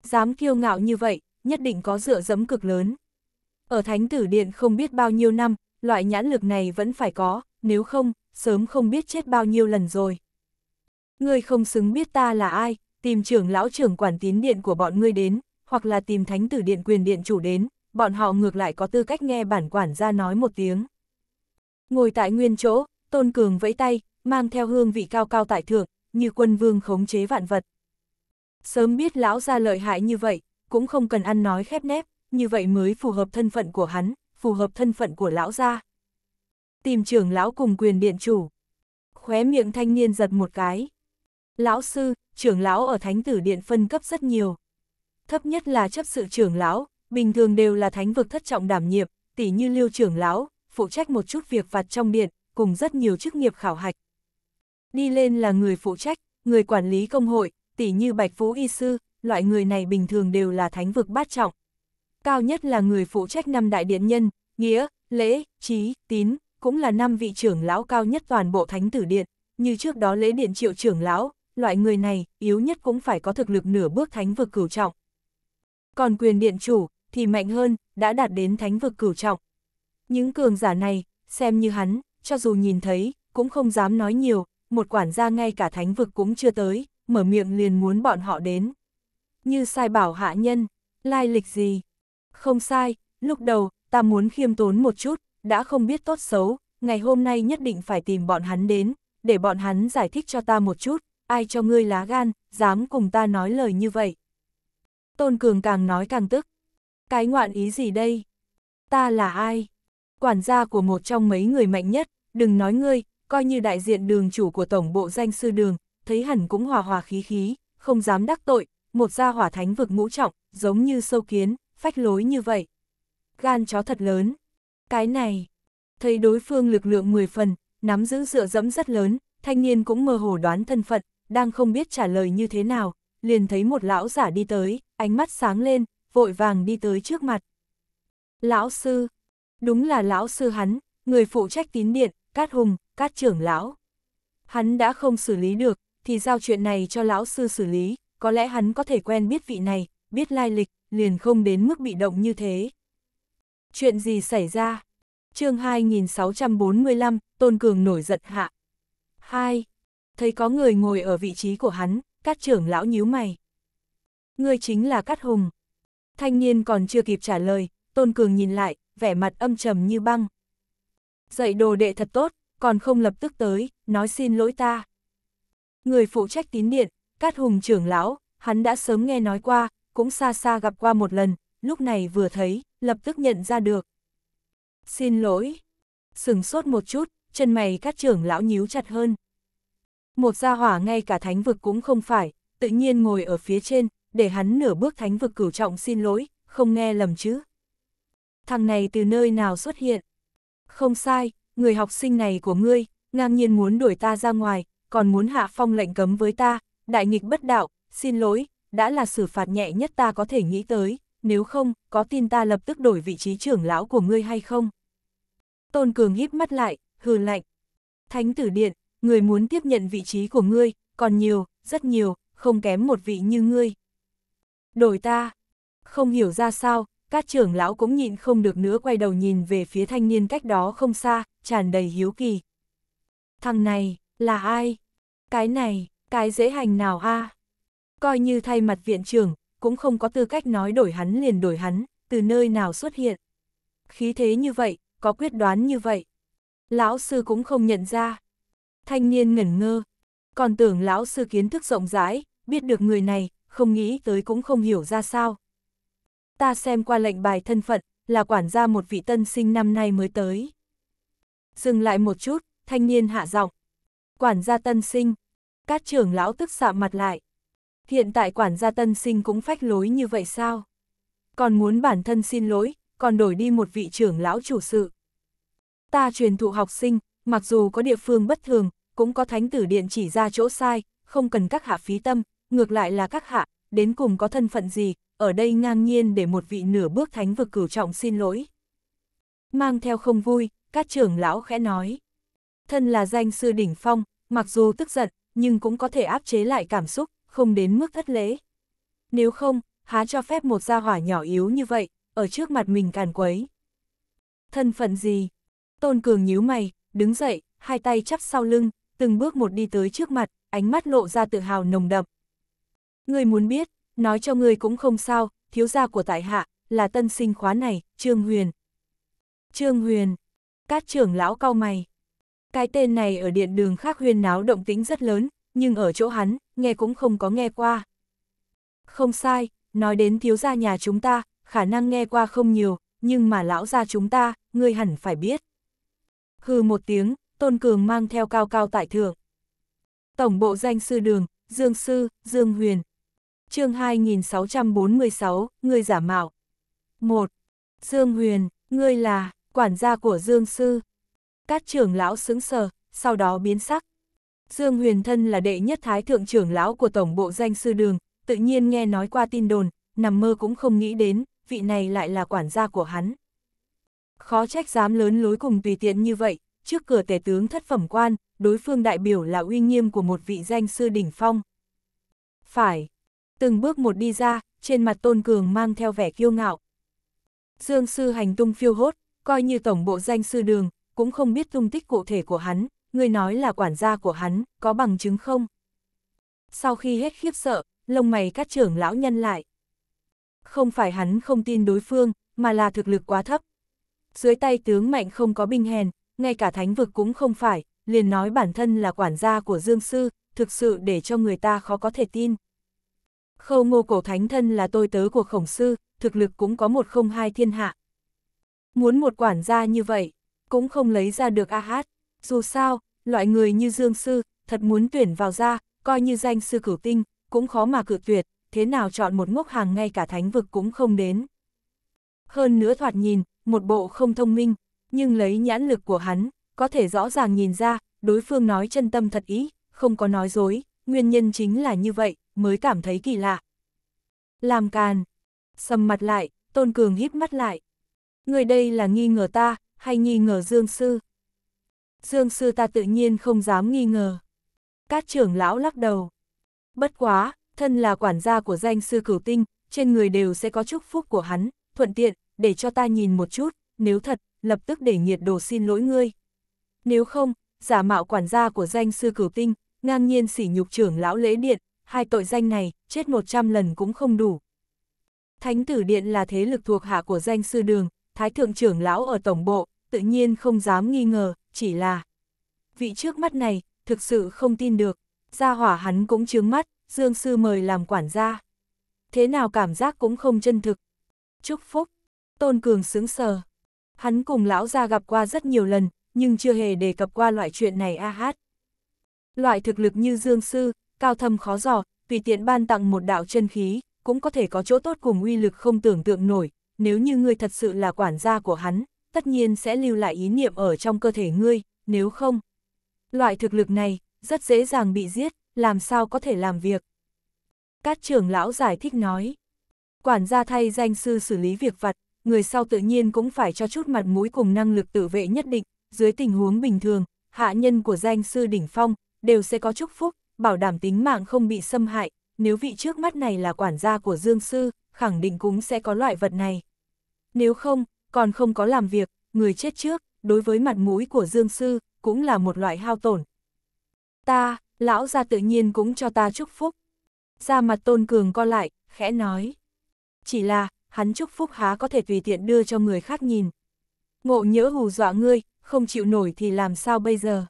Dám kiêu ngạo như vậy, nhất định có dựa dẫm cực lớn. Ở Thánh Tử Điện không biết bao nhiêu năm, loại nhãn lực này vẫn phải có, nếu không, sớm không biết chết bao nhiêu lần rồi. Ngươi không xứng biết ta là ai, tìm trưởng lão trưởng quản tín điện của bọn ngươi đến, hoặc là tìm Thánh Tử Điện quyền điện chủ đến, bọn họ ngược lại có tư cách nghe bản quản gia nói một tiếng. Ngồi tại nguyên chỗ, Tôn Cường vẫy tay, mang theo hương vị cao cao tại thượng, như quân vương khống chế vạn vật. Sớm biết lão ra lợi hại như vậy, cũng không cần ăn nói khép nép, như vậy mới phù hợp thân phận của hắn, phù hợp thân phận của lão ra. Tìm trưởng lão cùng quyền điện chủ. Khóe miệng thanh niên giật một cái. Lão sư, trưởng lão ở thánh tử điện phân cấp rất nhiều. Thấp nhất là chấp sự trưởng lão, bình thường đều là thánh vực thất trọng đảm nhiệm, tỷ như lưu trưởng lão, phụ trách một chút việc vặt trong điện, cùng rất nhiều chức nghiệp khảo hạch, Đi lên là người phụ trách, người quản lý công hội, tỷ như Bạch Phú Y Sư, loại người này bình thường đều là thánh vực bát trọng. Cao nhất là người phụ trách năm đại điện nhân, nghĩa, lễ, trí, tín, cũng là năm vị trưởng lão cao nhất toàn bộ thánh tử điện, như trước đó lễ điện triệu trưởng lão, loại người này yếu nhất cũng phải có thực lực nửa bước thánh vực cửu trọng. Còn quyền điện chủ thì mạnh hơn, đã đạt đến thánh vực cửu trọng. Những cường giả này, xem như hắn, cho dù nhìn thấy, cũng không dám nói nhiều, một quản gia ngay cả thánh vực cũng chưa tới, mở miệng liền muốn bọn họ đến. Như sai bảo hạ nhân, lai lịch gì? Không sai, lúc đầu, ta muốn khiêm tốn một chút, đã không biết tốt xấu, ngày hôm nay nhất định phải tìm bọn hắn đến, để bọn hắn giải thích cho ta một chút, ai cho ngươi lá gan, dám cùng ta nói lời như vậy. Tôn Cường càng nói càng tức. Cái ngoạn ý gì đây? Ta là ai? Quản gia của một trong mấy người mạnh nhất, đừng nói ngươi, coi như đại diện đường chủ của tổng bộ danh sư đường, thấy hẳn cũng hòa hòa khí khí, không dám đắc tội, một gia hỏa thánh vực ngũ trọng, giống như sâu kiến, phách lối như vậy. Gan chó thật lớn. Cái này, thấy đối phương lực lượng 10 phần, nắm giữ dựa dẫm rất lớn, thanh niên cũng mơ hồ đoán thân phận, đang không biết trả lời như thế nào, liền thấy một lão giả đi tới, ánh mắt sáng lên, vội vàng đi tới trước mặt. Lão sư, đúng là lão sư hắn, người phụ trách tín điện, Cát Hùng, cát trưởng lão. Hắn đã không xử lý được, thì giao chuyện này cho lão sư xử lý, có lẽ hắn có thể quen biết vị này, biết lai lịch, liền không đến mức bị động như thế. Chuyện gì xảy ra? chương 2645, Tôn Cường nổi giận hạ. 2. Thấy có người ngồi ở vị trí của hắn, cát trưởng lão nhíu mày. người chính là cát hùng. Thanh niên còn chưa kịp trả lời, Tôn Cường nhìn lại, vẻ mặt âm trầm như băng. Dạy đồ đệ thật tốt, còn không lập tức tới, nói xin lỗi ta. Người phụ trách tín điện, Cát Hùng trưởng lão, hắn đã sớm nghe nói qua, cũng xa xa gặp qua một lần, lúc này vừa thấy, lập tức nhận ra được. Xin lỗi. Sừng sốt một chút, chân mày Cát trưởng lão nhíu chặt hơn. Một gia hỏa ngay cả thánh vực cũng không phải, tự nhiên ngồi ở phía trên, để hắn nửa bước thánh vực cửu trọng xin lỗi, không nghe lầm chứ. Thằng này từ nơi nào xuất hiện? Không sai, người học sinh này của ngươi, ngang nhiên muốn đuổi ta ra ngoài, còn muốn hạ phong lệnh cấm với ta, đại nghịch bất đạo, xin lỗi, đã là xử phạt nhẹ nhất ta có thể nghĩ tới, nếu không, có tin ta lập tức đổi vị trí trưởng lão của ngươi hay không? Tôn Cường híp mắt lại, hừ lạnh. Thánh tử điện, người muốn tiếp nhận vị trí của ngươi, còn nhiều, rất nhiều, không kém một vị như ngươi. Đổi ta, không hiểu ra sao, các trưởng lão cũng nhịn không được nữa quay đầu nhìn về phía thanh niên cách đó không xa, tràn đầy hiếu kỳ. Thằng này, là ai? Cái này, cái dễ hành nào a? À? Coi như thay mặt viện trưởng, cũng không có tư cách nói đổi hắn liền đổi hắn, từ nơi nào xuất hiện. Khí thế như vậy, có quyết đoán như vậy. Lão sư cũng không nhận ra. Thanh niên ngẩn ngơ, còn tưởng lão sư kiến thức rộng rãi, biết được người này, không nghĩ tới cũng không hiểu ra sao. Ta xem qua lệnh bài thân phận, là quản gia một vị tân sinh năm nay mới tới. Dừng lại một chút, thanh niên hạ giọng. Quản gia tân sinh. Các trưởng lão tức sạm mặt lại. Hiện tại quản gia tân sinh cũng phách lối như vậy sao? Còn muốn bản thân xin lỗi, còn đổi đi một vị trưởng lão chủ sự. Ta truyền thụ học sinh, mặc dù có địa phương bất thường, cũng có thánh tử điện chỉ ra chỗ sai, không cần các hạ phí tâm, ngược lại là các hạ, đến cùng có thân phận gì, ở đây ngang nhiên để một vị nửa bước thánh vực cửu trọng xin lỗi. Mang theo không vui, các trưởng lão khẽ nói. Thân là danh sư đỉnh phong, mặc dù tức giận, nhưng cũng có thể áp chế lại cảm xúc, không đến mức thất lễ. Nếu không, há cho phép một gia hỏa nhỏ yếu như vậy, ở trước mặt mình càn quấy. Thân phận gì? Tôn Cường nhíu mày, đứng dậy, hai tay chắp sau lưng, từng bước một đi tới trước mặt, ánh mắt lộ ra tự hào nồng đậm. Người muốn biết, nói cho người cũng không sao, thiếu gia của tại hạ, là tân sinh khóa này, Trương Huyền. Trương Huyền, Cát trưởng lão cau mày. Cái tên này ở điện đường khác huyên náo động tĩnh rất lớn, nhưng ở chỗ hắn, nghe cũng không có nghe qua. Không sai, nói đến thiếu gia nhà chúng ta, khả năng nghe qua không nhiều, nhưng mà lão gia chúng ta, ngươi hẳn phải biết. Hừ một tiếng, Tôn Cường mang theo cao cao tại thượng. Tổng bộ danh sư đường, Dương Sư, Dương Huyền. chương 2646, ngươi giả mạo. 1. Dương Huyền, ngươi là quản gia của Dương Sư. cát trưởng lão xứng sờ, sau đó biến sắc. Dương Huyền Thân là đệ nhất thái thượng trưởng lão của tổng bộ danh sư đường, tự nhiên nghe nói qua tin đồn, nằm mơ cũng không nghĩ đến, vị này lại là quản gia của hắn. Khó trách dám lớn lối cùng tùy tiện như vậy, trước cửa tể tướng thất phẩm quan, đối phương đại biểu là uy nghiêm của một vị danh sư đỉnh phong. Phải, từng bước một đi ra, trên mặt Tôn Cường mang theo vẻ kiêu ngạo. Dương sư hành tung phiêu hốt, coi như tổng bộ danh sư đường, cũng không biết tung tích cụ thể của hắn, người nói là quản gia của hắn, có bằng chứng không? Sau khi hết khiếp sợ, lông mày các trưởng lão nhân lại. Không phải hắn không tin đối phương, mà là thực lực quá thấp. Dưới tay tướng mạnh không có binh hèn, ngay cả thánh vực cũng không phải, liền nói bản thân là quản gia của Dương Sư, thực sự để cho người ta khó có thể tin. Khâu ngô cổ thánh thân là tôi tớ của khổng sư, thực lực cũng có một không hai thiên hạ, Muốn một quản gia như vậy, cũng không lấy ra được a hát. Dù sao, loại người như Dương Sư, thật muốn tuyển vào ra, coi như danh sư cửu tinh, cũng khó mà cử tuyệt, thế nào chọn một ngốc hàng ngay cả thánh vực cũng không đến. Hơn nữa thoạt nhìn, một bộ không thông minh, nhưng lấy nhãn lực của hắn, có thể rõ ràng nhìn ra, đối phương nói chân tâm thật ý, không có nói dối, nguyên nhân chính là như vậy, mới cảm thấy kỳ lạ. Làm càn, sầm mặt lại, Tôn Cường híp mắt lại người đây là nghi ngờ ta, hay nghi ngờ Dương Sư? Dương Sư ta tự nhiên không dám nghi ngờ. Cát trưởng lão lắc đầu. Bất quá, thân là quản gia của danh sư cửu tinh, trên người đều sẽ có chúc phúc của hắn, thuận tiện, để cho ta nhìn một chút, nếu thật, lập tức để nhiệt đồ xin lỗi ngươi. Nếu không, giả mạo quản gia của danh sư cửu tinh, ngang nhiên sỉ nhục trưởng lão lễ điện, hai tội danh này, chết 100 lần cũng không đủ. Thánh tử điện là thế lực thuộc hạ của danh sư đường, thái thượng trưởng lão ở tổng bộ, tự nhiên không dám nghi ngờ, chỉ là vị trước mắt này, thực sự không tin được, gia hỏa hắn cũng chướng mắt, dương sư mời làm quản gia. Thế nào cảm giác cũng không chân thực. Chúc phúc, tôn cường sướng sờ. Hắn cùng lão gia gặp qua rất nhiều lần, nhưng chưa hề đề cập qua loại chuyện này a hát. Loại thực lực như dương sư, cao thâm khó dò, tùy tiện ban tặng một đạo chân khí, cũng có thể có chỗ tốt cùng uy lực không tưởng tượng nổi, nếu như ngươi thật sự là quản gia của hắn, tất nhiên sẽ lưu lại ý niệm ở trong cơ thể ngươi, nếu không. Loại thực lực này, rất dễ dàng bị giết, làm sao có thể làm việc. Các trưởng lão giải thích nói, quản gia thay danh sư xử lý việc vặt, người sau tự nhiên cũng phải cho chút mặt mũi cùng năng lực tự vệ nhất định, dưới tình huống bình thường, hạ nhân của danh sư đỉnh phong, đều sẽ có chúc phúc, bảo đảm tính mạng không bị xâm hại, nếu vị trước mắt này là quản gia của Dương Sư, khẳng định cũng sẽ có loại vật này. Nếu không, còn không có làm việc, người chết trước, đối với mặt mũi của Dương Sư, cũng là một loại hao tổn. Ta, lão gia tự nhiên cũng cho ta chúc phúc. Ra mặt Tôn Cường co lại, khẽ nói. Chỉ là, hắn chúc phúc há có thể tùy tiện đưa cho người khác nhìn. Ngộ nhỡ hù dọa ngươi, không chịu nổi thì làm sao bây giờ?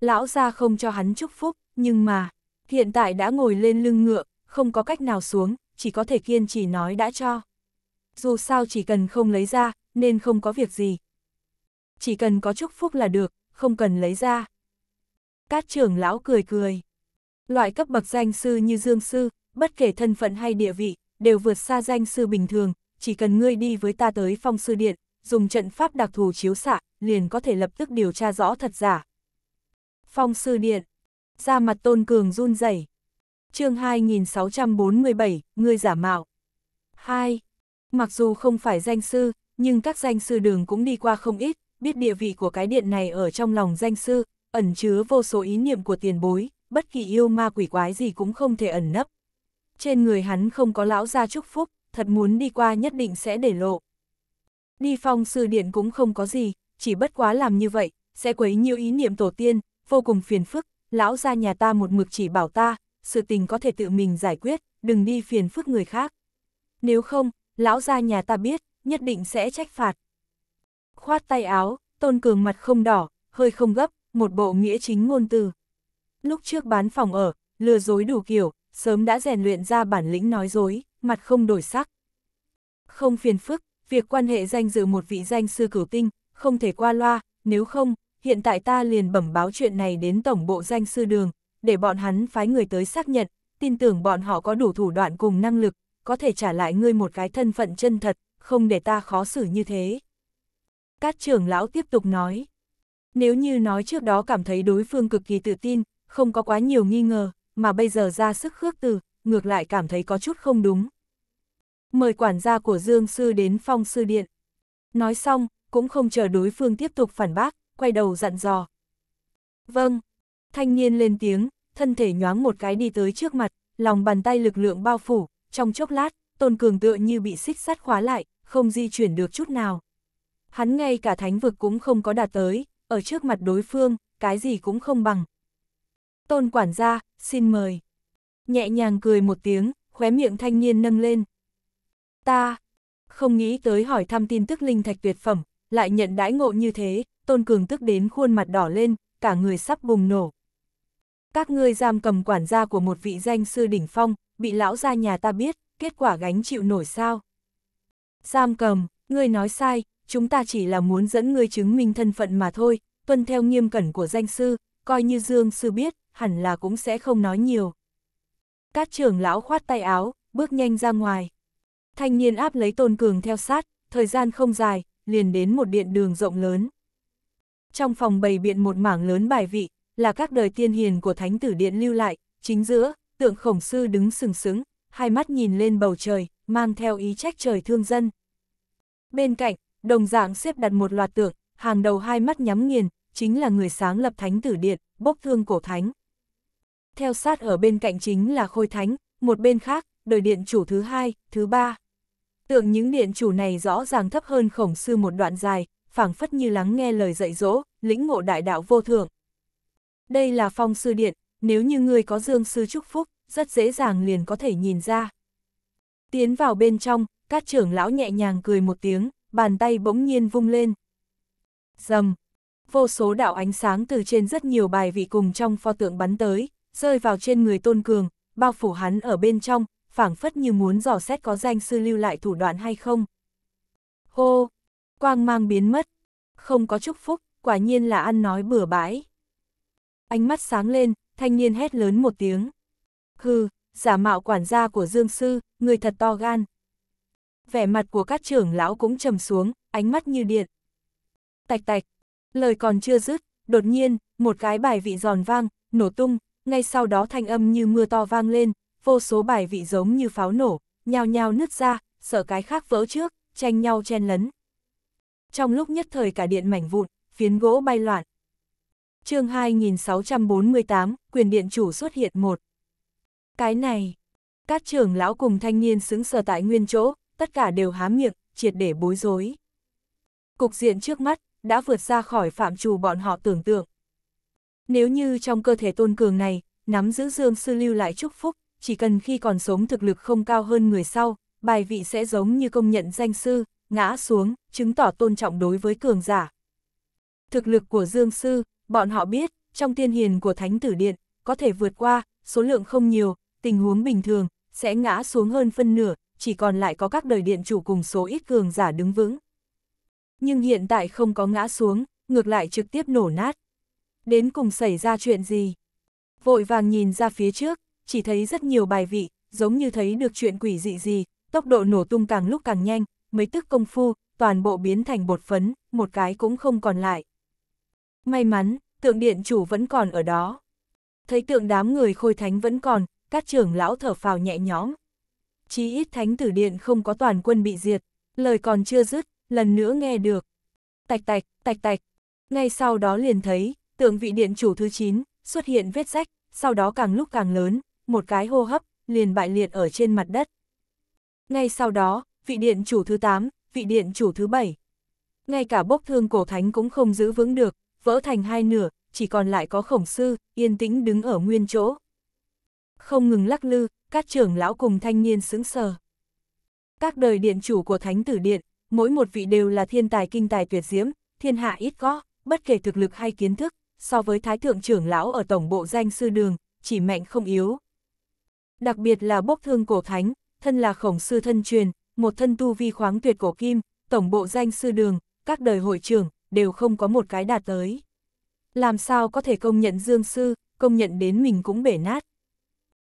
Lão gia không cho hắn chúc phúc, nhưng mà, hiện tại đã ngồi lên lưng ngựa, không có cách nào xuống, chỉ có thể kiên trì nói đã cho dù sao chỉ cần không lấy ra, nên không có việc gì. Chỉ cần có chúc phúc là được, không cần lấy ra. Cát trưởng lão cười cười. Loại cấp bậc danh sư như dương sư, bất kể thân phận hay địa vị, đều vượt xa danh sư bình thường, chỉ cần ngươi đi với ta tới phong sư điện, dùng trận pháp đặc thù chiếu xạ, liền có thể lập tức điều tra rõ thật giả. Phong sư điện, ra mặt tôn cường run rẩy. chương 2647, ngươi giả mạo. 2. Mặc dù không phải danh sư, nhưng các danh sư đường cũng đi qua không ít, biết địa vị của cái điện này ở trong lòng danh sư, ẩn chứa vô số ý niệm của tiền bối, bất kỳ yêu ma quỷ quái gì cũng không thể ẩn nấp. Trên người hắn không có lão gia chúc phúc, thật muốn đi qua nhất định sẽ để lộ. Đi phong sư điện cũng không có gì, chỉ bất quá làm như vậy, sẽ quấy nhiều ý niệm tổ tiên, vô cùng phiền phức, lão gia nhà ta một mực chỉ bảo ta, sự tình có thể tự mình giải quyết, đừng đi phiền phức người khác. Nếu không, lão gia nhà ta biết, nhất định sẽ trách phạt. Khoát tay áo, Tôn Cường mặt không đỏ, hơi không gấp, một bộ nghĩa chính ngôn từ. Lúc trước bán phòng ở, lừa dối đủ kiểu, sớm đã rèn luyện ra bản lĩnh nói dối, mặt không đổi sắc. Không phiền phức, việc quan hệ danh dự một vị danh sư cửu tinh, không thể qua loa, nếu không, hiện tại ta liền bẩm báo chuyện này đến tổng bộ danh sư đường, để bọn hắn phái người tới xác nhận, tin tưởng bọn họ có đủ thủ đoạn cùng năng lực, có thể trả lại ngươi một cái thân phận chân thật, không để ta khó xử như thế. Cát trưởng lão tiếp tục nói. Nếu như nói trước đó cảm thấy đối phương cực kỳ tự tin, không có quá nhiều nghi ngờ, mà bây giờ ra sức khước từ, ngược lại cảm thấy có chút không đúng. Mời quản gia của Dương Sư đến phong sư điện. Nói xong, cũng không chờ đối phương tiếp tục phản bác, quay đầu dặn dò. Vâng, thanh niên lên tiếng, thân thể nhoáng một cái đi tới trước mặt, lòng bàn tay lực lượng bao phủ, trong chốc lát, Tôn Cường tựa như bị xích sắt khóa lại, không di chuyển được chút nào. Hắn ngay cả thánh vực cũng không có đạt tới, ở trước mặt đối phương, cái gì cũng không bằng. Tôn quản gia, xin mời. Nhẹ nhàng cười một tiếng, khóe miệng thanh niên nâng lên. Ta, không nghĩ tới hỏi thăm tin tức linh thạch tuyệt phẩm, lại nhận đãi ngộ như thế, Tôn Cường tức đến khuôn mặt đỏ lên, cả người sắp bùng nổ. Các ngươi giam cầm quản gia của một vị danh sư đỉnh phong, bị lão gia nhà ta biết, kết quả gánh chịu nổi sao. Giam cầm, ngươi nói sai, chúng ta chỉ là muốn dẫn ngươi chứng minh thân phận mà thôi, tuân theo nghiêm cẩn của danh sư, coi như Dương sư biết, hẳn là cũng sẽ không nói nhiều. Các trưởng lão khoát tay áo, bước nhanh ra ngoài. Thanh niên áp lấy tôn cường theo sát, thời gian không dài, liền đến một điện đường rộng lớn. Trong phòng bày biện một mảng lớn bài vị, là các đời tiên hiền của thánh tử điện lưu lại, chính giữa, tượng khổng sư đứng sừng sững, hai mắt nhìn lên bầu trời, mang theo ý trách trời thương dân. Bên cạnh, đồng dạng xếp đặt một loạt tượng, hàng đầu hai mắt nhắm nghiền, chính là người sáng lập thánh tử điện, bốc thương cổ thánh. Theo sát ở bên cạnh chính là khôi thánh, một bên khác, đời điện chủ thứ hai, thứ ba. Tượng những điện chủ này rõ ràng thấp hơn khổng sư một đoạn dài, phảng phất như lắng nghe lời dạy dỗ, lĩnh ngộ đại đạo vô thượng. Đây là phong sư điện, nếu như ngươi có dương sư chúc phúc, rất dễ dàng liền có thể nhìn ra. Tiến vào bên trong, các trưởng lão nhẹ nhàng cười một tiếng, bàn tay bỗng nhiên vung lên. Dầm! Vô số đạo ánh sáng từ trên rất nhiều bài vị cùng trong pho tượng bắn tới, rơi vào trên người tôn cường, bao phủ hắn ở bên trong, phảng phất như muốn dò xét có danh sư lưu lại thủ đoạn hay không. Hô! Quang mang biến mất. Không có chúc phúc, quả nhiên là ăn nói bừa bãi. Ánh mắt sáng lên, thanh niên hét lớn một tiếng. Hừ, giả mạo quản gia của Dương Sư, người thật to gan. Vẻ mặt của các trưởng lão cũng trầm xuống, ánh mắt như điện. Tạch tạch, lời còn chưa dứt, đột nhiên, một cái bài vị giòn vang, nổ tung, ngay sau đó thanh âm như mưa to vang lên, vô số bài vị giống như pháo nổ, nhao nhao nứt ra, sợ cái khác vỡ trước, tranh nhau chen lấn. Trong lúc nhất thời cả điện mảnh vụn, phiến gỗ bay loạn chương 2648, quyền điện chủ xuất hiện một. Cái này, các trưởng lão cùng thanh niên xứng sờ tại nguyên chỗ, tất cả đều há miệng, triệt để bối rối. Cục diện trước mắt, đã vượt ra khỏi phạm trù bọn họ tưởng tượng. Nếu như trong cơ thể tôn cường này, nắm giữ dương sư lưu lại chúc phúc, chỉ cần khi còn sống thực lực không cao hơn người sau, bài vị sẽ giống như công nhận danh sư, ngã xuống, chứng tỏ tôn trọng đối với cường giả. Thực lực của dương sư, Bọn họ biết, trong tiên hiền của Thánh Tử Điện, có thể vượt qua, số lượng không nhiều, tình huống bình thường, sẽ ngã xuống hơn phân nửa, chỉ còn lại có các đời điện chủ cùng số ít cường giả đứng vững. Nhưng hiện tại không có ngã xuống, ngược lại trực tiếp nổ nát. Đến cùng xảy ra chuyện gì? Vội vàng nhìn ra phía trước, chỉ thấy rất nhiều bài vị, giống như thấy được chuyện quỷ dị gì, tốc độ nổ tung càng lúc càng nhanh, mấy tức công phu, toàn bộ biến thành bột phấn, một cái cũng không còn lại. May mắn, tượng điện chủ vẫn còn ở đó. Thấy tượng đám người khôi thánh vẫn còn, các trưởng lão thở phào nhẹ nhõm. Chí ít thánh tử điện không có toàn quân bị diệt, lời còn chưa dứt, lần nữa nghe được. Tạch tạch, tạch tạch, ngay sau đó liền thấy, tượng vị điện chủ thứ 9, xuất hiện vết rách, sau đó càng lúc càng lớn, một cái hô hấp, liền bại liệt ở trên mặt đất. Ngay sau đó, vị điện chủ thứ 8, vị điện chủ thứ 7. Ngay cả bốc thương cổ thánh cũng không giữ vững được, vỡ thành hai nửa, chỉ còn lại có khổng sư, yên tĩnh đứng ở nguyên chỗ. Không ngừng lắc lư, các trưởng lão cùng thanh niên sững sờ. Các đời điện chủ của thánh tử điện, mỗi một vị đều là thiên tài kinh tài tuyệt diễm, thiên hạ ít có, bất kể thực lực hay kiến thức, so với thái thượng trưởng lão ở tổng bộ danh sư đường, chỉ mạnh không yếu. Đặc biệt là bốc thương cổ thánh, thân là khổng sư thân truyền, một thân tu vi khoáng tuyệt cổ kim, tổng bộ danh sư đường, các đời hội trưởng, đều không có một cái đạt tới. Làm sao có thể công nhận Dương Sư, công nhận đến mình cũng bể nát.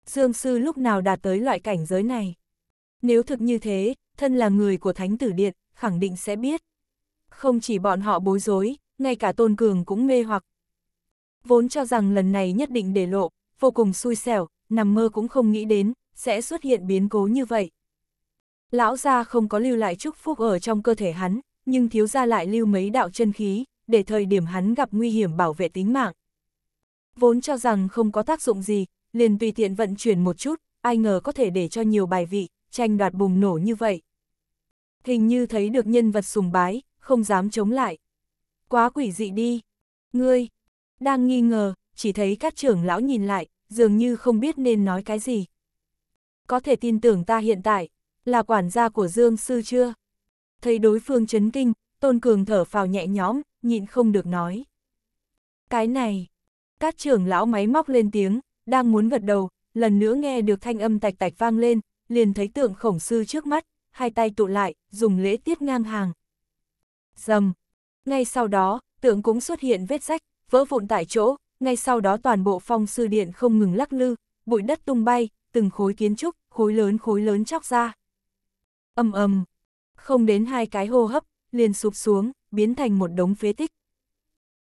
Dương Sư lúc nào đạt tới loại cảnh giới này? Nếu thực như thế, thân là người của Thánh Tử Điện, khẳng định sẽ biết. Không chỉ bọn họ bối rối, ngay cả Tôn Cường cũng mê hoặc. Vốn cho rằng lần này nhất định để lộ, vô cùng xui xẻo, nằm mơ cũng không nghĩ đến, sẽ xuất hiện biến cố như vậy. Lão gia không có lưu lại chúc phúc ở trong cơ thể hắn, nhưng thiếu gia lại lưu mấy đạo chân khí, để thời điểm hắn gặp nguy hiểm bảo vệ tính mạng. Vốn cho rằng không có tác dụng gì, liền tùy tiện vận chuyển một chút, ai ngờ có thể để cho nhiều bài vị, tranh đoạt bùng nổ như vậy. Hình như thấy được nhân vật sùng bái, không dám chống lại. Quá quỷ dị đi. Ngươi, đang nghi ngờ, chỉ thấy các trưởng lão nhìn lại, dường như không biết nên nói cái gì. Có thể tin tưởng ta hiện tại, là quản gia của Dương Sư chưa? Thấy đối phương chấn kinh, Tôn Cường thở phào nhẹ nhõm, nhịn không được nói. Cái này, các trưởng lão máy móc lên tiếng, đang muốn gật đầu, lần nữa nghe được thanh âm tạch tạch vang lên, liền thấy tượng khổng sư trước mắt, hai tay tụ lại, dùng lễ tiết ngang hàng. Dầm! Ngay sau đó, tượng cũng xuất hiện vết rách, vỡ vụn tại chỗ, ngay sau đó toàn bộ phong sư điện không ngừng lắc lư, bụi đất tung bay, từng khối kiến trúc, khối lớn khối lớn chóc ra. Âm ầm, không đến hai cái hô hấp, liền sụp xuống, biến thành một đống phế tích.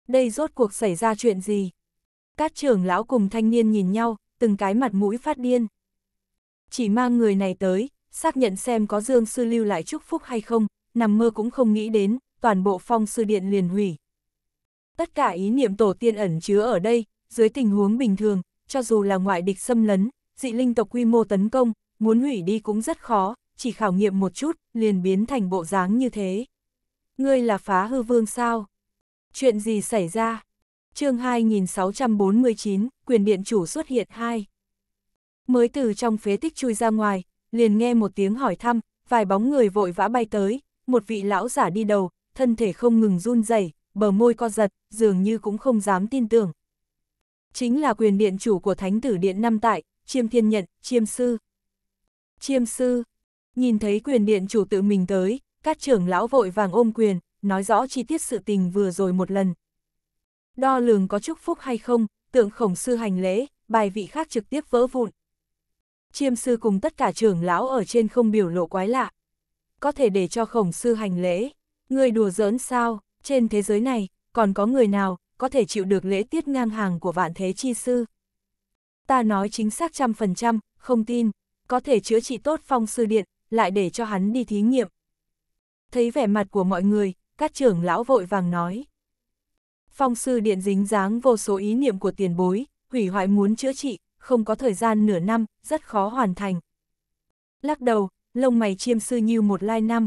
Đây rốt cuộc xảy ra chuyện gì? Các trưởng lão cùng thanh niên nhìn nhau, từng cái mặt mũi phát điên. Chỉ mang người này tới, xác nhận xem có Dương Sư lưu lại chúc phúc hay không, nằm mơ cũng không nghĩ đến, toàn bộ phong sư điện liền hủy. Tất cả ý niệm tổ tiên ẩn chứa ở đây, dưới tình huống bình thường, cho dù là ngoại địch xâm lấn, dị linh tộc quy mô tấn công, muốn hủy đi cũng rất khó, chỉ khảo nghiệm một chút, liền biến thành bộ dáng như thế. Ngươi là phá hư vương sao? Chuyện gì xảy ra? chương 2649, quyền điện chủ xuất hiện hai. Mới từ trong phế tích chui ra ngoài, liền nghe một tiếng hỏi thăm, vài bóng người vội vã bay tới, một vị lão giả đi đầu, thân thể không ngừng run rẩy bờ môi co giật, dường như cũng không dám tin tưởng. Chính là quyền điện chủ của thánh tử điện năm tại, chiêm thiên nhận, chiêm sư. Chiêm sư, Nhìn thấy quyền điện chủ tự mình tới, các trưởng lão vội vàng ôm quyền, nói rõ chi tiết sự tình vừa rồi một lần. Đo lường có chúc phúc hay không, tượng khổng sư hành lễ, bài vị khác trực tiếp vỡ vụn. Chiêm sư cùng tất cả trưởng lão ở trên không biểu lộ quái lạ. Có thể để cho khổng sư hành lễ. Người đùa giỡn sao, trên thế giới này, còn có người nào, có thể chịu được lễ tiết ngang hàng của vạn thế chi sư. Ta nói chính xác trăm phần trăm, không tin, có thể chữa trị tốt phong sư điện, lại để cho hắn đi thí nghiệm. Thấy vẻ mặt của mọi người, các trưởng lão vội vàng nói. Phong sư điện dính dáng vô số ý niệm của tiền bối, hủy hoại muốn chữa trị, không có thời gian nửa năm, rất khó hoàn thành. Lắc đầu, lông mày chiêm sư như một lai năm.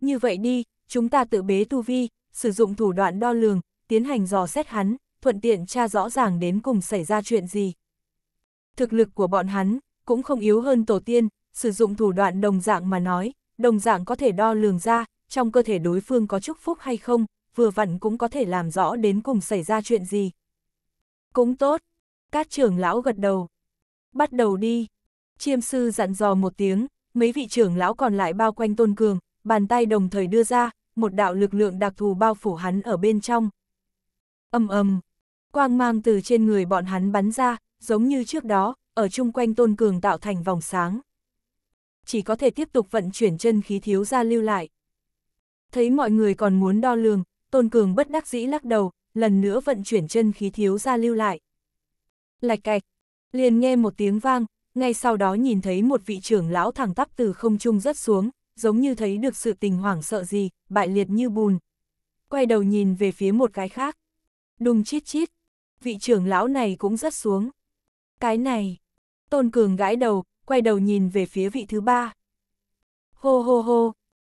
Như vậy đi, chúng ta tự bế tu vi, sử dụng thủ đoạn đo lường, tiến hành dò xét hắn, thuận tiện tra rõ ràng đến cùng xảy ra chuyện gì. Thực lực của bọn hắn, cũng không yếu hơn tổ tiên, sử dụng thủ đoạn đồng dạng mà nói, đồng dạng có thể đo lường ra, trong cơ thể đối phương có chúc phúc hay không, vừa vặn cũng có thể làm rõ đến cùng xảy ra chuyện gì. Cũng tốt. các trưởng lão gật đầu. Bắt đầu đi. Chiêm sư dặn dò một tiếng, mấy vị trưởng lão còn lại bao quanh tôn cường, bàn tay đồng thời đưa ra, một đạo lực lượng đặc thù bao phủ hắn ở bên trong. Âm âm, quang mang từ trên người bọn hắn bắn ra, giống như trước đó, ở chung quanh tôn cường tạo thành vòng sáng chỉ có thể tiếp tục vận chuyển chân khí thiếu ra lưu lại. Thấy mọi người còn muốn đo lường, Tôn Cường bất đắc dĩ lắc đầu, lần nữa vận chuyển chân khí thiếu ra lưu lại. Lạch cạch, liền nghe một tiếng vang, ngay sau đó nhìn thấy một vị trưởng lão thẳng tắp từ không trung rớt xuống, giống như thấy được sự tình hoảng sợ gì, bại liệt như bùn. Quay đầu nhìn về phía một cái khác. Đùng chít chít, vị trưởng lão này cũng rớt xuống. Cái này, Tôn Cường gãi đầu, quay đầu nhìn về phía vị thứ ba. Hô hô hô,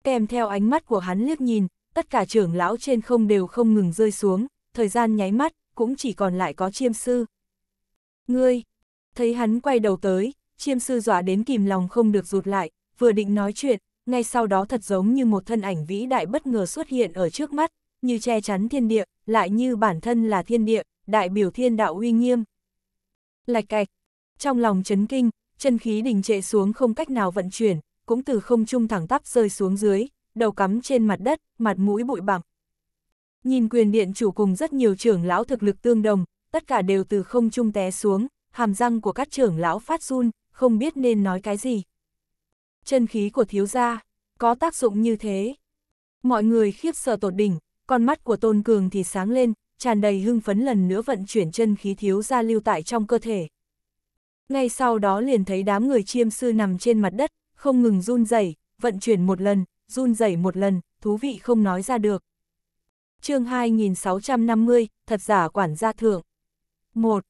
kèm theo ánh mắt của hắn liếc nhìn, tất cả trưởng lão trên không đều không ngừng rơi xuống, thời gian nháy mắt, cũng chỉ còn lại có chiêm sư. Ngươi, thấy hắn quay đầu tới, chiêm sư dọa đến kìm lòng không được rụt lại, vừa định nói chuyện, ngay sau đó thật giống như một thân ảnh vĩ đại bất ngờ xuất hiện ở trước mắt, như che chắn thiên địa, lại như bản thân là thiên địa, đại biểu thiên đạo uy nghiêm. Lạch cạch, trong lòng chấn kinh, chân khí đình trệ xuống không cách nào vận chuyển, cũng từ không trung thẳng tắp rơi xuống dưới, đầu cắm trên mặt đất, mặt mũi bụi bặm. Nhìn quyền điện chủ cùng rất nhiều trưởng lão thực lực tương đồng, tất cả đều từ không trung té xuống, hàm răng của các trưởng lão phát run, không biết nên nói cái gì. Chân khí của thiếu gia, có tác dụng như thế. Mọi người khiếp sợ tột đỉnh, con mắt của Tôn Cường thì sáng lên, tràn đầy hưng phấn lần nữa vận chuyển chân khí thiếu gia lưu tại trong cơ thể ngay sau đó liền thấy đám người chiêm sư nằm trên mặt đất, không ngừng run rẩy, vận chuyển một lần, run rẩy một lần, thú vị không nói ra được. chương 2650, thật giả quản gia thượng. 1.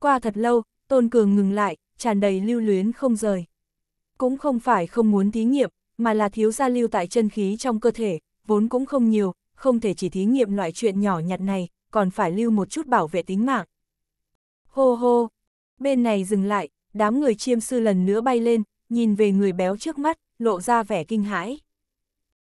Qua thật lâu, Tôn Cường ngừng lại, tràn đầy lưu luyến không rời. Cũng không phải không muốn thí nghiệm, mà là thiếu gia lưu tại chân khí trong cơ thể, vốn cũng không nhiều, không thể chỉ thí nghiệm loại chuyện nhỏ nhặt này, còn phải lưu một chút bảo vệ tính mạng. Hô hô, Bên này dừng lại, đám người chiêm sư lần nữa bay lên, nhìn về người béo trước mắt, lộ ra vẻ kinh hãi.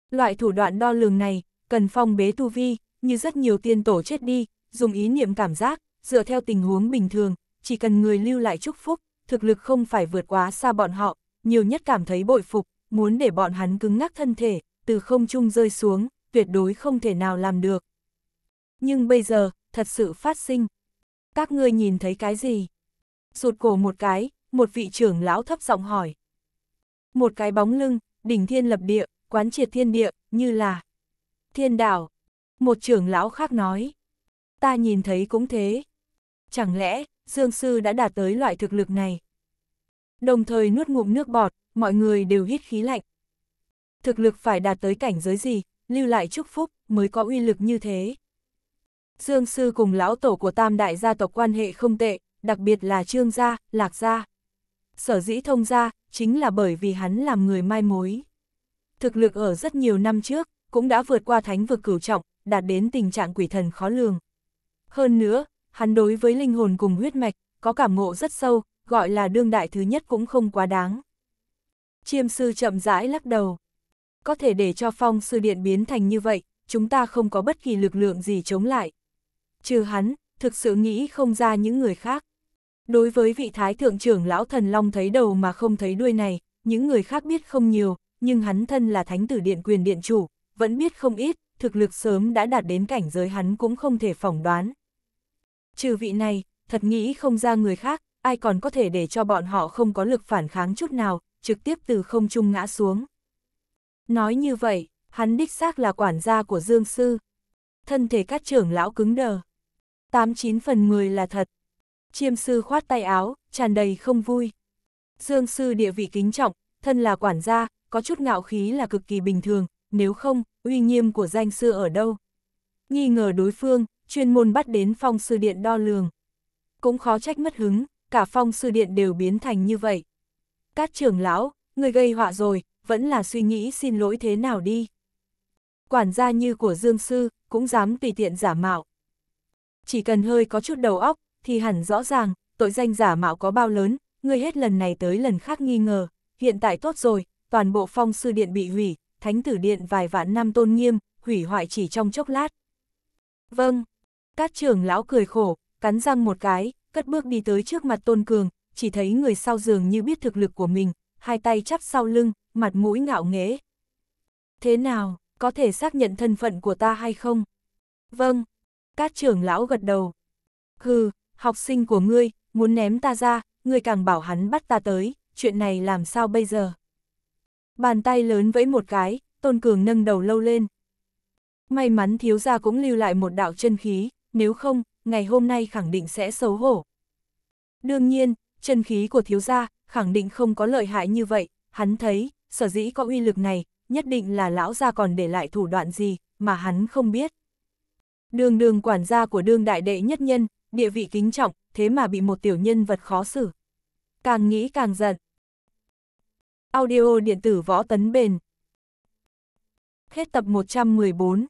Loại thủ đoạn đo lường này, cần phong bế tu vi, như rất nhiều tiên tổ chết đi, dùng ý niệm cảm giác, dựa theo tình huống bình thường, chỉ cần người lưu lại chúc phúc, thực lực không phải vượt quá xa bọn họ, nhiều nhất cảm thấy bội phục, muốn để bọn hắn cứng ngắc thân thể, từ không trung rơi xuống, tuyệt đối không thể nào làm được. Nhưng bây giờ, thật sự phát sinh. Các ngươi nhìn thấy cái gì? rụt cổ một cái, một vị trưởng lão thấp giọng hỏi. Một cái bóng lưng, đỉnh thiên lập địa, quán triệt thiên địa, như là thiên đạo. Một trưởng lão khác nói, ta nhìn thấy cũng thế. Chẳng lẽ, Dương Sư đã đạt tới loại thực lực này? Đồng thời nuốt ngụm nước bọt, mọi người đều hít khí lạnh. Thực lực phải đạt tới cảnh giới gì, lưu lại chúc phúc, mới có uy lực như thế. Dương Sư cùng lão tổ của tam đại gia tộc quan hệ không tệ, đặc biệt là Trương Gia, Lạc Gia. Sở dĩ thông gia, chính là bởi vì hắn làm người mai mối. Thực lực ở rất nhiều năm trước, cũng đã vượt qua thánh vực cửu trọng, đạt đến tình trạng quỷ thần khó lường. Hơn nữa, hắn đối với linh hồn cùng huyết mạch, có cảm ngộ rất sâu, gọi là đương đại thứ nhất cũng không quá đáng. Chiêm sư chậm rãi lắc đầu. Có thể để cho phong sư điện biến thành như vậy, chúng ta không có bất kỳ lực lượng gì chống lại. Trừ hắn, thực sự nghĩ không ra những người khác. Đối với vị thái thượng trưởng lão thần long thấy đầu mà không thấy đuôi này, những người khác biết không nhiều, nhưng hắn thân là thánh tử điện quyền điện chủ, vẫn biết không ít, thực lực sớm đã đạt đến cảnh giới hắn cũng không thể phỏng đoán. Trừ vị này, thật nghĩ không ra người khác, ai còn có thể để cho bọn họ không có lực phản kháng chút nào, trực tiếp từ không trung ngã xuống. Nói như vậy, hắn đích xác là quản gia của Dương Sư. Thân thể các trưởng lão cứng đờ. Tám chín phần 10 là thật, chiêm sư khoát tay áo, tràn đầy không vui. Dương sư địa vị kính trọng, thân là quản gia, có chút ngạo khí là cực kỳ bình thường, nếu không, uy nghiêm của danh sư ở đâu. Nghi ngờ đối phương, chuyên môn bắt đến phong sư điện đo lường. Cũng khó trách mất hứng, cả phong sư điện đều biến thành như vậy. Các trưởng lão, người gây họa rồi, vẫn là suy nghĩ xin lỗi thế nào đi. Quản gia như của Dương Sư, cũng dám tùy tiện giả mạo. Chỉ cần hơi có chút đầu óc, thì hẳn rõ ràng, tội danh giả mạo có bao lớn, ngươi hết lần này tới lần khác nghi ngờ, hiện tại tốt rồi, toàn bộ phong sư điện bị hủy, thánh tử điện vài vạn năm tôn nghiêm, hủy hoại chỉ trong chốc lát. Vâng, các trưởng lão cười khổ, cắn răng một cái, cất bước đi tới trước mặt tôn cường, chỉ thấy người sau giường như biết thực lực của mình, hai tay chắp sau lưng, mặt mũi ngạo nghễ. Thế nào, có thể xác nhận thân phận của ta hay không? Vâng, các trưởng lão gật đầu. Hừ, học sinh của ngươi, muốn ném ta ra, ngươi càng bảo hắn bắt ta tới, chuyện này làm sao bây giờ? Bàn tay lớn vẫy một cái, Tôn Cường nâng đầu lâu lên. May mắn thiếu gia cũng lưu lại một đạo chân khí, nếu không, ngày hôm nay khẳng định sẽ xấu hổ. Đương nhiên, chân khí của thiếu gia khẳng định không có lợi hại như vậy, hắn thấy, sở dĩ có uy lực này, nhất định là lão gia còn để lại thủ đoạn gì, mà hắn không biết. Đường đường quản gia của đương đại đệ nhất nhân, địa vị kính trọng, thế mà bị một tiểu nhân vật khó xử. Càng nghĩ càng giận. Audio điện tử võ tấn bền. Hết tập 114